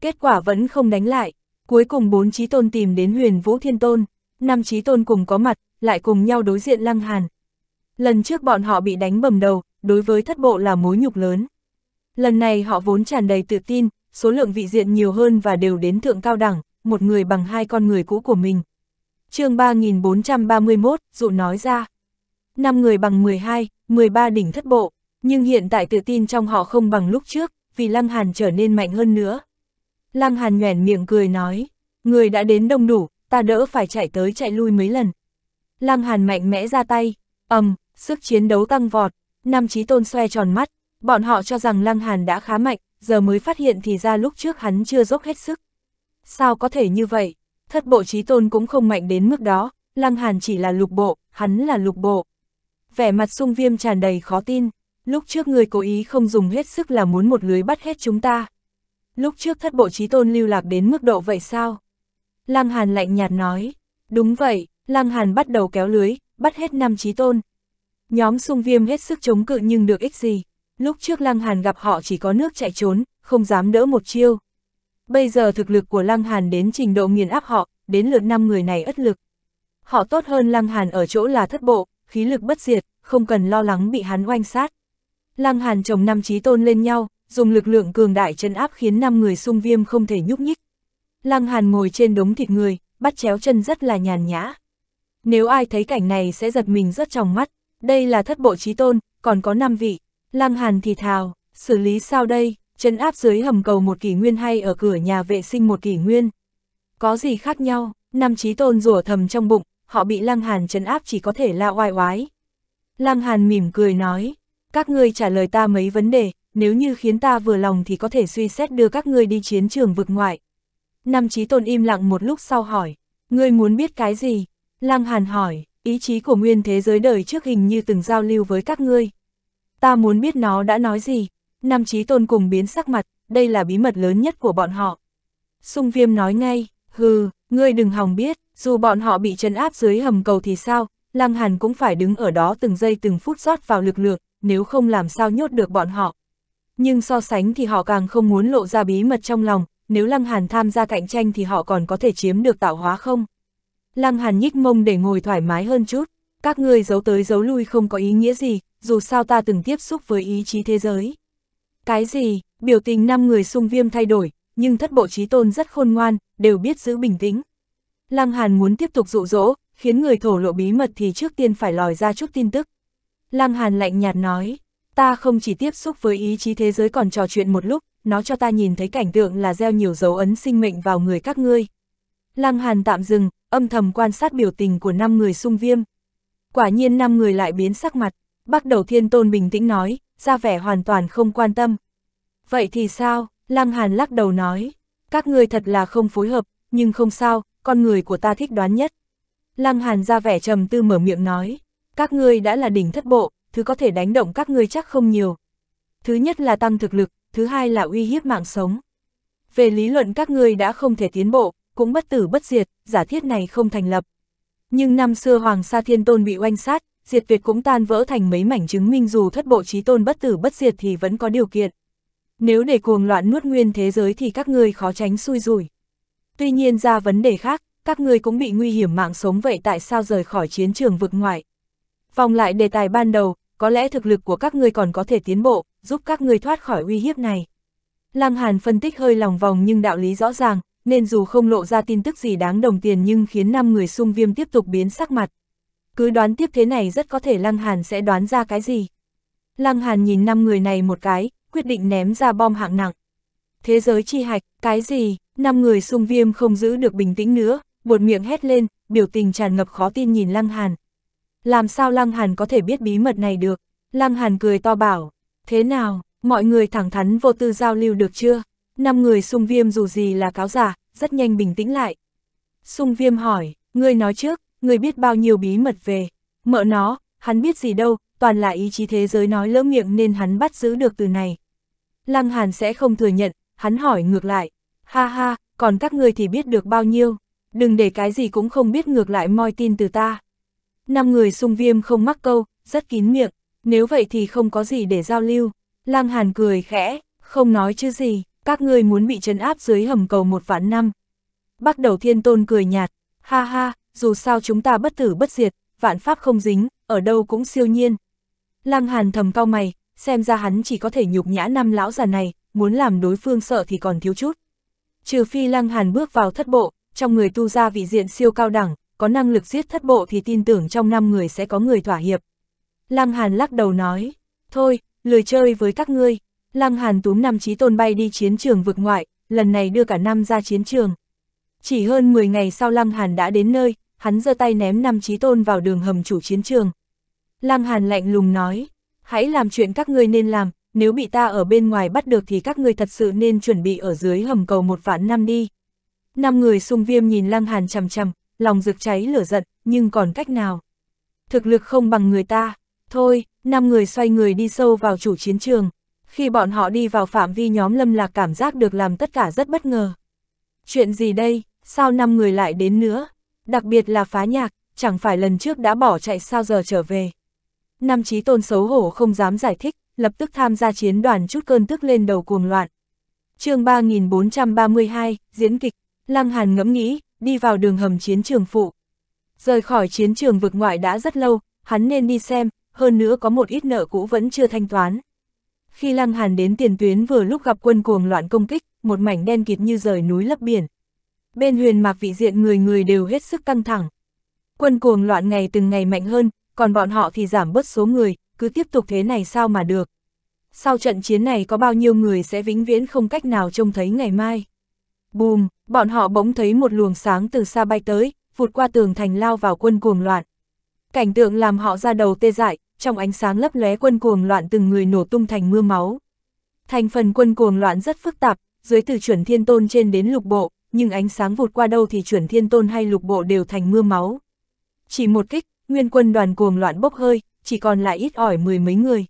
Kết quả vẫn không đánh lại, Cuối cùng bốn chí tôn tìm đến huyền vũ thiên tôn, năm chí tôn cùng có mặt, lại cùng nhau đối diện lăng hàn. Lần trước bọn họ bị đánh bầm đầu, đối với thất bộ là mối nhục lớn. Lần này họ vốn tràn đầy tự tin, số lượng vị diện nhiều hơn và đều đến thượng cao đẳng, một người bằng hai con người cũ của mình. chương 3431, dụ nói ra. năm người bằng 12, 13 đỉnh thất bộ, nhưng hiện tại tự tin trong họ không bằng lúc trước, vì Lăng Hàn trở nên mạnh hơn nữa. Lam Hàn nhoẻn miệng cười nói, người đã đến đông đủ, ta đỡ phải chạy tới chạy lui mấy lần. Lam Hàn mạnh mẽ ra tay, ầm, sức chiến đấu tăng vọt, Nam Chí Tôn xoe tròn mắt, bọn họ cho rằng Lăng Hàn đã khá mạnh, giờ mới phát hiện thì ra lúc trước hắn chưa dốc hết sức. Sao có thể như vậy? Thất bộ Chí Tôn cũng không mạnh đến mức đó, Lăng Hàn chỉ là lục bộ, hắn là lục bộ. Vẻ mặt sung viêm tràn đầy khó tin, lúc trước người cố ý không dùng hết sức là muốn một lưới bắt hết chúng ta. Lúc trước thất bộ trí tôn lưu lạc đến mức độ vậy sao? Lăng Hàn lạnh nhạt nói. Đúng vậy, Lăng Hàn bắt đầu kéo lưới, bắt hết năm trí tôn. Nhóm sung viêm hết sức chống cự nhưng được ích gì. Lúc trước Lăng Hàn gặp họ chỉ có nước chạy trốn, không dám đỡ một chiêu. Bây giờ thực lực của Lăng Hàn đến trình độ nghiền áp họ, đến lượt năm người này ất lực. Họ tốt hơn Lăng Hàn ở chỗ là thất bộ, khí lực bất diệt, không cần lo lắng bị hắn oanh sát. Lăng Hàn chồng năm trí tôn lên nhau, dùng lực lượng cường đại chân áp khiến năm người xung viêm không thể nhúc nhích. Lăng Hàn ngồi trên đống thịt người, bắt chéo chân rất là nhàn nhã. Nếu ai thấy cảnh này sẽ giật mình rất trong mắt, đây là thất bộ trí tôn, còn có năm vị. Lăng Hàn thì thào, xử lý sao đây, chân áp dưới hầm cầu một kỷ nguyên hay ở cửa nhà vệ sinh một kỷ nguyên. Có gì khác nhau, năm trí tôn rủa thầm trong bụng, họ bị Lăng Hàn trấn áp chỉ có thể là oai oái. Lăng Hàn mỉm cười nói, các ngươi trả lời ta mấy vấn đề, nếu như khiến ta vừa lòng thì có thể suy xét đưa các ngươi đi chiến trường vực ngoại. Nam Chí Tôn im lặng một lúc sau hỏi, ngươi muốn biết cái gì? Lăng Hàn hỏi, ý chí của nguyên thế giới đời trước hình như từng giao lưu với các ngươi. Ta muốn biết nó đã nói gì? Nam Chí Tôn cùng biến sắc mặt, đây là bí mật lớn nhất của bọn họ. Sung Viêm nói ngay, hừ, ngươi đừng hòng biết, dù bọn họ bị trấn áp dưới hầm cầu thì sao, Lăng Hàn cũng phải đứng ở đó từng giây từng phút rót vào lực lượng, nếu không làm sao nhốt được bọn họ. Nhưng so sánh thì họ càng không muốn lộ ra bí mật trong lòng, nếu Lăng Hàn tham gia cạnh tranh thì họ còn có thể chiếm được tạo hóa không? Lăng Hàn nhích mông để ngồi thoải mái hơn chút, các ngươi giấu tới giấu lui không có ý nghĩa gì, dù sao ta từng tiếp xúc với ý chí thế giới. Cái gì, biểu tình năm người sung viêm thay đổi, nhưng thất bộ trí tôn rất khôn ngoan, đều biết giữ bình tĩnh. Lăng Hàn muốn tiếp tục dụ dỗ, khiến người thổ lộ bí mật thì trước tiên phải lòi ra chút tin tức. Lăng Hàn lạnh nhạt nói, Ta không chỉ tiếp xúc với ý chí thế giới còn trò chuyện một lúc, nó cho ta nhìn thấy cảnh tượng là gieo nhiều dấu ấn sinh mệnh vào người các ngươi. Lăng Hàn tạm dừng, âm thầm quan sát biểu tình của năm người sung viêm. Quả nhiên năm người lại biến sắc mặt, bắt đầu thiên tôn bình tĩnh nói, ra vẻ hoàn toàn không quan tâm. Vậy thì sao, Lăng Hàn lắc đầu nói, các ngươi thật là không phối hợp, nhưng không sao, con người của ta thích đoán nhất. Lăng Hàn ra vẻ trầm tư mở miệng nói, các ngươi đã là đỉnh thất bộ, thứ có thể đánh động các ngươi chắc không nhiều. Thứ nhất là tăng thực lực, thứ hai là uy hiếp mạng sống. Về lý luận các ngươi đã không thể tiến bộ, cũng bất tử bất diệt, giả thiết này không thành lập. Nhưng năm xưa Hoàng Sa Thiên Tôn bị oanh sát, diệt tuyệt cũng tan vỡ thành mấy mảnh chứng minh dù thất bộ trí tôn bất tử bất diệt thì vẫn có điều kiện. Nếu để cuồng loạn nuốt nguyên thế giới thì các ngươi khó tránh xui rủi. Tuy nhiên ra vấn đề khác, các ngươi cũng bị nguy hiểm mạng sống vậy tại sao rời khỏi chiến trường vực ngoại. Vòng lại đề tài ban đầu, có lẽ thực lực của các ngươi còn có thể tiến bộ, giúp các ngươi thoát khỏi uy hiếp này. Lăng Hàn phân tích hơi lòng vòng nhưng đạo lý rõ ràng, nên dù không lộ ra tin tức gì đáng đồng tiền nhưng khiến năm người xung viêm tiếp tục biến sắc mặt. Cứ đoán tiếp thế này rất có thể Lăng Hàn sẽ đoán ra cái gì. Lăng Hàn nhìn năm người này một cái, quyết định ném ra bom hạng nặng. Thế giới chi hạch, cái gì, năm người xung viêm không giữ được bình tĩnh nữa, buột miệng hét lên, biểu tình tràn ngập khó tin nhìn Lăng Hàn, làm sao Lăng Hàn có thể biết bí mật này được? Lăng Hàn cười to bảo, thế nào, mọi người thẳng thắn vô tư giao lưu được chưa? Năm người sung viêm dù gì là cáo giả, rất nhanh bình tĩnh lại. Sung viêm hỏi, ngươi nói trước, ngươi biết bao nhiêu bí mật về, mợ nó, hắn biết gì đâu, toàn là ý chí thế giới nói lỡ miệng nên hắn bắt giữ được từ này. Lăng Hàn sẽ không thừa nhận, hắn hỏi ngược lại, ha ha, còn các ngươi thì biết được bao nhiêu, đừng để cái gì cũng không biết ngược lại moi tin từ ta. Năm người sung viêm không mắc câu, rất kín miệng, nếu vậy thì không có gì để giao lưu. Lang Hàn cười khẽ, không nói chứ gì, các ngươi muốn bị trấn áp dưới hầm cầu một vạn năm. Bắt đầu thiên tôn cười nhạt, ha ha, dù sao chúng ta bất tử bất diệt, vạn pháp không dính, ở đâu cũng siêu nhiên. Lăng Hàn thầm cao mày, xem ra hắn chỉ có thể nhục nhã năm lão già này, muốn làm đối phương sợ thì còn thiếu chút. Trừ phi Lăng Hàn bước vào thất bộ, trong người tu ra vị diện siêu cao đẳng, có năng lực giết thất bộ thì tin tưởng trong năm người sẽ có người thỏa hiệp. Lăng Hàn lắc đầu nói, thôi, lười chơi với các ngươi. Lăng Hàn túm năm trí tôn bay đi chiến trường vực ngoại, lần này đưa cả năm ra chiến trường. Chỉ hơn 10 ngày sau Lăng Hàn đã đến nơi, hắn giơ tay ném năm trí tôn vào đường hầm chủ chiến trường. Lăng Hàn lạnh lùng nói, hãy làm chuyện các ngươi nên làm, nếu bị ta ở bên ngoài bắt được thì các ngươi thật sự nên chuẩn bị ở dưới hầm cầu một vạn năm đi. Năm người xung viêm nhìn Lăng Hàn chằm chằm, lòng rực cháy lửa giận, nhưng còn cách nào. Thực lực không bằng người ta, thôi, năm người xoay người đi sâu vào chủ chiến trường. Khi bọn họ đi vào phạm vi nhóm lâm lạc cảm giác được làm tất cả rất bất ngờ. Chuyện gì đây, sao năm người lại đến nữa? Đặc biệt là phá nhạc, chẳng phải lần trước đã bỏ chạy sao giờ trở về. Năm trí tôn xấu hổ không dám giải thích, lập tức tham gia chiến đoàn chút cơn tức lên đầu cuồng loạn. chương 3432, diễn kịch, Lăng Hàn ngẫm nghĩ, đi vào đường hầm chiến trường phụ. Rời khỏi chiến trường vực ngoại đã rất lâu, hắn nên đi xem, hơn nữa có một ít nợ cũ vẫn chưa thanh toán. Khi Lăng Hàn đến tiền tuyến vừa lúc gặp quân cuồng loạn công kích, một mảnh đen kịt như rời núi lấp biển. Bên huyền mạc vị diện người người đều hết sức căng thẳng. Quân cuồng loạn ngày từng ngày mạnh hơn, còn bọn họ thì giảm bớt số người, cứ tiếp tục thế này sao mà được. Sau trận chiến này có bao nhiêu người sẽ vĩnh viễn không cách nào trông thấy ngày mai. Bùm, bọn họ bỗng thấy một luồng sáng từ xa bay tới, vụt qua tường thành lao vào quân cuồng loạn. Cảnh tượng làm họ ra đầu tê dại, trong ánh sáng lấp lóe quân cuồng loạn từng người nổ tung thành mưa máu. Thành phần quân cuồng loạn rất phức tạp, dưới từ chuẩn thiên tôn trên đến lục bộ, nhưng ánh sáng vụt qua đâu thì chuẩn thiên tôn hay lục bộ đều thành mưa máu. Chỉ một kích, nguyên quân đoàn cuồng loạn bốc hơi, chỉ còn lại ít ỏi mười mấy người.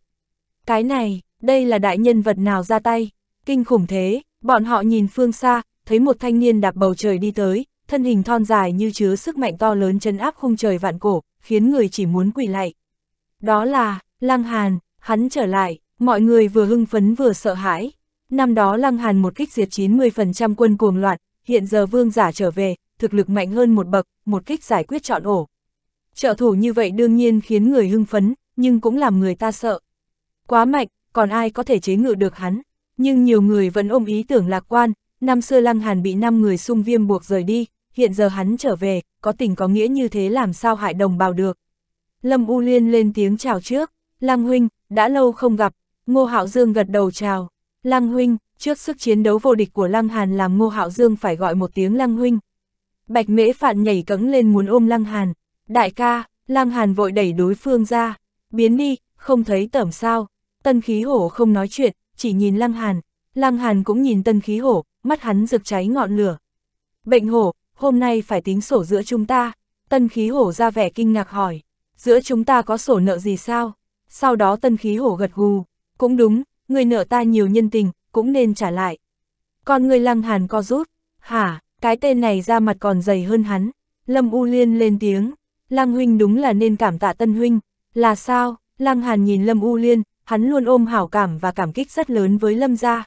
Cái này, đây là đại nhân vật nào ra tay, kinh khủng thế, bọn họ nhìn phương xa, thấy một thanh niên đạp bầu trời đi tới, thân hình thon dài như chứa sức mạnh to lớn chân áp khung trời vạn cổ, khiến người chỉ muốn quỳ lạy. Đó là, Lăng Hàn, hắn trở lại, mọi người vừa hưng phấn vừa sợ hãi. Năm đó Lăng Hàn một kích diệt 90% quân cuồng loạn, hiện giờ vương giả trở về, thực lực mạnh hơn một bậc, một kích giải quyết trọn ổ. Trợ thủ như vậy đương nhiên khiến người hưng phấn, nhưng cũng làm người ta sợ. Quá mạnh, còn ai có thể chế ngự được hắn. Nhưng nhiều người vẫn ôm ý tưởng lạc quan, năm xưa Lăng Hàn bị 5 người sung viêm buộc rời đi, hiện giờ hắn trở về, có tình có nghĩa như thế làm sao hại đồng bào được. Lâm U Liên lên tiếng chào trước, Lăng Huynh, đã lâu không gặp, Ngô Hạo Dương gật đầu chào, Lăng Huynh, trước sức chiến đấu vô địch của Lăng Hàn làm Ngô Hạo Dương phải gọi một tiếng Lăng Huynh. Bạch Mễ Phạn nhảy cẫng lên muốn ôm Lăng Hàn, đại ca, Lăng Hàn vội đẩy đối phương ra, biến đi, không thấy tẩm sao, tân khí hổ không nói chuyện, chỉ nhìn Lăng Hàn, Lăng Hàn cũng nhìn tân khí hổ, mắt hắn rực cháy ngọn lửa. Bệnh hổ, hôm nay phải tính sổ giữa chúng ta, tân khí hổ ra vẻ kinh ngạc hỏi, giữa chúng ta có sổ nợ gì sao? Sau đó tân khí hổ gật gù, cũng đúng, người nợ ta nhiều nhân tình, cũng nên trả lại. Còn người lăng hàn co rút, hả, cái tên này ra mặt còn dày hơn hắn, lâm u liên lên tiếng, lăng huynh đúng là nên cảm tạ tân huynh, là sao? Lăng hàn nhìn lâm u liên, hắn luôn ôm hảo cảm và cảm kích rất lớn với lâm gia.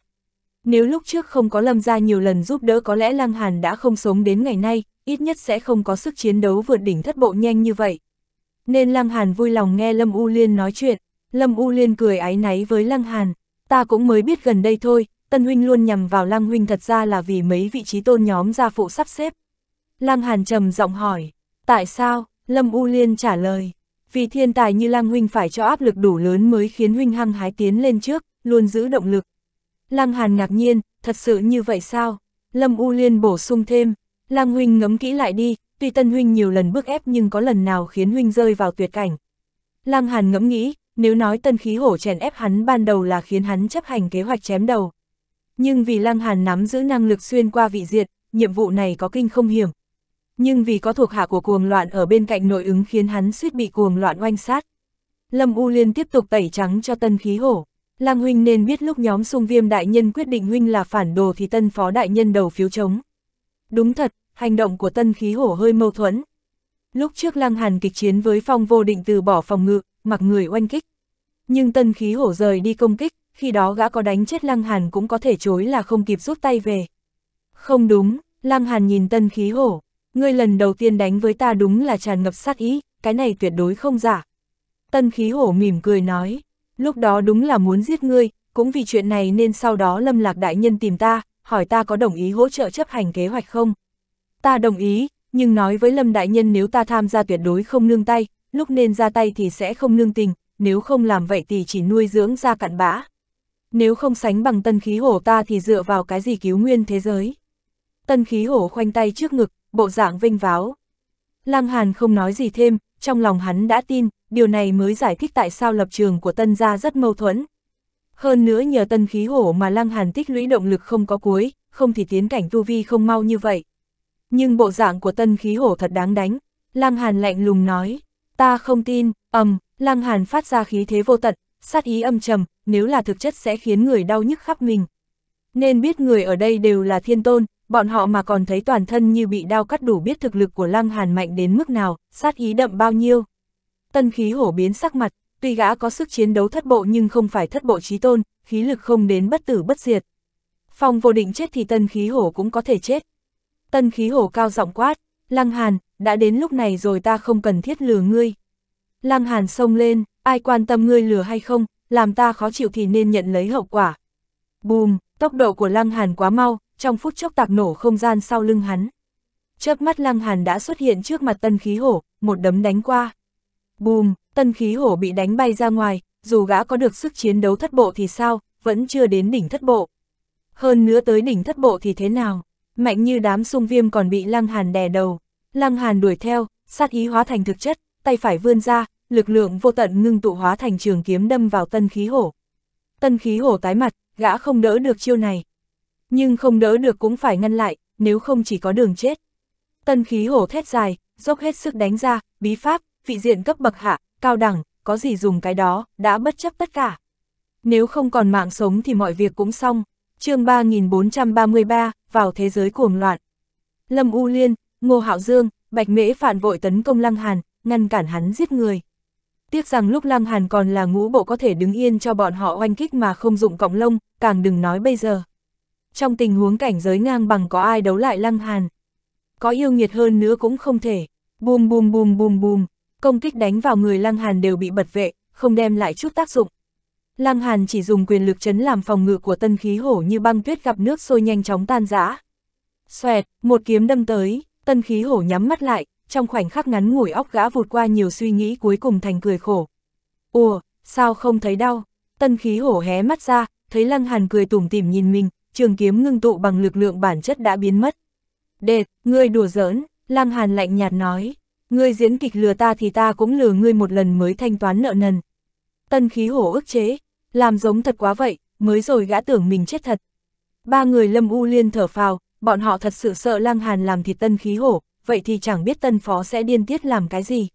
Nếu lúc trước không có Lâm gia nhiều lần giúp đỡ có lẽ Lăng Hàn đã không sống đến ngày nay, ít nhất sẽ không có sức chiến đấu vượt đỉnh thất bộ nhanh như vậy. Nên Lăng Hàn vui lòng nghe Lâm U Liên nói chuyện, Lâm U Liên cười áy náy với Lăng Hàn, ta cũng mới biết gần đây thôi, Tân Huynh luôn nhằm vào Lăng Huynh thật ra là vì mấy vị trí tôn nhóm gia phụ sắp xếp. Lăng Hàn trầm giọng hỏi, tại sao, Lâm U Liên trả lời, vì thiên tài như Lăng Huynh phải cho áp lực đủ lớn mới khiến Huynh hăng hái tiến lên trước, luôn giữ động lực, Lăng Hàn ngạc nhiên, thật sự như vậy sao? Lâm U Liên bổ sung thêm, Lăng Huynh ngấm kỹ lại đi, tuy Tân Huynh nhiều lần bức ép nhưng có lần nào khiến Huynh rơi vào tuyệt cảnh. Lăng Hàn ngẫm nghĩ, nếu nói Tân Khí Hổ chèn ép hắn ban đầu là khiến hắn chấp hành kế hoạch chém đầu. Nhưng vì Lăng Hàn nắm giữ năng lực xuyên qua vị diệt, nhiệm vụ này có kinh không hiểm. Nhưng vì có thuộc hạ của cuồng loạn ở bên cạnh nội ứng khiến hắn suýt bị cuồng loạn oanh sát. Lâm U Liên tiếp tục tẩy trắng cho Tân Khí Hổ. Lam Huynh nên biết lúc nhóm sung viêm đại nhân quyết định Huynh là phản đồ thì tân phó đại nhân đầu phiếu chống. Đúng thật, hành động của tân khí hổ hơi mâu thuẫn. Lúc trước Lăng Hàn kịch chiến với phong vô định từ bỏ phòng ngự, mặc người oanh kích. Nhưng tân khí hổ rời đi công kích, khi đó gã có đánh chết Lăng Hàn cũng có thể chối là không kịp rút tay về. Không đúng, Lăng Hàn nhìn tân khí hổ, ngươi lần đầu tiên đánh với ta đúng là tràn ngập sát ý, cái này tuyệt đối không giả. Tân khí hổ mỉm cười nói, lúc đó đúng là muốn giết ngươi, cũng vì chuyện này nên sau đó Lâm Lạc Đại Nhân tìm ta, hỏi ta có đồng ý hỗ trợ chấp hành kế hoạch không. Ta đồng ý, nhưng nói với Lâm Đại Nhân nếu ta tham gia tuyệt đối không nương tay, lúc nên ra tay thì sẽ không nương tình, nếu không làm vậy thì chỉ nuôi dưỡng ra cặn bã. Nếu không sánh bằng tân khí hổ ta thì dựa vào cái gì cứu nguyên thế giới. Tân khí hổ khoanh tay trước ngực, bộ dạng vinh váo. Lăng Hàn không nói gì thêm, trong lòng hắn đã tin, điều này mới giải thích tại sao lập trường của tân gia rất mâu thuẫn. Hơn nữa nhờ tân khí hổ mà lăng hàn tích lũy động lực không có cuối, không thì tiến cảnh tu vi không mau như vậy. Nhưng bộ dạng của tân khí hổ thật đáng đánh, lăng hàn lạnh lùng nói, ta không tin, ầm, um, lăng hàn phát ra khí thế vô tận, sát ý âm trầm, nếu là thực chất sẽ khiến người đau nhức khắp mình. Nên biết người ở đây đều là thiên tôn, bọn họ mà còn thấy toàn thân như bị đau cắt đủ biết thực lực của lăng hàn mạnh đến mức nào, sát ý đậm bao nhiêu. Tân khí hổ biến sắc mặt, tuy gã có sức chiến đấu thất bộ nhưng không phải thất bộ trí tôn, khí lực không đến bất tử bất diệt. Phong vô định chết thì tân khí hổ cũng có thể chết. Tân khí hổ cao giọng quát, Lăng Hàn, đã đến lúc này rồi ta không cần thiết lừa ngươi. Lăng Hàn xông lên, ai quan tâm ngươi lừa hay không, làm ta khó chịu thì nên nhận lấy hậu quả. Bùm, tốc độ của Lăng Hàn quá mau, trong phút chốc tạc nổ không gian sau lưng hắn. Chớp mắt Lăng Hàn đã xuất hiện trước mặt tân khí hổ, một đấm đánh qua. Bùm, tân khí hổ bị đánh bay ra ngoài, dù gã có được sức chiến đấu thất bộ thì sao, vẫn chưa đến đỉnh thất bộ. Hơn nữa tới đỉnh thất bộ thì thế nào, mạnh như đám sung viêm còn bị lăng hàn đè đầu. Lăng hàn đuổi theo, sát ý hóa thành thực chất, tay phải vươn ra, lực lượng vô tận ngưng tụ hóa thành trường kiếm đâm vào tân khí hổ. Tân khí hổ tái mặt, gã không đỡ được chiêu này. Nhưng không đỡ được cũng phải ngăn lại, nếu không chỉ có đường chết. Tân khí hổ thét dài, dốc hết sức đánh ra, bí pháp, vị diện cấp bậc hạ, cao đẳng, có gì dùng cái đó, đã bất chấp tất cả. Nếu không còn mạng sống thì mọi việc cũng xong. chương 3433, vào thế giới cuồng loạn. Lâm U Liên, Ngô Hạo Dương, Bạch Mễ phản vội tấn công Lăng Hàn, ngăn cản hắn giết người. Tiếc rằng lúc Lăng Hàn còn là ngũ bộ có thể đứng yên cho bọn họ oanh kích mà không dụng cọng lông, càng đừng nói bây giờ. Trong tình huống cảnh giới ngang bằng có ai đấu lại Lăng Hàn. Có yêu nghiệt hơn nữa cũng không thể. Bùm bùm bùm bùm bùm, công kích đánh vào người Lăng Hàn đều bị bật vệ, không đem lại chút tác dụng. Lăng Hàn chỉ dùng quyền lực chấn làm phòng ngự của tân khí hổ như băng tuyết gặp nước sôi nhanh chóng tan rã. Xoẹt, một kiếm đâm tới, tân khí hổ nhắm mắt lại, trong khoảnh khắc ngắn ngủi óc gã vụt qua nhiều suy nghĩ cuối cùng thành cười khổ. Ủa, sao không thấy đau? Tân khí hổ hé mắt ra, thấy Lăng Hàn cười tủm tỉm nhìn mình, trường kiếm ngưng tụ bằng lực lượng bản chất đã biến mất. Đệt, ngươi đùa giỡn, Lăng Hàn lạnh nhạt nói. Ngươi diễn kịch lừa ta thì ta cũng lừa ngươi một lần mới thanh toán nợ nần. Tân khí hổ ức chế, làm giống thật quá vậy, mới rồi gã tưởng mình chết thật. Ba người lâm u liên thở phào, bọn họ thật sự sợ lăng hàn làm thịt tân khí hổ, vậy thì chẳng biết tân phó sẽ điên tiết làm cái gì.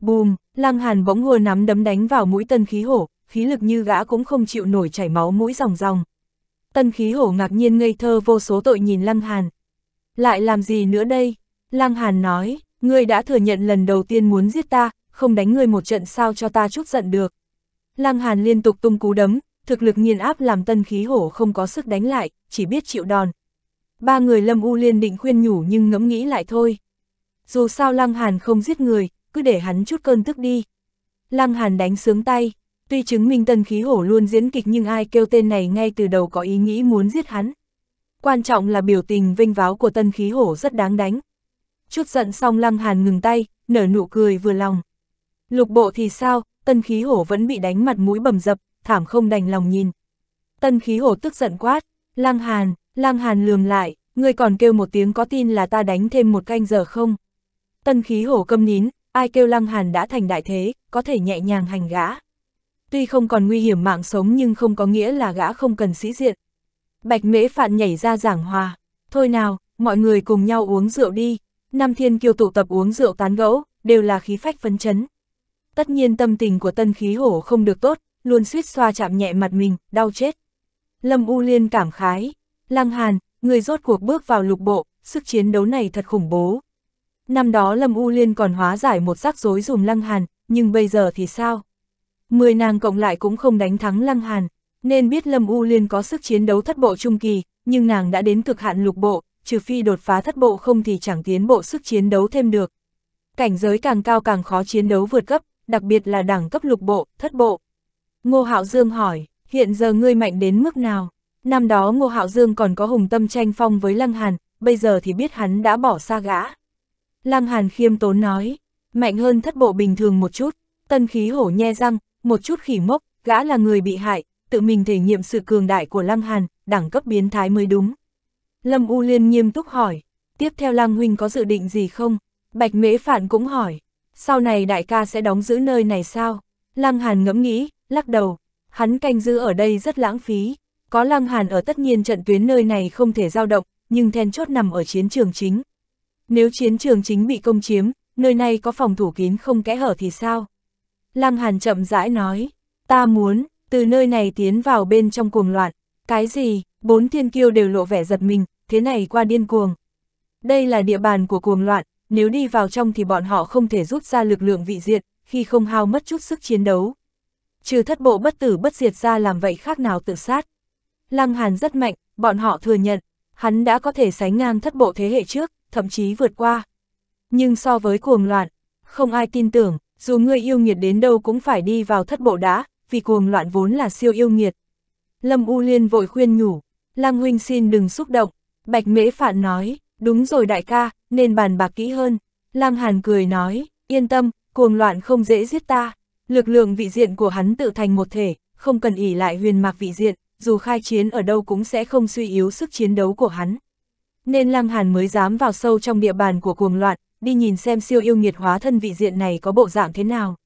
Bùm, lăng hàn bỗng hùa nắm đấm đánh vào mũi tân khí hổ, khí lực như gã cũng không chịu nổi chảy máu mũi ròng ròng. Tân khí hổ ngạc nhiên ngây thơ vô số tội nhìn lăng hàn. Lại làm gì nữa đây? Lăng hàn nói, Ngươi đã thừa nhận lần đầu tiên muốn giết ta, không đánh ngươi một trận sao cho ta chút giận được. Lăng Hàn liên tục tung cú đấm, thực lực nghiền áp làm tân khí hổ không có sức đánh lại, chỉ biết chịu đòn. Ba người Lâm U Liên định khuyên nhủ nhưng ngẫm nghĩ lại thôi. Dù sao Lăng Hàn không giết người, cứ để hắn chút cơn tức đi. Lăng Hàn đánh sướng tay, tuy chứng minh tân khí hổ luôn diễn kịch nhưng ai kêu tên này ngay từ đầu có ý nghĩ muốn giết hắn. Quan trọng là biểu tình vinh váo của tân khí hổ rất đáng đánh, chút giận xong lăng hàn ngừng tay, nở nụ cười vừa lòng. Lục bộ thì sao, tân khí hổ vẫn bị đánh mặt mũi bầm dập, thảm không đành lòng nhìn. Tân khí hổ tức giận quát, lăng hàn, lăng hàn lườm lại, ngươi còn kêu một tiếng có tin là ta đánh thêm một canh giờ không? Tân khí hổ câm nín, ai kêu lăng hàn đã thành đại thế, có thể nhẹ nhàng hành gã. Tuy không còn nguy hiểm mạng sống nhưng không có nghĩa là gã không cần sĩ diện. Bạch mễ phạn nhảy ra giảng hòa, thôi nào, mọi người cùng nhau uống rượu đi, năm thiên kiêu tụ tập uống rượu tán gẫu, đều là khí phách phấn chấn. Tất nhiên tâm tình của tân khí hổ không được tốt, luôn suýt xoa chạm nhẹ mặt mình, đau chết. Lâm U Liên cảm khái, Lăng Hàn, người rốt cuộc bước vào lục bộ, sức chiến đấu này thật khủng bố. Năm đó Lâm U Liên còn hóa giải một rắc rối dùm Lăng Hàn, nhưng bây giờ thì sao? Mười nàng cộng lại cũng không đánh thắng Lăng Hàn, nên biết Lâm U Liên có sức chiến đấu thất bộ trung kỳ, nhưng nàng đã đến cực hạn lục bộ, trừ phi đột phá thất bộ không thì chẳng tiến bộ sức chiến đấu thêm được. Cảnh giới càng cao càng khó chiến đấu vượt cấp, đặc biệt là đẳng cấp lục bộ, thất bộ. Ngô Hạo Dương hỏi, hiện giờ ngươi mạnh đến mức nào? Năm đó Ngô Hạo Dương còn có hùng tâm tranh phong với Lăng Hàn, bây giờ thì biết hắn đã bỏ xa gã. Lăng Hàn khiêm tốn nói, mạnh hơn thất bộ bình thường một chút, tân khí hổ nhe răng, một chút khỉ mốc, gã là người bị hại, tự mình thể nghiệm sự cường đại của Lăng Hàn, đẳng cấp biến thái mới đúng. Lâm U Liên nghiêm túc hỏi, tiếp theo Lăng Huynh có dự định gì không? Bạch Mễ Phản cũng hỏi, sau này đại ca sẽ đóng giữ nơi này sao? Lăng Hàn ngẫm nghĩ, lắc đầu, hắn canh giữ ở đây rất lãng phí. Có Lăng Hàn ở tất nhiên trận tuyến nơi này không thể dao động, nhưng then chốt nằm ở chiến trường chính. Nếu chiến trường chính bị công chiếm, nơi này có phòng thủ kín không kẽ hở thì sao? Lăng Hàn chậm rãi nói, ta muốn, từ nơi này tiến vào bên trong cuồng loạn. Cái gì, bốn thiên kiêu đều lộ vẻ giật mình, thế này qua điên cuồng. Đây là địa bàn của cuồng loạn, nếu đi vào trong thì bọn họ không thể rút ra lực lượng vị diện, khi không hao mất chút sức chiến đấu. Trừ thất bộ bất tử bất diệt ra làm vậy khác nào tự sát. Lăng Hàn rất mạnh, bọn họ thừa nhận, hắn đã có thể sánh ngang thất bộ thế hệ trước, thậm chí vượt qua. Nhưng so với cuồng loạn, không ai tin tưởng, dù người yêu nghiệt đến đâu cũng phải đi vào thất bộ đã, vì cuồng loạn vốn là siêu yêu nghiệt. Lâm U Liên vội khuyên nhủ, Lăng Huynh xin đừng xúc động, Bạch Mễ Phạn nói, đúng rồi đại ca, nên bàn bạc kỹ hơn. Lăng Hàn cười nói, yên tâm, cuồng loạn không dễ giết ta. Lực lượng vị diện của hắn tự thành một thể, không cần ỉ lại huyền mạc vị diện, dù khai chiến ở đâu cũng sẽ không suy yếu sức chiến đấu của hắn. Nên Lăng Hàn mới dám vào sâu trong địa bàn của cuồng loạn, đi nhìn xem siêu yêu nghiệt hóa thân vị diện này có bộ dạng thế nào.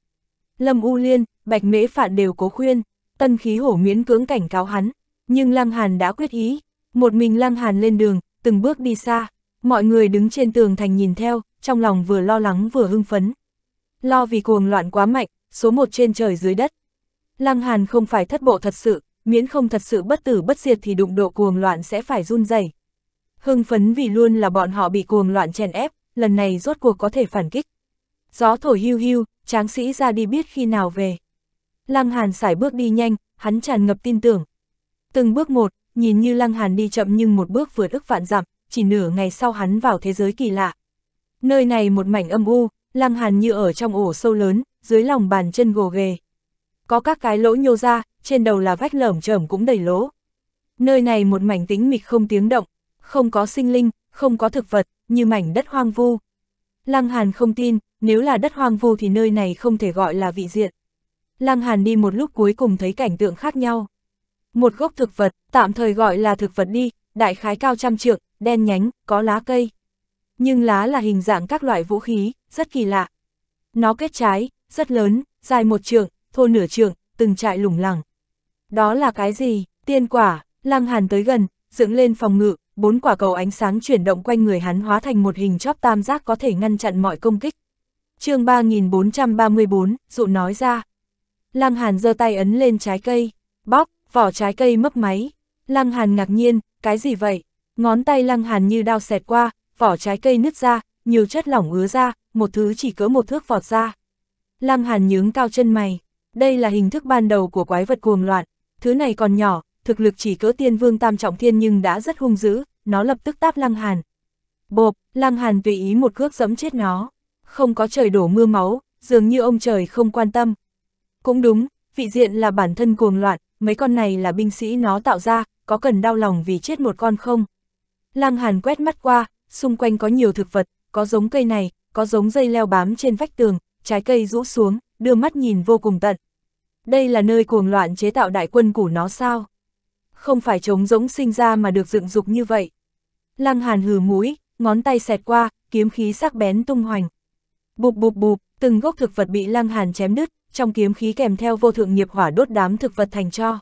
Lâm U Liên, Bạch Mễ Phạn đều cố khuyên, tân khí hổ miễn cưỡng cảnh cáo hắn, nhưng Lăng Hàn đã quyết ý, một mình Lăng Hàn lên đường, từng bước đi xa, mọi người đứng trên tường thành nhìn theo, trong lòng vừa lo lắng vừa hưng phấn. Lo vì cuồng loạn quá mạnh, số một trên trời dưới đất. Lăng Hàn không phải thất bộ thật sự, miễn không thật sự bất tử bất diệt thì đụng độ cuồng loạn sẽ phải run dày. Hưng phấn vì luôn là bọn họ bị cuồng loạn chèn ép, lần này rốt cuộc có thể phản kích. Gió thổi hưu hưu, tráng sĩ ra đi biết khi nào về. Lăng Hàn sải bước đi nhanh, hắn tràn ngập tin tưởng. Từng bước một, nhìn như Lăng Hàn đi chậm nhưng một bước vượt ức vạn dặm, chỉ nửa ngày sau hắn vào thế giới kỳ lạ. Nơi này một mảnh âm u, Lăng Hàn như ở trong ổ sâu lớn, dưới lòng bàn chân gồ ghề. Có các cái lỗ nhô ra, trên đầu là vách lởm chởm cũng đầy lỗ. Nơi này một mảnh tĩnh mịch không tiếng động, không có sinh linh, không có thực vật, như mảnh đất hoang vu. Lăng Hàn không tin, nếu là đất hoang vu thì nơi này không thể gọi là vị diện. Lăng Hàn đi một lúc cuối cùng thấy cảnh tượng khác nhau. Một gốc thực vật, tạm thời gọi là thực vật đi, đại khái cao trăm trượng, đen nhánh, có lá cây. Nhưng lá là hình dạng các loại vũ khí, rất kỳ lạ. Nó kết trái, rất lớn, dài một trượng, thô nửa trượng, từng trại lủng lẳng. Đó là cái gì? Tiên quả, lăng hàn tới gần, dựng lên phòng ngự, bốn quả cầu ánh sáng chuyển động quanh người hắn hóa thành một hình chóp tam giác có thể ngăn chặn mọi công kích. chương 3434, dụ nói ra. Lăng hàn giơ tay ấn lên trái cây, bóc vỏ trái cây mấp máy. Lăng Hàn ngạc nhiên, cái gì vậy? Ngón tay Lăng Hàn như đao xẹt qua, vỏ trái cây nứt ra, nhiều chất lỏng ứa ra, một thứ chỉ cỡ một thước vọt ra. Lăng Hàn nhướng cao chân mày, đây là hình thức ban đầu của quái vật cuồng loạn, thứ này còn nhỏ, thực lực chỉ cỡ tiên vương tam trọng thiên nhưng đã rất hung dữ, nó lập tức táp Lăng Hàn. Bộp, Lăng Hàn tùy ý một cước dẫm chết nó, không có trời đổ mưa máu, dường như ông trời không quan tâm. Cũng đúng, vị diện là bản thân cuồng loạn, mấy con này là binh sĩ nó tạo ra, có cần đau lòng vì chết một con không? Lăng Hàn quét mắt qua, xung quanh có nhiều thực vật, có giống cây này, có giống dây leo bám trên vách tường, trái cây rũ xuống, đưa mắt nhìn vô cùng tận. Đây là nơi cuồng loạn chế tạo đại quân của nó sao? Không phải trống rỗng sinh ra mà được dựng dục như vậy. Lăng Hàn hừ mũi, ngón tay xẹt qua, kiếm khí sắc bén tung hoành. Bụp bụp bụp, từng gốc thực vật bị Lăng Hàn chém đứt, trong kiếm khí kèm theo vô thượng nghiệp hỏa đốt đám thực vật thành cho.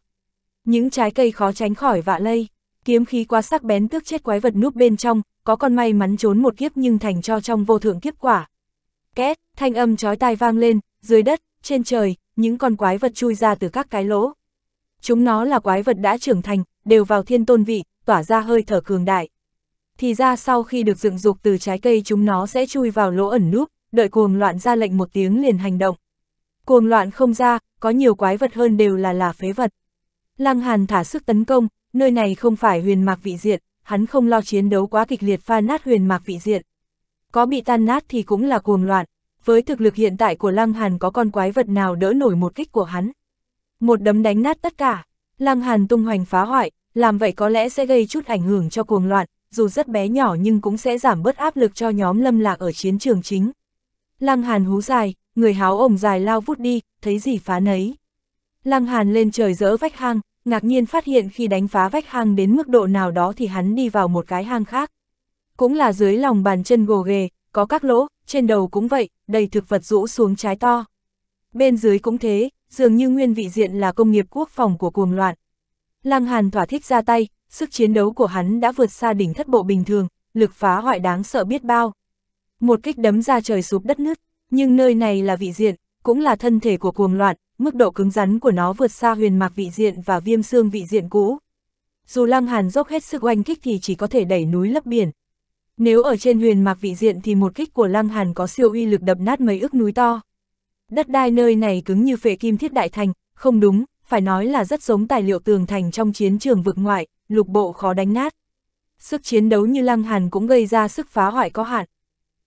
Những trái cây khó tránh khỏi vạ lây, kiếm khí quá sắc bén tước chết quái vật núp bên trong, có con may mắn trốn một kiếp nhưng thành cho trong vô thượng kiếp quả. Két, thanh âm chói tai vang lên, dưới đất, trên trời, những con quái vật chui ra từ các cái lỗ. Chúng nó là quái vật đã trưởng thành, đều vào thiên tôn vị, tỏa ra hơi thở cường đại. Thì ra sau khi được dựng dục từ trái cây chúng nó sẽ chui vào lỗ ẩn núp, đợi cuồng loạn ra lệnh một tiếng liền hành động. Cuồng loạn không ra, có nhiều quái vật hơn đều là là phế vật. Lăng Hàn thả sức tấn công, nơi này không phải huyền mạc vị diện, hắn không lo chiến đấu quá kịch liệt pha nát huyền mạc vị diện. Có bị tan nát thì cũng là cuồng loạn, với thực lực hiện tại của Lăng Hàn có con quái vật nào đỡ nổi một kích của hắn. Một đấm đánh nát tất cả, Lăng Hàn tung hoành phá hoại, làm vậy có lẽ sẽ gây chút ảnh hưởng cho cuồng loạn, dù rất bé nhỏ nhưng cũng sẽ giảm bớt áp lực cho nhóm lâm lạc ở chiến trường chính. Lăng Hàn hú dài, người háo ổng dài lao vút đi, thấy gì phá nấy. Lăng Hàn lên trời dỡ vách hang, ngạc nhiên phát hiện khi đánh phá vách hang đến mức độ nào đó thì hắn đi vào một cái hang khác. Cũng là dưới lòng bàn chân gồ ghề, có các lỗ, trên đầu cũng vậy, đầy thực vật rũ xuống trái to. Bên dưới cũng thế, dường như nguyên vị diện là công nghiệp quốc phòng của cuồng loạn. Lăng Hàn thỏa thích ra tay, sức chiến đấu của hắn đã vượt xa đỉnh thất bộ bình thường, lực phá hoại đáng sợ biết bao. Một kích đấm ra trời sụp đất nứt, nhưng nơi này là vị diện, cũng là thân thể của cuồng loạn, mức độ cứng rắn của nó vượt xa huyền mạc vị diện và viêm xương vị diện cũ. Dù Lăng Hàn dốc hết sức oanh kích thì chỉ có thể đẩy núi lấp biển. Nếu ở trên huyền mạc vị diện thì một kích của Lăng Hàn có siêu uy lực đập nát mấy ức núi to. Đất đai nơi này cứng như phệ kim thiết đại thành, không đúng, phải nói là rất giống tài liệu tường thành trong chiến trường vực ngoại, lục bộ khó đánh nát. Sức chiến đấu như Lăng Hàn cũng gây ra sức phá hoại có hạn.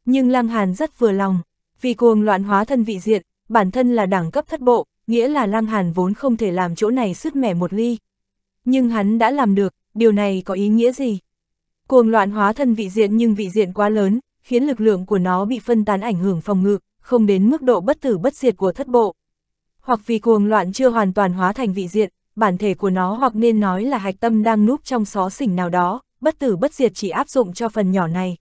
Nhưng Lăng Hàn rất vừa lòng, vì cuồng loạn hóa thân vị diện, bản thân là đẳng cấp thất bộ, nghĩa là Lăng Hàn vốn không thể làm chỗ này sứt mẻ một ly. Nhưng hắn đã làm được, điều này có ý nghĩa gì? Cuồng loạn hóa thân vị diện nhưng vị diện quá lớn, khiến lực lượng của nó bị phân tán ảnh hưởng phòng ngự, không đến mức độ bất tử bất diệt của thất bộ. Hoặc vì cuồng loạn chưa hoàn toàn hóa thành vị diện, bản thể của nó hoặc nên nói là hạch tâm đang núp trong xó xỉnh nào đó, bất tử bất diệt chỉ áp dụng cho phần nhỏ này.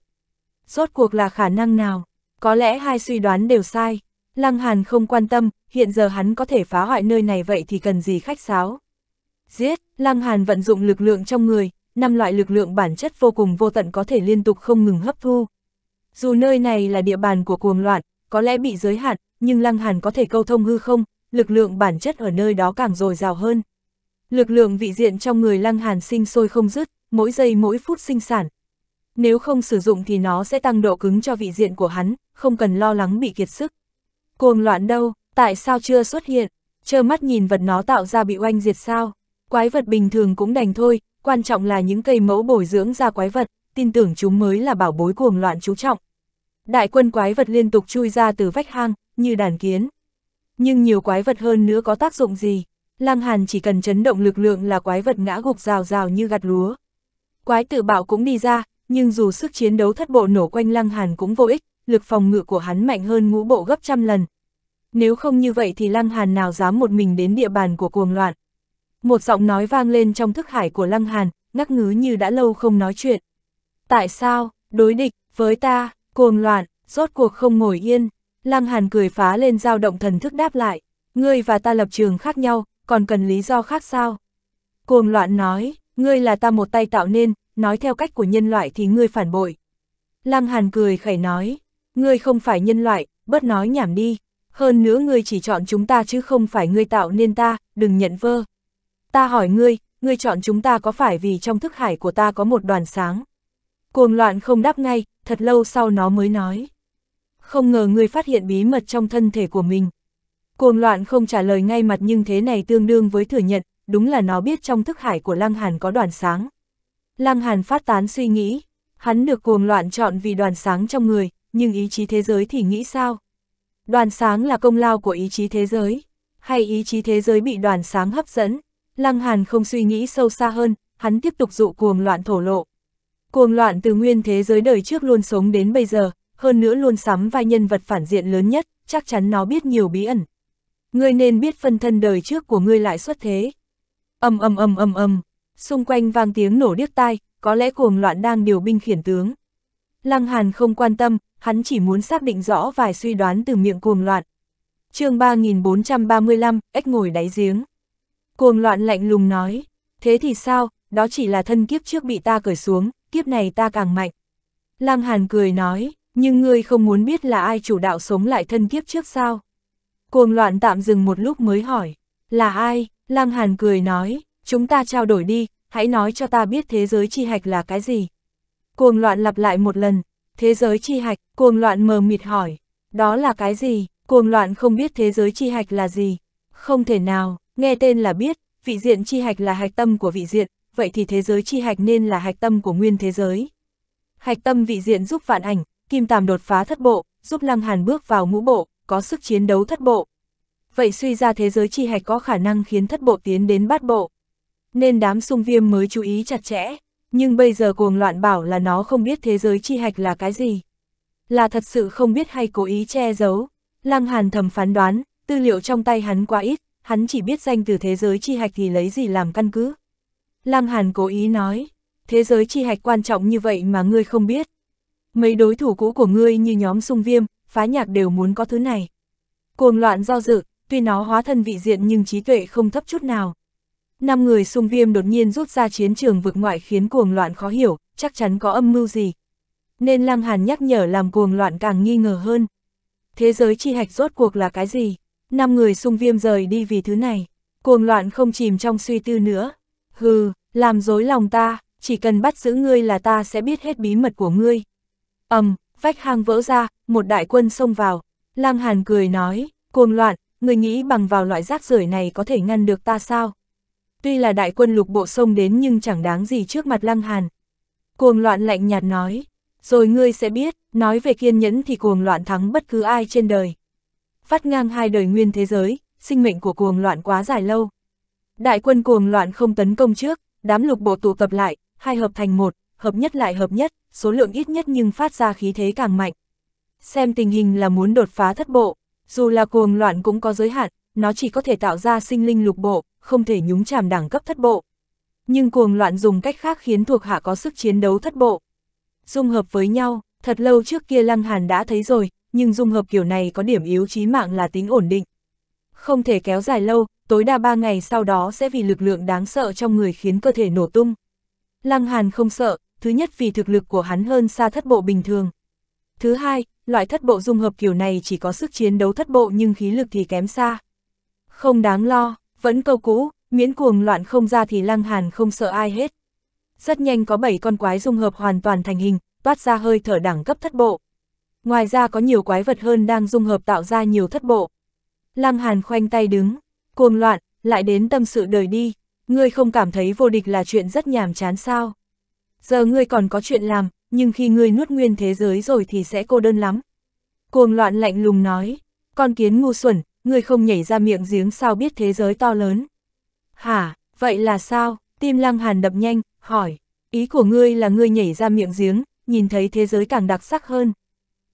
Rốt cuộc là khả năng nào? Có lẽ hai suy đoán đều sai. Lăng Hàn không quan tâm, hiện giờ hắn có thể phá hoại nơi này vậy thì cần gì khách sáo. Giết, Lăng Hàn vận dụng lực lượng trong người, năm loại lực lượng bản chất vô cùng vô tận có thể liên tục không ngừng hấp thu. Dù nơi này là địa bàn của cuồng loạn, có lẽ bị giới hạn, nhưng Lăng Hàn có thể câu thông hư không, lực lượng bản chất ở nơi đó càng dồi dào hơn. Lực lượng vị diện trong người Lăng Hàn sinh sôi không dứt, mỗi giây mỗi phút sinh sản, nếu không sử dụng thì nó sẽ tăng độ cứng cho vị diện của hắn, không cần lo lắng bị kiệt sức. Cuồng loạn đâu, tại sao chưa xuất hiện? Chơ mắt nhìn vật nó tạo ra bị oanh diệt sao? Quái vật bình thường cũng đành thôi, quan trọng là những cây mẫu bồi dưỡng ra quái vật, tin tưởng chúng mới là bảo bối cuồng loạn chú trọng. Đại quân quái vật liên tục chui ra từ vách hang, như đàn kiến. Nhưng nhiều quái vật hơn nữa có tác dụng gì? Lang Hàn chỉ cần chấn động lực lượng là quái vật ngã gục rào rào như gặt lúa. Quái tự bạo cũng đi ra, nhưng dù sức chiến đấu thất bộ nổ quanh Lăng Hàn cũng vô ích, lực phòng ngự của hắn mạnh hơn ngũ bộ gấp trăm lần. Nếu không như vậy thì Lăng Hàn nào dám một mình đến địa bàn của cuồng loạn. Một giọng nói vang lên trong thức hải của Lăng Hàn, ngắc ngứ như đã lâu không nói chuyện. Tại sao, đối địch, với ta, cuồng loạn, rốt cuộc không ngồi yên. Lăng Hàn cười phá lên dao động thần thức đáp lại. Ngươi và ta lập trường khác nhau, còn cần lý do khác sao? Cuồng loạn nói, ngươi là ta một tay tạo nên, nói theo cách của nhân loại thì ngươi phản bội. Lăng Hàn cười khẩy nói, ngươi không phải nhân loại, bớt nói nhảm đi, hơn nữa ngươi chỉ chọn chúng ta chứ không phải ngươi tạo nên ta, đừng nhận vơ. Ta hỏi ngươi, ngươi chọn chúng ta có phải vì trong thức hải của ta có một đoàn sáng? Cuồng loạn không đáp ngay, thật lâu sau nó mới nói. Không ngờ ngươi phát hiện bí mật trong thân thể của mình. Cuồng loạn không trả lời ngay mặt nhưng thế này tương đương với thừa nhận, đúng là nó biết trong thức hải của Lăng Hàn có đoàn sáng. Lăng Hàn phát tán suy nghĩ, hắn được cuồng loạn chọn vì đoàn sáng trong người, nhưng ý chí thế giới thì nghĩ sao? Đoàn sáng là công lao của ý chí thế giới, hay ý chí thế giới bị đoàn sáng hấp dẫn? Lăng Hàn không suy nghĩ sâu xa hơn, hắn tiếp tục dụ cuồng loạn thổ lộ. Cuồng loạn từ nguyên thế giới đời trước luôn sống đến bây giờ, hơn nữa luôn sắm vai nhân vật phản diện lớn nhất, chắc chắn nó biết nhiều bí ẩn. Ngươi nên biết phân thân đời trước của ngươi lại xuất thế. Âm âm âm âm âm, Xung quanh vang tiếng nổ điếc tai, có lẽ cuồng loạn đang điều binh khiển tướng. Lăng Hàn không quan tâm, hắn chỉ muốn xác định rõ vài suy đoán từ miệng cuồng loạn. chương 3435, ếch ngồi đáy giếng. Cuồng loạn lạnh lùng nói, thế thì sao, đó chỉ là thân kiếp trước bị ta cởi xuống, kiếp này ta càng mạnh. Lăng Hàn cười nói, nhưng ngươi không muốn biết là ai chủ đạo sống lại thân kiếp trước sao? Cuồng loạn tạm dừng một lúc mới hỏi, là ai? Lăng Hàn cười nói, chúng ta trao đổi đi, hãy nói cho ta biết thế giới chi hạch là cái gì. Cuồng loạn lặp lại một lần, thế giới chi hạch, cuồng loạn mờ mịt hỏi, đó là cái gì, cuồng loạn không biết thế giới chi hạch là gì, không thể nào, nghe tên là biết, vị diện chi hạch là hạch tâm của vị diện, vậy thì thế giới chi hạch nên là hạch tâm của nguyên thế giới. Hạch tâm vị diện giúp vạn ảnh, kim tàm đột phá thất bộ, giúp lăng hàn bước vào ngũ bộ, có sức chiến đấu thất bộ. Vậy suy ra thế giới chi hạch có khả năng khiến thất bộ tiến đến bát bộ nên đám sung viêm mới chú ý chặt chẽ, nhưng bây giờ cuồng loạn bảo là nó không biết thế giới chi hạch là cái gì. Là thật sự không biết hay cố ý che giấu, Lăng Hàn thầm phán đoán, tư liệu trong tay hắn quá ít, hắn chỉ biết danh từ thế giới chi hạch thì lấy gì làm căn cứ. Lăng Hàn cố ý nói, thế giới chi hạch quan trọng như vậy mà ngươi không biết. Mấy đối thủ cũ của ngươi như nhóm sung viêm, phá nhạc đều muốn có thứ này. Cuồng loạn do dự, tuy nó hóa thân vị diện nhưng trí tuệ không thấp chút nào, Năm người xung viêm đột nhiên rút ra chiến trường vực ngoại khiến cuồng loạn khó hiểu, chắc chắn có âm mưu gì. Nên Lăng Hàn nhắc nhở làm cuồng loạn càng nghi ngờ hơn. Thế giới chi hạch rốt cuộc là cái gì? Năm người xung viêm rời đi vì thứ này. Cuồng loạn không chìm trong suy tư nữa. Hừ, làm dối lòng ta, chỉ cần bắt giữ ngươi là ta sẽ biết hết bí mật của ngươi. ầm, vách hang vỡ ra, một đại quân xông vào. Lăng Hàn cười nói, cuồng loạn, người nghĩ bằng vào loại rác rưởi này có thể ngăn được ta sao? tuy là đại quân lục bộ sông đến nhưng chẳng đáng gì trước mặt Lăng Hàn. Cuồng loạn lạnh nhạt nói, rồi ngươi sẽ biết, nói về kiên nhẫn thì cuồng loạn thắng bất cứ ai trên đời. Phát ngang hai đời nguyên thế giới, sinh mệnh của cuồng loạn quá dài lâu. Đại quân cuồng loạn không tấn công trước, đám lục bộ tụ tập lại, hai hợp thành một, hợp nhất lại hợp nhất, số lượng ít nhất nhưng phát ra khí thế càng mạnh. Xem tình hình là muốn đột phá thất bộ, dù là cuồng loạn cũng có giới hạn, nó chỉ có thể tạo ra sinh linh lục bộ, không thể nhúng chàm đẳng cấp thất bộ. Nhưng cuồng loạn dùng cách khác khiến thuộc hạ có sức chiến đấu thất bộ. Dung hợp với nhau, thật lâu trước kia Lăng Hàn đã thấy rồi, nhưng dung hợp kiểu này có điểm yếu chí mạng là tính ổn định. Không thể kéo dài lâu, tối đa 3 ngày sau đó sẽ vì lực lượng đáng sợ trong người khiến cơ thể nổ tung. Lăng Hàn không sợ, thứ nhất vì thực lực của hắn hơn xa thất bộ bình thường. Thứ hai, loại thất bộ dung hợp kiểu này chỉ có sức chiến đấu thất bộ nhưng khí lực thì kém xa. Không đáng lo, vẫn câu cũ, miễn cuồng loạn không ra thì lăng hàn không sợ ai hết. Rất nhanh có 7 con quái dung hợp hoàn toàn thành hình, toát ra hơi thở đẳng cấp thất bộ. Ngoài ra có nhiều quái vật hơn đang dung hợp tạo ra nhiều thất bộ. Lăng hàn khoanh tay đứng, cuồng loạn, lại đến tâm sự đời đi, ngươi không cảm thấy vô địch là chuyện rất nhàm chán sao. Giờ ngươi còn có chuyện làm, nhưng khi ngươi nuốt nguyên thế giới rồi thì sẽ cô đơn lắm. Cuồng loạn lạnh lùng nói, con kiến ngu xuẩn, ngươi không nhảy ra miệng giếng sao biết thế giới to lớn. Hả, vậy là sao? Tim lăng hàn đập nhanh, hỏi. Ý của ngươi là ngươi nhảy ra miệng giếng, nhìn thấy thế giới càng đặc sắc hơn.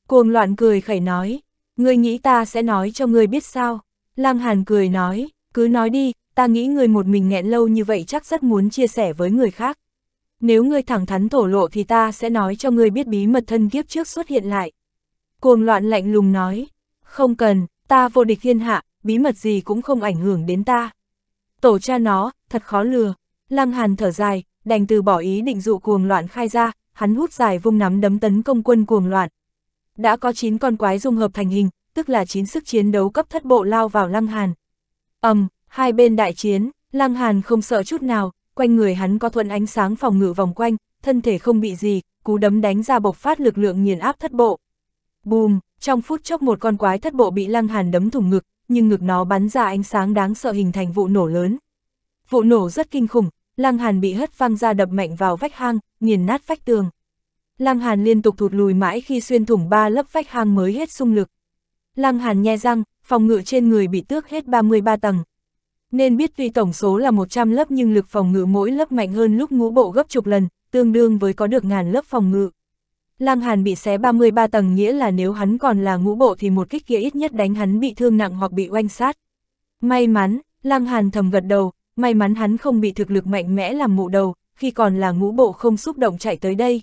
Cuồng loạn cười khẩy nói, ngươi nghĩ ta sẽ nói cho ngươi biết sao. Lăng hàn cười nói, cứ nói đi, ta nghĩ ngươi một mình nghẹn lâu như vậy chắc rất muốn chia sẻ với người khác. Nếu ngươi thẳng thắn thổ lộ thì ta sẽ nói cho ngươi biết bí mật thân kiếp trước xuất hiện lại. Cuồng loạn lạnh lùng nói, không cần, ta vô địch thiên hạ, bí mật gì cũng không ảnh hưởng đến ta. Tổ cha nó, thật khó lừa. Lăng Hàn thở dài, đành từ bỏ ý định dụ cuồng loạn khai ra, hắn hút dài vung nắm đấm tấn công quân cuồng loạn. Đã có 9 con quái dung hợp thành hình, tức là 9 sức chiến đấu cấp thất bộ lao vào Lăng Hàn. Ầm, um, hai bên đại chiến, Lăng Hàn không sợ chút nào, quanh người hắn có thuận ánh sáng phòng ngự vòng quanh, thân thể không bị gì, cú đấm đánh ra bộc phát lực lượng nghiền áp thất bộ. Bùm, trong phút chốc một con quái thất bộ bị lăng hàn đấm thủng ngực, nhưng ngực nó bắn ra ánh sáng đáng sợ hình thành vụ nổ lớn. Vụ nổ rất kinh khủng, lăng hàn bị hất văng ra đập mạnh vào vách hang, nghiền nát vách tường. Lăng hàn liên tục thụt lùi mãi khi xuyên thủng ba lớp vách hang mới hết xung lực. Lăng hàn nhe răng, phòng ngự trên người bị tước hết 33 tầng. Nên biết tuy tổng số là 100 lớp nhưng lực phòng ngự mỗi lớp mạnh hơn lúc ngũ bộ gấp chục lần, tương đương với có được ngàn lớp phòng ngự. Lang Hàn bị xé 33 tầng nghĩa là nếu hắn còn là ngũ bộ thì một kích kia ít nhất đánh hắn bị thương nặng hoặc bị oanh sát. May mắn, Lang Hàn thầm gật đầu, may mắn hắn không bị thực lực mạnh mẽ làm mụ đầu, khi còn là ngũ bộ không xúc động chạy tới đây.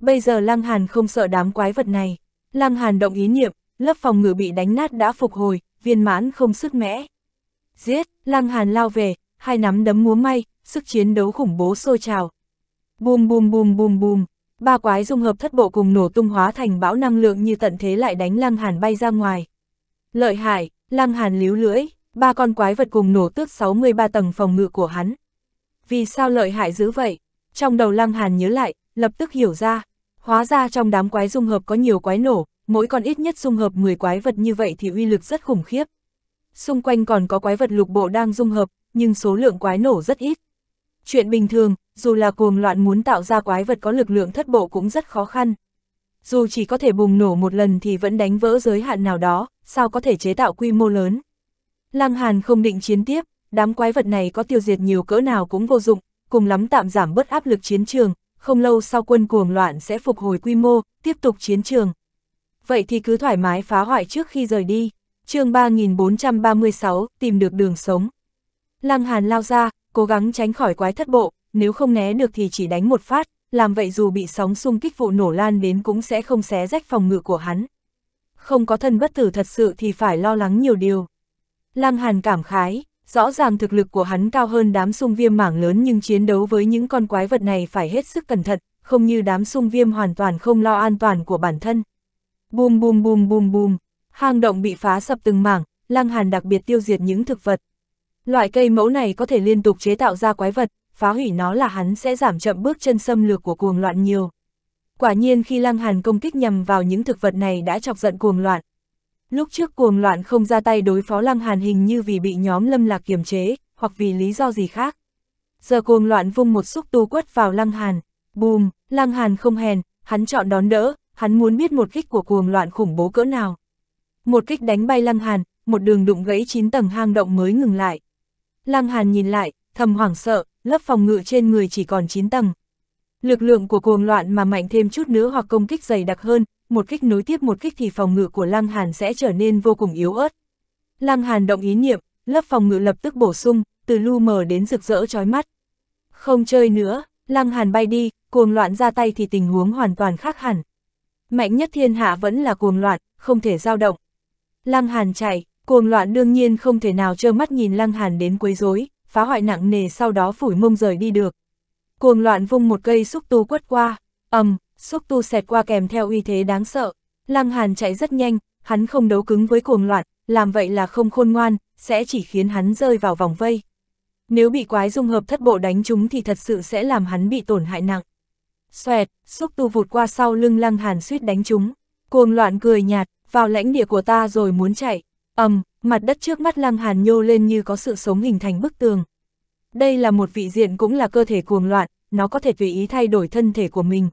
Bây giờ Lang Hàn không sợ đám quái vật này. Lang Hàn động ý niệm, lớp phòng ngự bị đánh nát đã phục hồi, viên mãn không sức mẽ. Giết, Lang Hàn lao về, hai nắm đấm múa may, sức chiến đấu khủng bố sôi trào. Bùm bùm bùm bùm bùm, ba quái dung hợp thất bộ cùng nổ tung hóa thành bão năng lượng như tận thế lại đánh Lăng Hàn bay ra ngoài. Lợi hại, Lăng Hàn líu lưỡi, ba con quái vật cùng nổ tước 63 tầng phòng ngự của hắn. Vì sao lợi hại dữ vậy? Trong đầu Lăng Hàn nhớ lại, lập tức hiểu ra. Hóa ra trong đám quái dung hợp có nhiều quái nổ, mỗi con ít nhất dung hợp 10 quái vật như vậy thì uy lực rất khủng khiếp. Xung quanh còn có quái vật lục bộ đang dung hợp, nhưng số lượng quái nổ rất ít. Chuyện bình thường, dù là cuồng loạn muốn tạo ra quái vật có lực lượng thất bộ cũng rất khó khăn. Dù chỉ có thể bùng nổ một lần thì vẫn đánh vỡ giới hạn nào đó, sao có thể chế tạo quy mô lớn. Lăng Hàn không định chiến tiếp, đám quái vật này có tiêu diệt nhiều cỡ nào cũng vô dụng, cùng lắm tạm giảm bớt áp lực chiến trường, không lâu sau quân cuồng loạn sẽ phục hồi quy mô, tiếp tục chiến trường. Vậy thì cứ thoải mái phá hoại trước khi rời đi. chương 3436, tìm được đường sống. Lăng Hàn lao ra, cố gắng tránh khỏi quái thất bộ, nếu không né được thì chỉ đánh một phát, làm vậy dù bị sóng xung kích vụ nổ lan đến cũng sẽ không xé rách phòng ngự của hắn. Không có thân bất tử thật sự thì phải lo lắng nhiều điều. Lăng Hàn cảm khái, rõ ràng thực lực của hắn cao hơn đám sung viêm mảng lớn nhưng chiến đấu với những con quái vật này phải hết sức cẩn thận, không như đám sung viêm hoàn toàn không lo an toàn của bản thân. Bùm bùm bùm bùm bùm, hang động bị phá sập từng mảng, Lăng Hàn đặc biệt tiêu diệt những thực vật. Loại cây mẫu này có thể liên tục chế tạo ra quái vật, phá hủy nó là hắn sẽ giảm chậm bước chân xâm lược của cuồng loạn nhiều. Quả nhiên khi Lăng Hàn công kích nhằm vào những thực vật này đã chọc giận cuồng loạn. Lúc trước cuồng loạn không ra tay đối phó Lăng Hàn hình như vì bị nhóm lâm lạc kiềm chế, hoặc vì lý do gì khác. Giờ cuồng loạn vung một xúc tu quất vào Lăng Hàn, bùm, Lăng Hàn không hèn, hắn chọn đón đỡ, hắn muốn biết một kích của cuồng loạn khủng bố cỡ nào. Một kích đánh bay Lăng Hàn, một đường đụng gãy chín tầng hang động mới ngừng lại. Lăng Hàn nhìn lại, thầm hoảng sợ, lớp phòng ngự trên người chỉ còn 9 tầng. Lực lượng của cuồng loạn mà mạnh thêm chút nữa hoặc công kích dày đặc hơn, một kích nối tiếp một kích thì phòng ngự của Lăng Hàn sẽ trở nên vô cùng yếu ớt. Lăng Hàn động ý niệm, lớp phòng ngự lập tức bổ sung, từ lu mờ đến rực rỡ chói mắt. Không chơi nữa, Lăng Hàn bay đi, cuồng loạn ra tay thì tình huống hoàn toàn khác hẳn. Mạnh nhất thiên hạ vẫn là cuồng loạn, không thể dao động. Lăng Hàn chạy, cuồng loạn đương nhiên không thể nào trơ mắt nhìn Lăng Hàn đến quấy rối, phá hoại nặng nề sau đó phủi mông rời đi được. Cuồng loạn vung một cây xúc tu quất qua, ầm, xúc tu xẹt qua kèm theo uy thế đáng sợ. Lăng Hàn chạy rất nhanh, hắn không đấu cứng với cuồng loạn, làm vậy là không khôn ngoan, sẽ chỉ khiến hắn rơi vào vòng vây. Nếu bị quái dung hợp thất bộ đánh chúng thì thật sự sẽ làm hắn bị tổn hại nặng. Xoẹt, xúc tu vụt qua sau lưng Lăng Hàn suýt đánh chúng. Cuồng loạn cười nhạt, vào lãnh địa của ta rồi muốn chạy. ầm, mặt đất trước mắt Lăng Hàn nhô lên như có sự sống hình thành bức tường. Đây là một vị diện cũng là cơ thể cuồng loạn, nó có thể tùy ý thay đổi thân thể của mình.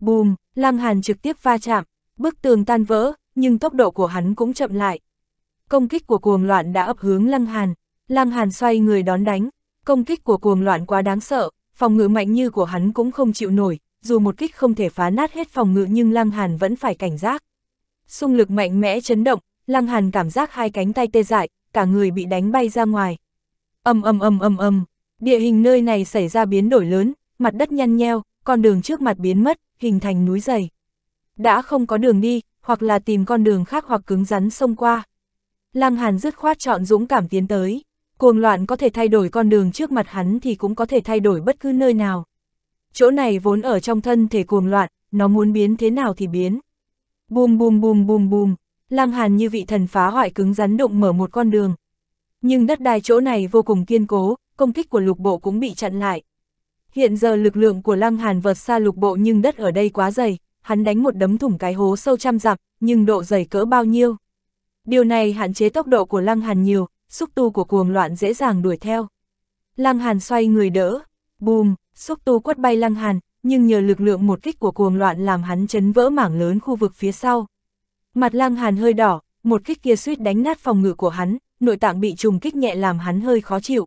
Bùm, Lăng Hàn trực tiếp va chạm, bức tường tan vỡ, nhưng tốc độ của hắn cũng chậm lại. Công kích của cuồng loạn đã ấp hướng Lăng Hàn, Lăng Hàn xoay người đón đánh, công kích của cuồng loạn quá đáng sợ, phòng ngự mạnh như của hắn cũng không chịu nổi, dù một kích không thể phá nát hết phòng ngự nhưng Lăng Hàn vẫn phải cảnh giác. Xung lực mạnh mẽ chấn động, Lăng Hàn cảm giác hai cánh tay tê dại, cả người bị đánh bay ra ngoài. Âm âm âm âm âm, địa hình nơi này xảy ra biến đổi lớn, mặt đất nhăn nheo, con đường trước mặt biến mất, hình thành núi dày. Đã không có đường đi, hoặc là tìm con đường khác hoặc cứng rắn xông qua. Lăng Hàn dứt khoát chọn dũng cảm tiến tới, cuồng loạn có thể thay đổi con đường trước mặt hắn thì cũng có thể thay đổi bất cứ nơi nào. Chỗ này vốn ở trong thân thể cuồng loạn, nó muốn biến thế nào thì biến. Bùm bùm bùm bùm bùm, Lam Hàn như vị thần phá hoại cứng rắn đụng mở một con đường. Nhưng đất đai chỗ này vô cùng kiên cố, công kích của lục bộ cũng bị chặn lại. Hiện giờ lực lượng của Lăng Hàn vượt xa lục bộ nhưng đất ở đây quá dày, hắn đánh một đấm thủng cái hố sâu trăm dặm, nhưng độ dày cỡ bao nhiêu. Điều này hạn chế tốc độ của Lăng Hàn nhiều, xúc tu của cuồng loạn dễ dàng đuổi theo. Lăng Hàn xoay người đỡ, bùm, xúc tu quất bay Lăng Hàn, nhưng nhờ lực lượng một kích của cuồng loạn làm hắn chấn vỡ mảng lớn khu vực phía sau. Mặt lang hàn hơi đỏ, một kích kia suýt đánh nát phòng ngự của hắn, nội tạng bị trùng kích nhẹ làm hắn hơi khó chịu.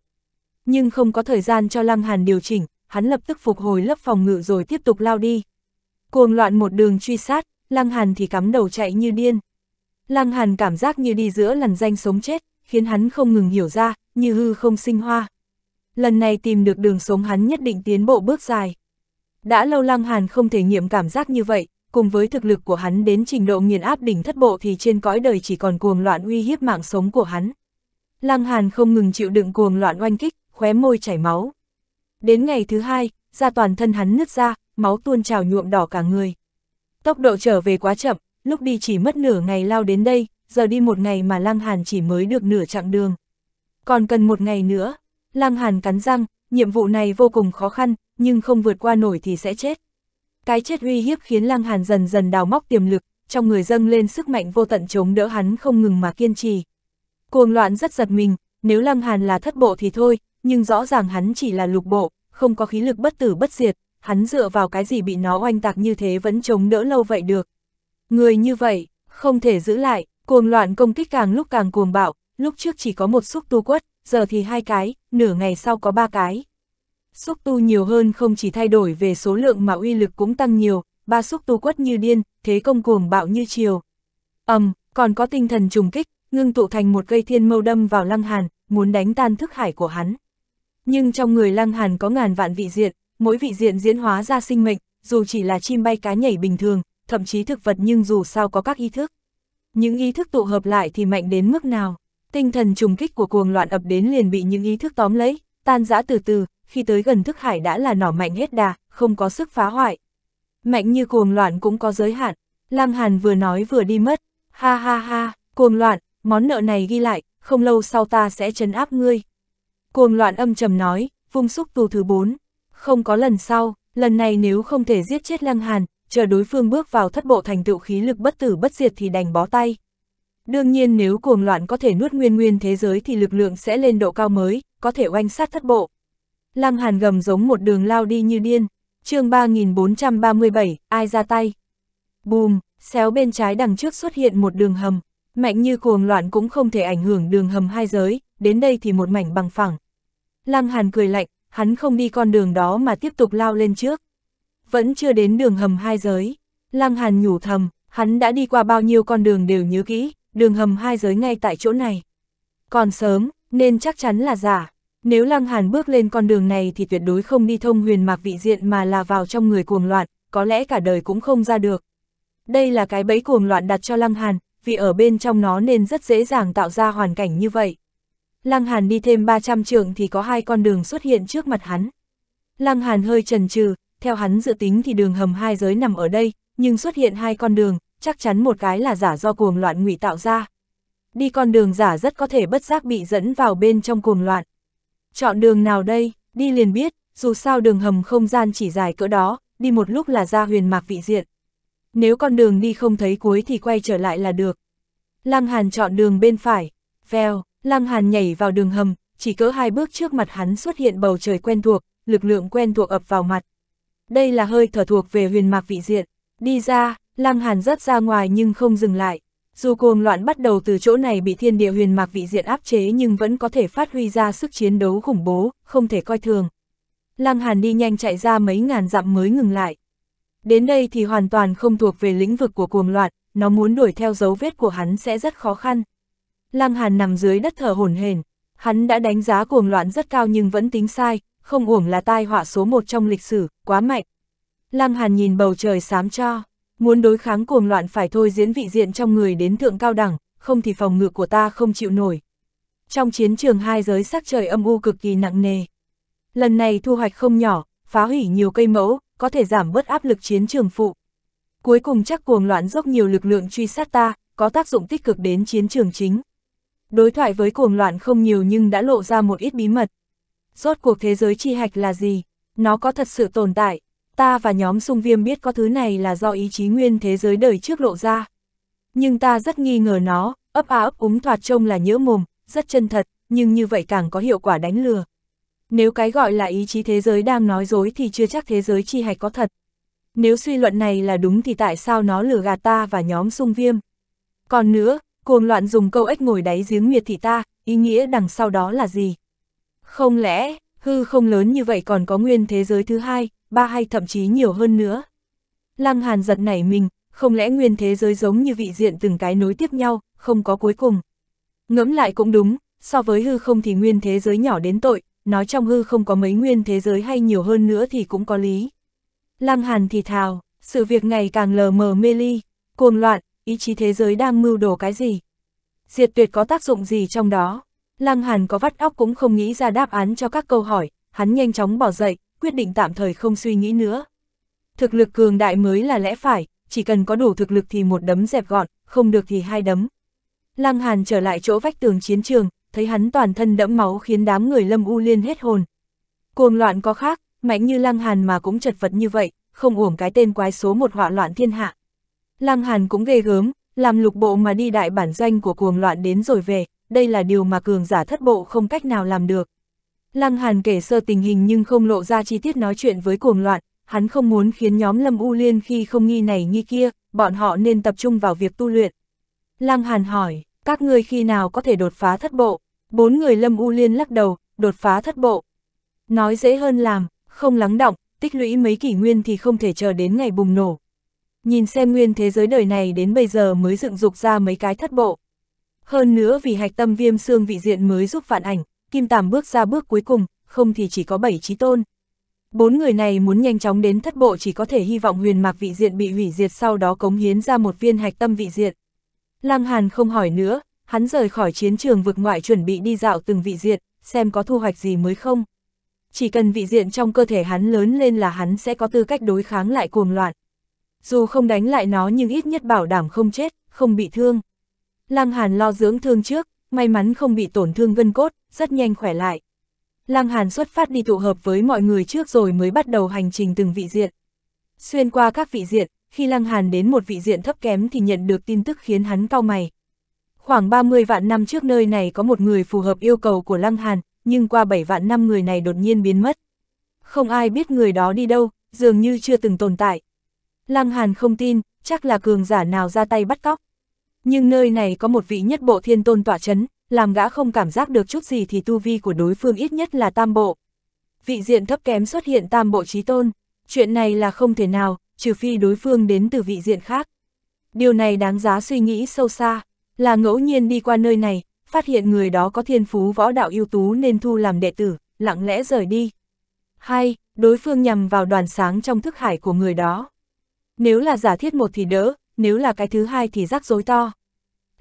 Nhưng không có thời gian cho lang Hàn điều chỉnh, hắn lập tức phục hồi lớp phòng ngự rồi tiếp tục lao đi. Cuồng loạn một đường truy sát, lang Hàn thì cắm đầu chạy như điên. Lăng Hàn cảm giác như đi giữa lần danh sống chết, khiến hắn không ngừng hiểu ra, như hư không sinh hoa. Lần này tìm được đường sống hắn nhất định tiến bộ bước dài. Đã lâu Lăng Hàn không thể nghiệm cảm giác như vậy, cùng với thực lực của hắn đến trình độ nghiền áp đỉnh thất bộ thì trên cõi đời chỉ còn cuồng loạn uy hiếp mạng sống của hắn. Lăng Hàn không ngừng chịu đựng cuồng loạn oanh kích, khóe môi chảy máu. Đến ngày thứ hai, da toàn thân hắn nứt ra, máu tuôn trào nhuộm đỏ cả người. Tốc độ trở về quá chậm, lúc đi chỉ mất nửa ngày lao đến đây, giờ đi một ngày mà Lăng Hàn chỉ mới được nửa chặng đường. Còn cần một ngày nữa, Lăng Hàn cắn răng, nhiệm vụ này vô cùng khó khăn, nhưng không vượt qua nổi thì sẽ chết. Cái chết uy hiếp khiến Lăng Hàn dần dần đào móc tiềm lực, trong người dâng lên sức mạnh vô tận chống đỡ hắn không ngừng mà kiên trì. Cuồng loạn rất giật mình, nếu Lăng Hàn là thất bộ thì thôi, nhưng rõ ràng hắn chỉ là lục bộ, không có khí lực bất tử bất diệt, hắn dựa vào cái gì bị nó oanh tạc như thế vẫn chống đỡ lâu vậy được. Người như vậy, không thể giữ lại, cuồng loạn công kích càng lúc càng cuồng bạo, lúc trước chỉ có một xúc tu quất, giờ thì hai cái, nửa ngày sau có ba cái xúc tu nhiều hơn không chỉ thay đổi về số lượng mà uy lực cũng tăng nhiều, ba xúc tu quất như điên, thế công cuồng bạo như chiều. ầm, um, còn có tinh thần trùng kích, ngưng tụ thành một cây thiên mâu đâm vào Lăng Hàn, muốn đánh tan thức hải của hắn. Nhưng trong người Lăng Hàn có ngàn vạn vị diện, mỗi vị diện diễn hóa ra sinh mệnh, dù chỉ là chim bay cá nhảy bình thường, thậm chí thực vật nhưng dù sao có các ý thức. Những ý thức tụ hợp lại thì mạnh đến mức nào? Tinh thần trùng kích của cuồng loạn ập đến liền bị những ý thức tóm lấy, tan rã từ từ, khi tới gần thức hải đã là nỏ mạnh hết đà, không có sức phá hoại. Mạnh như cuồng loạn cũng có giới hạn, Lăng Hàn vừa nói vừa đi mất, ha ha ha, cuồng loạn, món nợ này ghi lại, không lâu sau ta sẽ trấn áp ngươi. Cuồng loạn âm trầm nói, vung xúc tù thứ bốn không có lần sau, lần này nếu không thể giết chết Lăng Hàn, chờ đối phương bước vào thất bộ thành tựu khí lực bất tử bất diệt thì đành bó tay. Đương nhiên nếu cuồng loạn có thể nuốt nguyên nguyên thế giới thì lực lượng sẽ lên độ cao mới, có thể oanh sát thất bộ. Lăng Hàn gầm giống một đường lao đi như điên. chương 3437, ai ra tay? Bùm, xéo bên trái đằng trước xuất hiện một đường hầm. Mạnh như cuồng loạn cũng không thể ảnh hưởng đường hầm hai giới, đến đây thì một mảnh bằng phẳng. Lăng Hàn cười lạnh, hắn không đi con đường đó mà tiếp tục lao lên trước. Vẫn chưa đến đường hầm hai giới. Lăng Hàn nhủ thầm, hắn đã đi qua bao nhiêu con đường đều nhớ kỹ, đường hầm hai giới ngay tại chỗ này. Còn sớm, nên chắc chắn là giả. Nếu Lăng Hàn bước lên con đường này thì tuyệt đối không đi thông huyền mạc vị diện mà là vào trong người cuồng loạn, có lẽ cả đời cũng không ra được. Đây là cái bẫy cuồng loạn đặt cho Lăng Hàn, vì ở bên trong nó nên rất dễ dàng tạo ra hoàn cảnh như vậy. Lăng Hàn đi thêm 300 trượng thì có hai con đường xuất hiện trước mặt hắn. Lăng Hàn hơi chần chừ, theo hắn dự tính thì đường hầm hai giới nằm ở đây, nhưng xuất hiện hai con đường, chắc chắn một cái là giả do cuồng loạn ngụy tạo ra. Đi con đường giả rất có thể bất giác bị dẫn vào bên trong cuồng loạn. Chọn đường nào đây, đi liền biết, dù sao đường hầm không gian chỉ dài cỡ đó, đi một lúc là ra huyền mạc vị diện. Nếu con đường đi không thấy cuối thì quay trở lại là được. Lăng Hàn chọn đường bên phải, veo, Lăng Hàn nhảy vào đường hầm, chỉ cỡ hai bước trước mặt hắn xuất hiện bầu trời quen thuộc, lực lượng quen thuộc ập vào mặt. Đây là hơi thở thuộc về huyền mạc vị diện, đi ra, Lăng Hàn rất ra ngoài nhưng không dừng lại, dù cuồng loạn bắt đầu từ chỗ này bị thiên địa huyền mạc vị diện áp chế nhưng vẫn có thể phát huy ra sức chiến đấu khủng bố, không thể coi thường. Lăng Hàn đi nhanh chạy ra mấy ngàn dặm mới ngừng lại. Đến đây thì hoàn toàn không thuộc về lĩnh vực của cuồng loạn, nó muốn đuổi theo dấu vết của hắn sẽ rất khó khăn. Lăng Hàn nằm dưới đất thở hổn hển, hắn đã đánh giá cuồng loạn rất cao nhưng vẫn tính sai, không uổng là tai họa số một trong lịch sử, quá mạnh. Lăng Hàn nhìn bầu trời xám cho. Muốn đối kháng cuồng loạn phải thôi diễn vị diện trong người đến thượng cao đẳng, không thì phòng ngự của ta không chịu nổi. Trong chiến trường hai giới sắc trời âm u cực kỳ nặng nề. Lần này thu hoạch không nhỏ, phá hủy nhiều cây mẫu, có thể giảm bớt áp lực chiến trường phụ. Cuối cùng chắc cuồng loạn dốc nhiều lực lượng truy sát ta, có tác dụng tích cực đến chiến trường chính. Đối thoại với cuồng loạn không nhiều nhưng đã lộ ra một ít bí mật. Rốt cuộc thế giới chi hạch là gì? Nó có thật sự tồn tại? ta và nhóm sung viêm biết có thứ này là do ý chí nguyên thế giới đời trước lộ ra. Nhưng ta rất nghi ngờ nó, ấp á ấp úng thoạt trông là nhỡ mồm, rất chân thật, nhưng như vậy càng có hiệu quả đánh lừa. Nếu cái gọi là ý chí thế giới đang nói dối thì chưa chắc thế giới chi hạch có thật. Nếu suy luận này là đúng thì tại sao nó lừa gạt ta và nhóm sung viêm? Còn nữa, cuồng loạn dùng câu ếch ngồi đáy giếng miệt thị ta, ý nghĩa đằng sau đó là gì? Không lẽ, Hư không lớn như vậy còn có nguyên thế giới thứ hai, ba hay thậm chí nhiều hơn nữa. Lăng Hàn giật nảy mình, không lẽ nguyên thế giới giống như vị diện từng cái nối tiếp nhau, không có cuối cùng. Ngẫm lại cũng đúng, so với hư không thì nguyên thế giới nhỏ đến tội, nói trong hư không có mấy nguyên thế giới hay nhiều hơn nữa thì cũng có lý. Lăng Hàn thì thào, sự việc ngày càng lờ mờ mê ly, cuồng loạn, ý chí thế giới đang mưu đồ cái gì? Diệt tuyệt có tác dụng gì trong đó? Lăng Hàn có vắt óc cũng không nghĩ ra đáp án cho các câu hỏi, hắn nhanh chóng bỏ dậy, quyết định tạm thời không suy nghĩ nữa. Thực lực cường đại mới là lẽ phải, chỉ cần có đủ thực lực thì một đấm dẹp gọn, không được thì hai đấm. Lăng Hàn trở lại chỗ vách tường chiến trường, thấy hắn toàn thân đẫm máu khiến đám người Lâm U Liên hết hồn. Cuồng loạn có khác, mạnh như Lăng Hàn mà cũng chật vật như vậy, không uổng cái tên quái số một họa loạn thiên hạ. Lăng Hàn cũng ghê gớm, làm lục bộ mà đi đại bản doanh của cuồng loạn đến rồi về, đây là điều mà cường giả thất bộ không cách nào làm được. Lăng Hàn kể sơ tình hình nhưng không lộ ra chi tiết nói chuyện với cuồng loạn, hắn không muốn khiến nhóm Lâm U Liên khi không nghi này nghi kia, bọn họ nên tập trung vào việc tu luyện. Lăng Hàn hỏi, các ngươi khi nào có thể đột phá thất bộ? Bốn người Lâm U Liên lắc đầu, đột phá thất bộ. Nói dễ hơn làm, không lắng động, tích lũy mấy kỷ nguyên thì không thể chờ đến ngày bùng nổ. Nhìn xem nguyên thế giới đời này đến bây giờ mới dựng dục ra mấy cái thất bộ. Hơn nữa vì hạch tâm viêm xương vị diện mới giúp phản ảnh, Kim Tàm bước ra bước cuối cùng, không thì chỉ có bảy trí tôn. Bốn người này muốn nhanh chóng đến thất bộ chỉ có thể hy vọng huyền mạc vị diện bị hủy diệt sau đó cống hiến ra một viên hạch tâm vị diện. Lăng Hàn không hỏi nữa, hắn rời khỏi chiến trường vực ngoại chuẩn bị đi dạo từng vị diện, xem có thu hoạch gì mới không. Chỉ cần vị diện trong cơ thể hắn lớn lên là hắn sẽ có tư cách đối kháng lại cuồng loạn. Dù không đánh lại nó nhưng ít nhất bảo đảm không chết, không bị thương. Lăng Hàn lo dưỡng thương trước, may mắn không bị tổn thương gân cốt, rất nhanh khỏe lại. Lăng Hàn xuất phát đi tụ hợp với mọi người trước rồi mới bắt đầu hành trình từng vị diện. Xuyên qua các vị diện, khi Lăng Hàn đến một vị diện thấp kém thì nhận được tin tức khiến hắn cau mày. Khoảng 30 vạn năm trước nơi này có một người phù hợp yêu cầu của Lăng Hàn, nhưng qua 7 vạn năm người này đột nhiên biến mất. Không ai biết người đó đi đâu, dường như chưa từng tồn tại. Lăng Hàn không tin, chắc là cường giả nào ra tay bắt cóc. Nhưng nơi này có một vị nhất bộ thiên tôn tỏa chấn, làm gã không cảm giác được chút gì thì tu vi của đối phương ít nhất là tam bộ. Vị diện thấp kém xuất hiện tam bộ trí tôn, chuyện này là không thể nào, trừ phi đối phương đến từ vị diện khác. Điều này đáng giá suy nghĩ sâu xa, là ngẫu nhiên đi qua nơi này, phát hiện người đó có thiên phú võ đạo ưu tú nên thu làm đệ tử, lặng lẽ rời đi. hay đối phương nhằm vào đoàn sáng trong thức hải của người đó. Nếu là giả thiết một thì đỡ, nếu là cái thứ hai thì rắc rối to.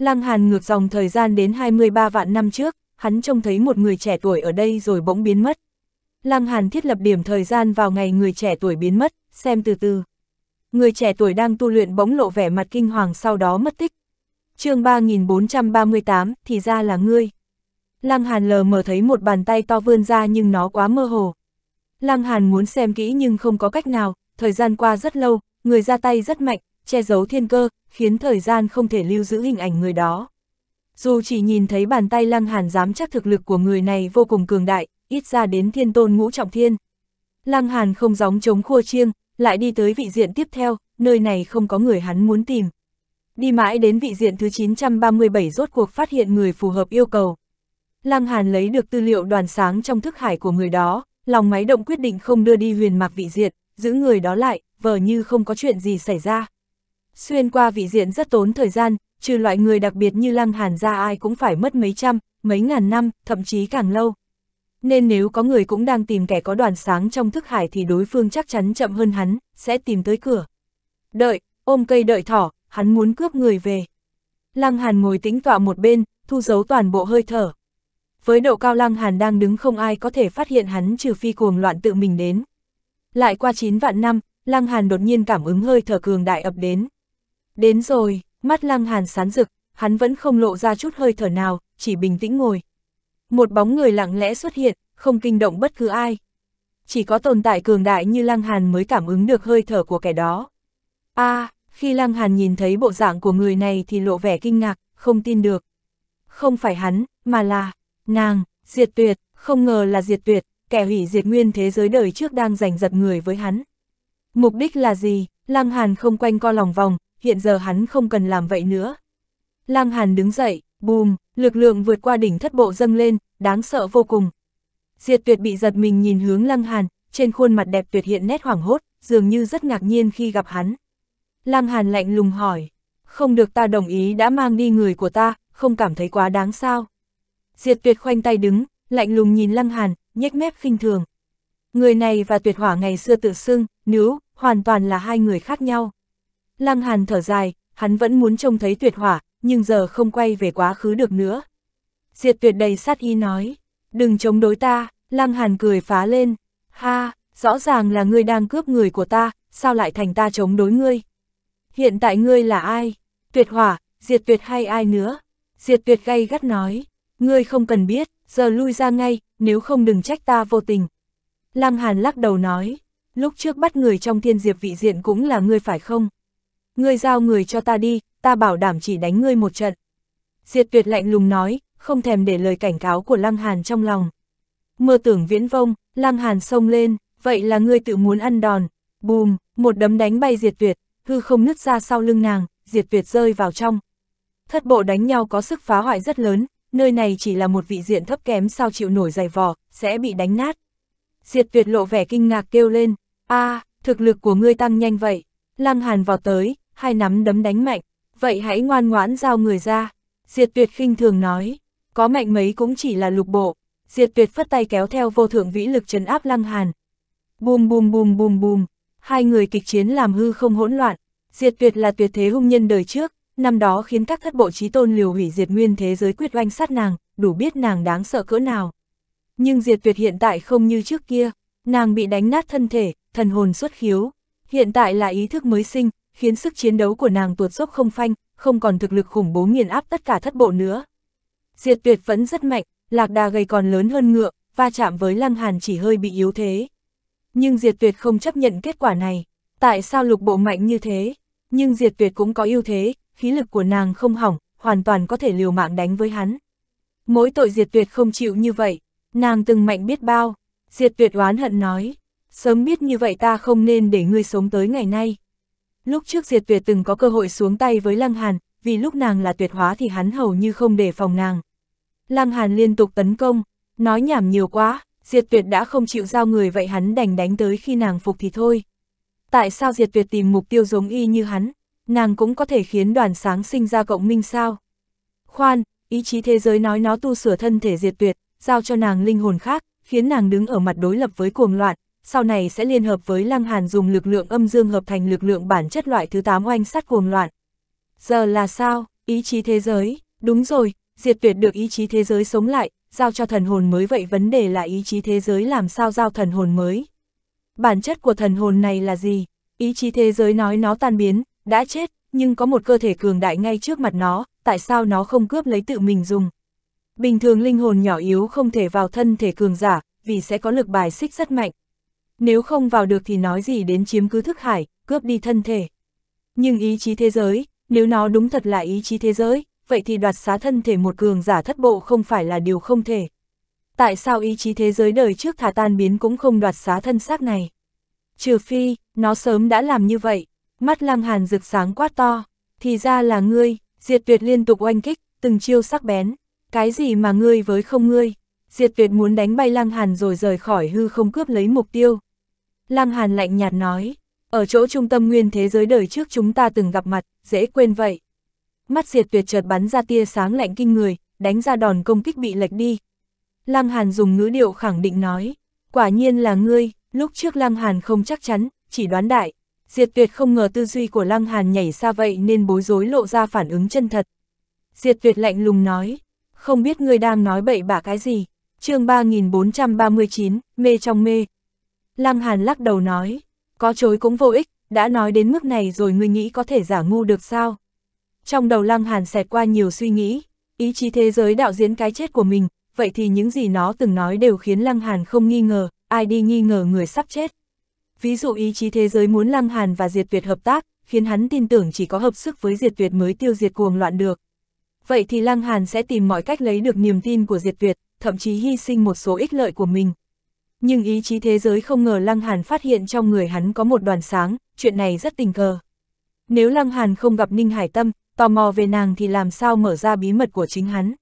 Lăng Hàn ngược dòng thời gian đến 23 vạn năm trước, hắn trông thấy một người trẻ tuổi ở đây rồi bỗng biến mất. Lăng Hàn thiết lập điểm thời gian vào ngày người trẻ tuổi biến mất, xem từ từ. Người trẻ tuổi đang tu luyện bỗng lộ vẻ mặt kinh hoàng sau đó mất tích. chương 3438, thì ra là ngươi. Lăng Hàn lờ mờ thấy một bàn tay to vươn ra nhưng nó quá mơ hồ. Lăng Hàn muốn xem kỹ nhưng không có cách nào, thời gian qua rất lâu, người ra tay rất mạnh, che giấu thiên cơ, khiến thời gian không thể lưu giữ hình ảnh người đó. Dù chỉ nhìn thấy bàn tay Lăng Hàn dám chắc thực lực của người này vô cùng cường đại, ít ra đến thiên tôn ngũ trọng thiên. Lăng Hàn không gióng chống khua chiêng, lại đi tới vị diện tiếp theo, nơi này không có người hắn muốn tìm. Đi mãi đến vị diện thứ 937 rốt cuộc phát hiện người phù hợp yêu cầu. Lăng Hàn lấy được tư liệu đoàn sáng trong thức hải của người đó, lòng máy động quyết định không đưa đi huyền mạc vị diện, giữ người đó lại, vờ như không có chuyện gì xảy ra. Xuyên qua vị diện rất tốn thời gian, trừ loại người đặc biệt như Lăng Hàn ra ai cũng phải mất mấy trăm, mấy ngàn năm, thậm chí càng lâu. Nên nếu có người cũng đang tìm kẻ có đoàn sáng trong thức hải thì đối phương chắc chắn chậm hơn hắn, sẽ tìm tới cửa. Đợi, ôm cây đợi thỏ, hắn muốn cướp người về. Lăng Hàn ngồi tĩnh tọa một bên, thu giấu toàn bộ hơi thở. Với độ cao Lăng Hàn đang đứng không ai có thể phát hiện hắn trừ phi cuồng loạn tự mình đến. Lại qua 9 vạn năm, Lăng Hàn đột nhiên cảm ứng hơi thở cường đại ập đến. Đến rồi, mắt lăng hàn sán rực, hắn vẫn không lộ ra chút hơi thở nào, chỉ bình tĩnh ngồi. Một bóng người lặng lẽ xuất hiện, không kinh động bất cứ ai. Chỉ có tồn tại cường đại như lăng hàn mới cảm ứng được hơi thở của kẻ đó. a à, khi lăng hàn nhìn thấy bộ dạng của người này thì lộ vẻ kinh ngạc, không tin được. Không phải hắn, mà là, nàng, diệt tuyệt, không ngờ là diệt tuyệt, kẻ hủy diệt nguyên thế giới đời trước đang giành giật người với hắn. Mục đích là gì? Lăng Hàn không quanh co lòng vòng, hiện giờ hắn không cần làm vậy nữa. Lang Hàn đứng dậy, bùm, lực lượng vượt qua đỉnh thất bộ dâng lên, đáng sợ vô cùng. Diệt tuyệt bị giật mình nhìn hướng Lăng Hàn, trên khuôn mặt đẹp tuyệt hiện nét hoảng hốt, dường như rất ngạc nhiên khi gặp hắn. Lăng Hàn lạnh lùng hỏi, không được ta đồng ý đã mang đi người của ta, không cảm thấy quá đáng sao. Diệt tuyệt khoanh tay đứng, lạnh lùng nhìn Lăng Hàn, nhếch mép khinh thường. Người này và tuyệt hỏa ngày xưa tự xưng, nữ, hoàn toàn là hai người khác nhau. Lăng Hàn thở dài, hắn vẫn muốn trông thấy tuyệt hỏa, nhưng giờ không quay về quá khứ được nữa. Diệt tuyệt đầy sát ý nói, đừng chống đối ta, Lăng Hàn cười phá lên, ha, rõ ràng là ngươi đang cướp người của ta, sao lại thành ta chống đối ngươi? Hiện tại ngươi là ai? Tuyệt hỏa, diệt tuyệt hay ai nữa? Diệt tuyệt gay gắt nói, ngươi không cần biết, giờ lui ra ngay, nếu không đừng trách ta vô tình. Lăng Hàn lắc đầu nói, lúc trước bắt người trong thiên diệp vị diện cũng là ngươi phải không? ngươi giao người cho ta đi, ta bảo đảm chỉ đánh ngươi một trận. Diệt tuyệt lạnh lùng nói, không thèm để lời cảnh cáo của Lăng Hàn trong lòng. Mơ tưởng viễn vông, Lăng Hàn xông lên, vậy là ngươi tự muốn ăn đòn. Bùm, một đấm đánh bay diệt tuyệt, hư không nứt ra sau lưng nàng, diệt tuyệt rơi vào trong. Thất bộ đánh nhau có sức phá hoại rất lớn, nơi này chỉ là một vị diện thấp kém sao chịu nổi dày vò, sẽ bị đánh nát. Diệt tuyệt lộ vẻ kinh ngạc kêu lên, a thực lực của ngươi tăng nhanh vậy. Lăng Hàn vào tới, hai nắm đấm đánh mạnh, vậy hãy ngoan ngoãn giao người ra. Diệt tuyệt khinh thường nói, có mạnh mấy cũng chỉ là lục bộ, diệt tuyệt phất tay kéo theo vô thượng vĩ lực trấn áp lăng hàn. Bùm bùm bùm bùm bùm, hai người kịch chiến làm hư không hỗn loạn, diệt tuyệt là tuyệt thế hung nhân đời trước, năm đó khiến các thất bộ trí tôn liều hủy diệt nguyên thế giới quyết oanh sát nàng, đủ biết nàng đáng sợ cỡ nào. Nhưng diệt tuyệt hiện tại không như trước kia, nàng bị đánh nát thân thể, thần hồn xuất khiếu, hiện tại là ý thức mới sinh, khiến sức chiến đấu của nàng tuột dốc không phanh, không còn thực lực khủng bố nghiền áp tất cả thất bộ nữa. Diệt tuyệt vẫn rất mạnh, lạc đà gầy còn lớn hơn ngựa, va chạm với lăng hàn chỉ hơi bị yếu thế. Nhưng diệt tuyệt không chấp nhận kết quả này. Tại sao lục bộ mạnh như thế? Nhưng diệt tuyệt cũng có ưu thế, khí lực của nàng không hỏng, hoàn toàn có thể liều mạng đánh với hắn. Mỗi tội diệt tuyệt không chịu như vậy, nàng từng mạnh biết bao. Diệt tuyệt oán hận nói, sớm biết như vậy ta không nên để ngươi sống tới ngày nay. Lúc trước Diệt Việt từng có cơ hội xuống tay với Lăng Hàn, vì lúc nàng là tuyệt hóa thì hắn hầu như không để phòng nàng. Lăng Hàn liên tục tấn công, nói nhảm nhiều quá, Diệt Việt đã không chịu giao người vậy hắn đành đánh tới khi nàng phục thì thôi. Tại sao Diệt Việt tìm mục tiêu giống y như hắn, nàng cũng có thể khiến đoàn sáng sinh ra cộng minh sao? Khoan, ý chí thế giới nói nó tu sửa thân thể Diệt Việt, giao cho nàng linh hồn khác, khiến nàng đứng ở mặt đối lập với cuồng loạn, sau này sẽ liên hợp với Lăng Hàn dùng lực lượng âm dương hợp thành lực lượng bản chất loại thứ 8 oanh sát cuồng loạn. Giờ là sao, ý chí thế giới, đúng rồi, diệt tuyệt được ý chí thế giới sống lại, giao cho thần hồn mới vậy vấn đề là ý chí thế giới làm sao giao thần hồn mới. Bản chất của thần hồn này là gì? Ý chí thế giới nói nó tan biến, đã chết, nhưng có một cơ thể cường đại ngay trước mặt nó, tại sao nó không cướp lấy tự mình dùng? Bình thường linh hồn nhỏ yếu không thể vào thân thể cường giả, vì sẽ có lực bài xích rất mạnh, nếu không vào được thì nói gì đến chiếm cứ thức hải, cướp đi thân thể. Nhưng ý chí thế giới, nếu nó đúng thật là ý chí thế giới, vậy thì đoạt xá thân thể một cường giả thất bộ không phải là điều không thể. Tại sao ý chí thế giới đời trước thả tan biến cũng không đoạt xá thân xác này? Trừ phi, nó sớm đã làm như vậy, mắt lăng hàn rực sáng quát to, thì ra là ngươi, diệt tuyệt liên tục oanh kích, từng chiêu sắc bén, cái gì mà ngươi với không ngươi, diệt tuyệt muốn đánh bay lăng hàn rồi rời khỏi hư không cướp lấy mục tiêu, Lăng Hàn lạnh nhạt nói, ở chỗ trung tâm nguyên thế giới đời trước chúng ta từng gặp mặt, dễ quên vậy. Mắt diệt tuyệt chợt bắn ra tia sáng lạnh kinh người, đánh ra đòn công kích bị lệch đi. Lăng Hàn dùng ngữ điệu khẳng định nói, quả nhiên là ngươi, lúc trước Lăng Hàn không chắc chắn, chỉ đoán đại. Diệt tuyệt không ngờ tư duy của Lăng Hàn nhảy xa vậy nên bối rối lộ ra phản ứng chân thật. Diệt tuyệt lạnh lùng nói, không biết ngươi đang nói bậy bạ cái gì. chương 3439, mê trong mê, Lăng Hàn lắc đầu nói, có chối cũng vô ích, đã nói đến mức này rồi ngươi nghĩ có thể giả ngu được sao? Trong đầu Lăng Hàn xẹt qua nhiều suy nghĩ, ý chí thế giới đạo diễn cái chết của mình, vậy thì những gì nó từng nói đều khiến Lăng Hàn không nghi ngờ, ai đi nghi ngờ người sắp chết. Ví dụ ý chí thế giới muốn Lăng Hàn và Diệt Việt hợp tác, khiến hắn tin tưởng chỉ có hợp sức với Diệt Việt mới tiêu diệt cuồng loạn được. Vậy thì Lăng Hàn sẽ tìm mọi cách lấy được niềm tin của Diệt Việt, thậm chí hy sinh một số ích lợi của mình. Nhưng ý chí thế giới không ngờ Lăng Hàn phát hiện trong người hắn có một đoàn sáng, chuyện này rất tình cờ. Nếu Lăng Hàn không gặp Ninh Hải Tâm, tò mò về nàng thì làm sao mở ra bí mật của chính hắn.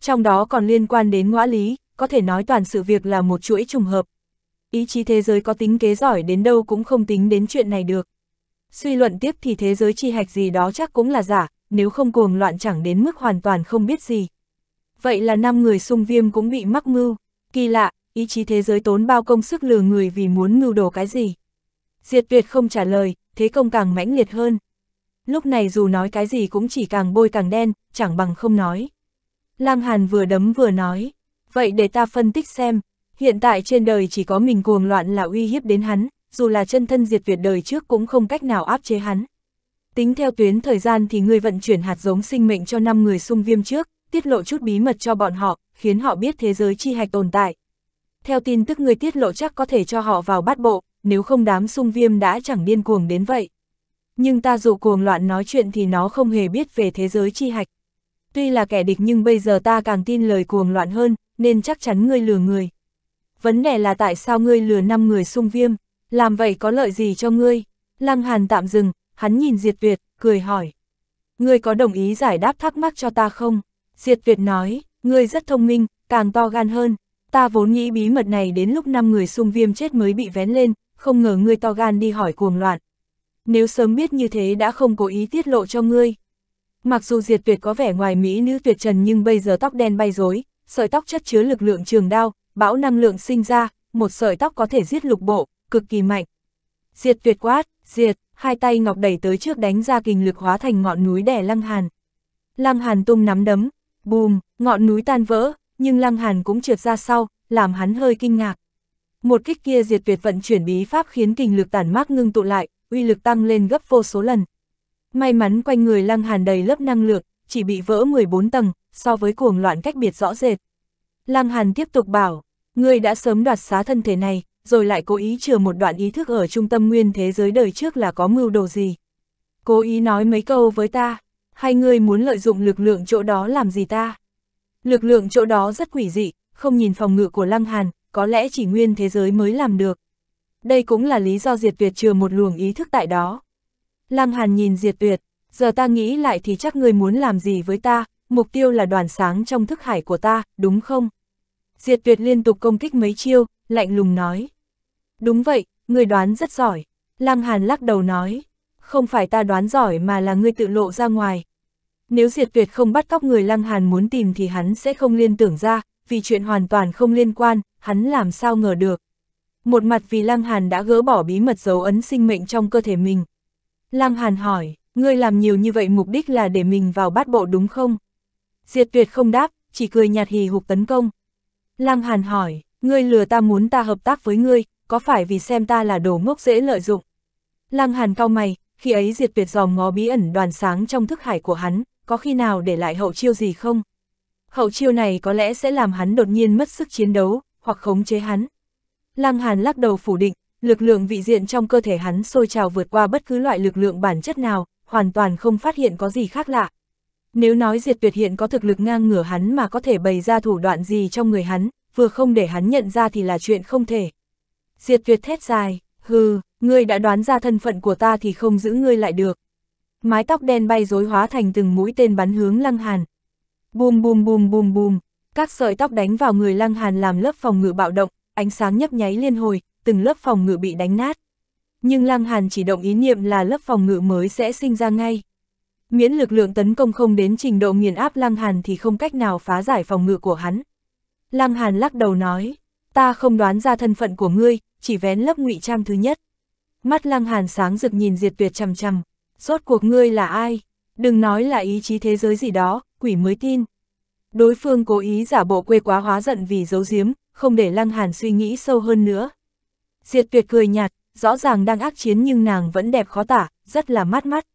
Trong đó còn liên quan đến ngõa lý, có thể nói toàn sự việc là một chuỗi trùng hợp. Ý chí thế giới có tính kế giỏi đến đâu cũng không tính đến chuyện này được. Suy luận tiếp thì thế giới chi hạch gì đó chắc cũng là giả, nếu không cuồng loạn chẳng đến mức hoàn toàn không biết gì. Vậy là năm người sung viêm cũng bị mắc mưu. Kỳ lạ, ý chí thế giới tốn bao công sức lừa người vì muốn mưu đồ cái gì. Diệt tuyệt không trả lời, thế công càng mãnh liệt hơn. Lúc này dù nói cái gì cũng chỉ càng bôi càng đen, chẳng bằng không nói. Lang Hàn vừa đấm vừa nói, vậy để ta phân tích xem, hiện tại trên đời chỉ có mình cuồng loạn là uy hiếp đến hắn, dù là chân thân diệt tuyệt đời trước cũng không cách nào áp chế hắn. Tính theo tuyến thời gian thì người vận chuyển hạt giống sinh mệnh cho 5 người xung viêm trước, tiết lộ chút bí mật cho bọn họ, khiến họ biết thế giới chi hạch tồn tại, theo tin tức người tiết lộ chắc có thể cho họ vào bát bộ, nếu không đám sung viêm đã chẳng điên cuồng đến vậy. Nhưng ta dù cuồng loạn nói chuyện thì nó không hề biết về thế giới chi hạch. Tuy là kẻ địch nhưng bây giờ ta càng tin lời cuồng loạn hơn, nên chắc chắn ngươi lừa người. Vấn đề là tại sao ngươi lừa năm người sung viêm, làm vậy có lợi gì cho ngươi? Lăng Hàn tạm dừng, hắn nhìn Diệt Việt, cười hỏi. Ngươi có đồng ý giải đáp thắc mắc cho ta không? Diệt Việt nói, ngươi rất thông minh, càng to gan hơn, ta vốn nghĩ bí mật này đến lúc năm người xung viêm chết mới bị vén lên, không ngờ ngươi to gan đi hỏi cuồng loạn. Nếu sớm biết như thế đã không cố ý tiết lộ cho ngươi. Mặc dù diệt tuyệt có vẻ ngoài mỹ nữ tuyệt trần nhưng bây giờ tóc đen bay rối, sợi tóc chất chứa lực lượng trường đao, bão năng lượng sinh ra, một sợi tóc có thể giết lục bộ, cực kỳ mạnh. Diệt tuyệt quát, diệt, hai tay ngọc đẩy tới trước đánh ra kình lực hóa thành ngọn núi đè Lăng Hàn. Lăng Hàn tung nắm đấm, bùm, ngọn núi tan vỡ, nhưng Lăng Hàn cũng trượt ra sau, làm hắn hơi kinh ngạc. Một kích kia diệt tuyệt vận chuyển bí pháp khiến kinh lực tản mát ngưng tụ lại, uy lực tăng lên gấp vô số lần. May mắn quanh người Lăng Hàn đầy lớp năng lượng, chỉ bị vỡ 14 tầng, so với cuồng loạn cách biệt rõ rệt. Lăng Hàn tiếp tục bảo, ngươi đã sớm đoạt xá thân thể này, rồi lại cố ý chừa một đoạn ý thức ở trung tâm nguyên thế giới đời trước là có mưu đồ gì. Cố ý nói mấy câu với ta, hay ngươi muốn lợi dụng lực lượng chỗ đó làm gì ta? Lực lượng chỗ đó rất quỷ dị, không nhìn phòng ngự của Lăng Hàn, có lẽ chỉ nguyên thế giới mới làm được. Đây cũng là lý do Diệt Tuyệt chừa một luồng ý thức tại đó. Lăng Hàn nhìn Diệt Tuyệt, giờ ta nghĩ lại thì chắc ngươi muốn làm gì với ta, mục tiêu là đoàn sáng trong thức hải của ta, đúng không? Diệt Tuyệt liên tục công kích mấy chiêu, lạnh lùng nói. Đúng vậy, ngươi đoán rất giỏi. Lăng Hàn lắc đầu nói, không phải ta đoán giỏi mà là ngươi tự lộ ra ngoài, nếu diệt tuyệt không bắt cóc người Lăng Hàn muốn tìm thì hắn sẽ không liên tưởng ra, vì chuyện hoàn toàn không liên quan, hắn làm sao ngờ được. Một mặt vì Lăng Hàn đã gỡ bỏ bí mật dấu ấn sinh mệnh trong cơ thể mình. Lăng Hàn hỏi, ngươi làm nhiều như vậy mục đích là để mình vào bát bộ đúng không? Diệt tuyệt không đáp, chỉ cười nhạt hì hục tấn công. Lăng Hàn hỏi, ngươi lừa ta muốn ta hợp tác với ngươi, có phải vì xem ta là đồ ngốc dễ lợi dụng? Lăng Hàn cau mày, khi ấy diệt tuyệt dòm ngó bí ẩn đoàn sáng trong thức hải của hắn, có khi nào để lại hậu chiêu gì không? Hậu chiêu này có lẽ sẽ làm hắn đột nhiên mất sức chiến đấu, hoặc khống chế hắn. Lăng Hàn lắc đầu phủ định, lực lượng vị diện trong cơ thể hắn sôi trào vượt qua bất cứ loại lực lượng bản chất nào, hoàn toàn không phát hiện có gì khác lạ. Nếu nói diệt tuyệt hiện có thực lực ngang ngửa hắn mà có thể bày ra thủ đoạn gì trong người hắn, vừa không để hắn nhận ra thì là chuyện không thể. Diệt tuyệt thét dài, hừ, ngươi đã đoán ra thân phận của ta thì không giữ ngươi lại được mái tóc đen bay rối hóa thành từng mũi tên bắn hướng Lăng Hàn. Bùm bùm bùm bùm bùm, các sợi tóc đánh vào người Lăng Hàn làm lớp phòng ngự bạo động, ánh sáng nhấp nháy liên hồi, từng lớp phòng ngự bị đánh nát. Nhưng Lăng Hàn chỉ động ý niệm là lớp phòng ngự mới sẽ sinh ra ngay. Miễn lực lượng tấn công không đến trình độ nghiền áp Lăng Hàn thì không cách nào phá giải phòng ngự của hắn. Lăng Hàn lắc đầu nói, ta không đoán ra thân phận của ngươi, chỉ vén lớp ngụy trang thứ nhất. Mắt Lăng Hàn sáng rực nhìn Diệt Tuyệt chằm chằm rốt cuộc ngươi là ai? Đừng nói là ý chí thế giới gì đó, quỷ mới tin. Đối phương cố ý giả bộ quê quá hóa giận vì giấu giếm, không để Lăng Hàn suy nghĩ sâu hơn nữa. Diệt tuyệt cười nhạt, rõ ràng đang ác chiến nhưng nàng vẫn đẹp khó tả, rất là mát mắt.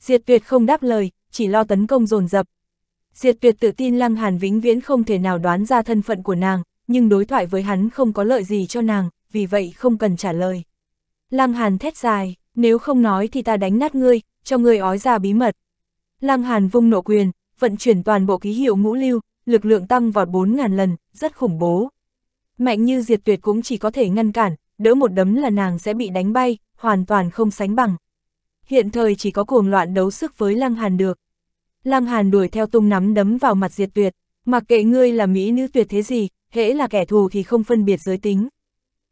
Diệt tuyệt không đáp lời, chỉ lo tấn công dồn dập. Diệt tuyệt tự tin Lăng Hàn vĩnh viễn không thể nào đoán ra thân phận của nàng, nhưng đối thoại với hắn không có lợi gì cho nàng, vì vậy không cần trả lời. Lăng Hàn thét dài, nếu không nói thì ta đánh nát ngươi, cho ngươi ói ra bí mật. Lăng Hàn vung nộ quyền, vận chuyển toàn bộ ký hiệu ngũ lưu, lực lượng tăng vọt 4.000 lần, rất khủng bố. Mạnh như diệt tuyệt cũng chỉ có thể ngăn cản, đỡ một đấm là nàng sẽ bị đánh bay, hoàn toàn không sánh bằng. Hiện thời chỉ có cuồng loạn đấu sức với Lăng Hàn được. Lăng Hàn đuổi theo tung nắm đấm vào mặt diệt tuyệt, mặc kệ ngươi là mỹ nữ tuyệt thế gì, hễ là kẻ thù thì không phân biệt giới tính.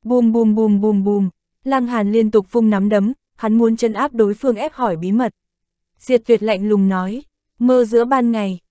Bùm bùm bùm bùm bùm, Lăng Hàn liên tục vung nắm đấm, hắn muốn chân áp đối phương ép hỏi bí mật. Diệt tuyệt lạnh lùng nói, mơ giữa ban ngày,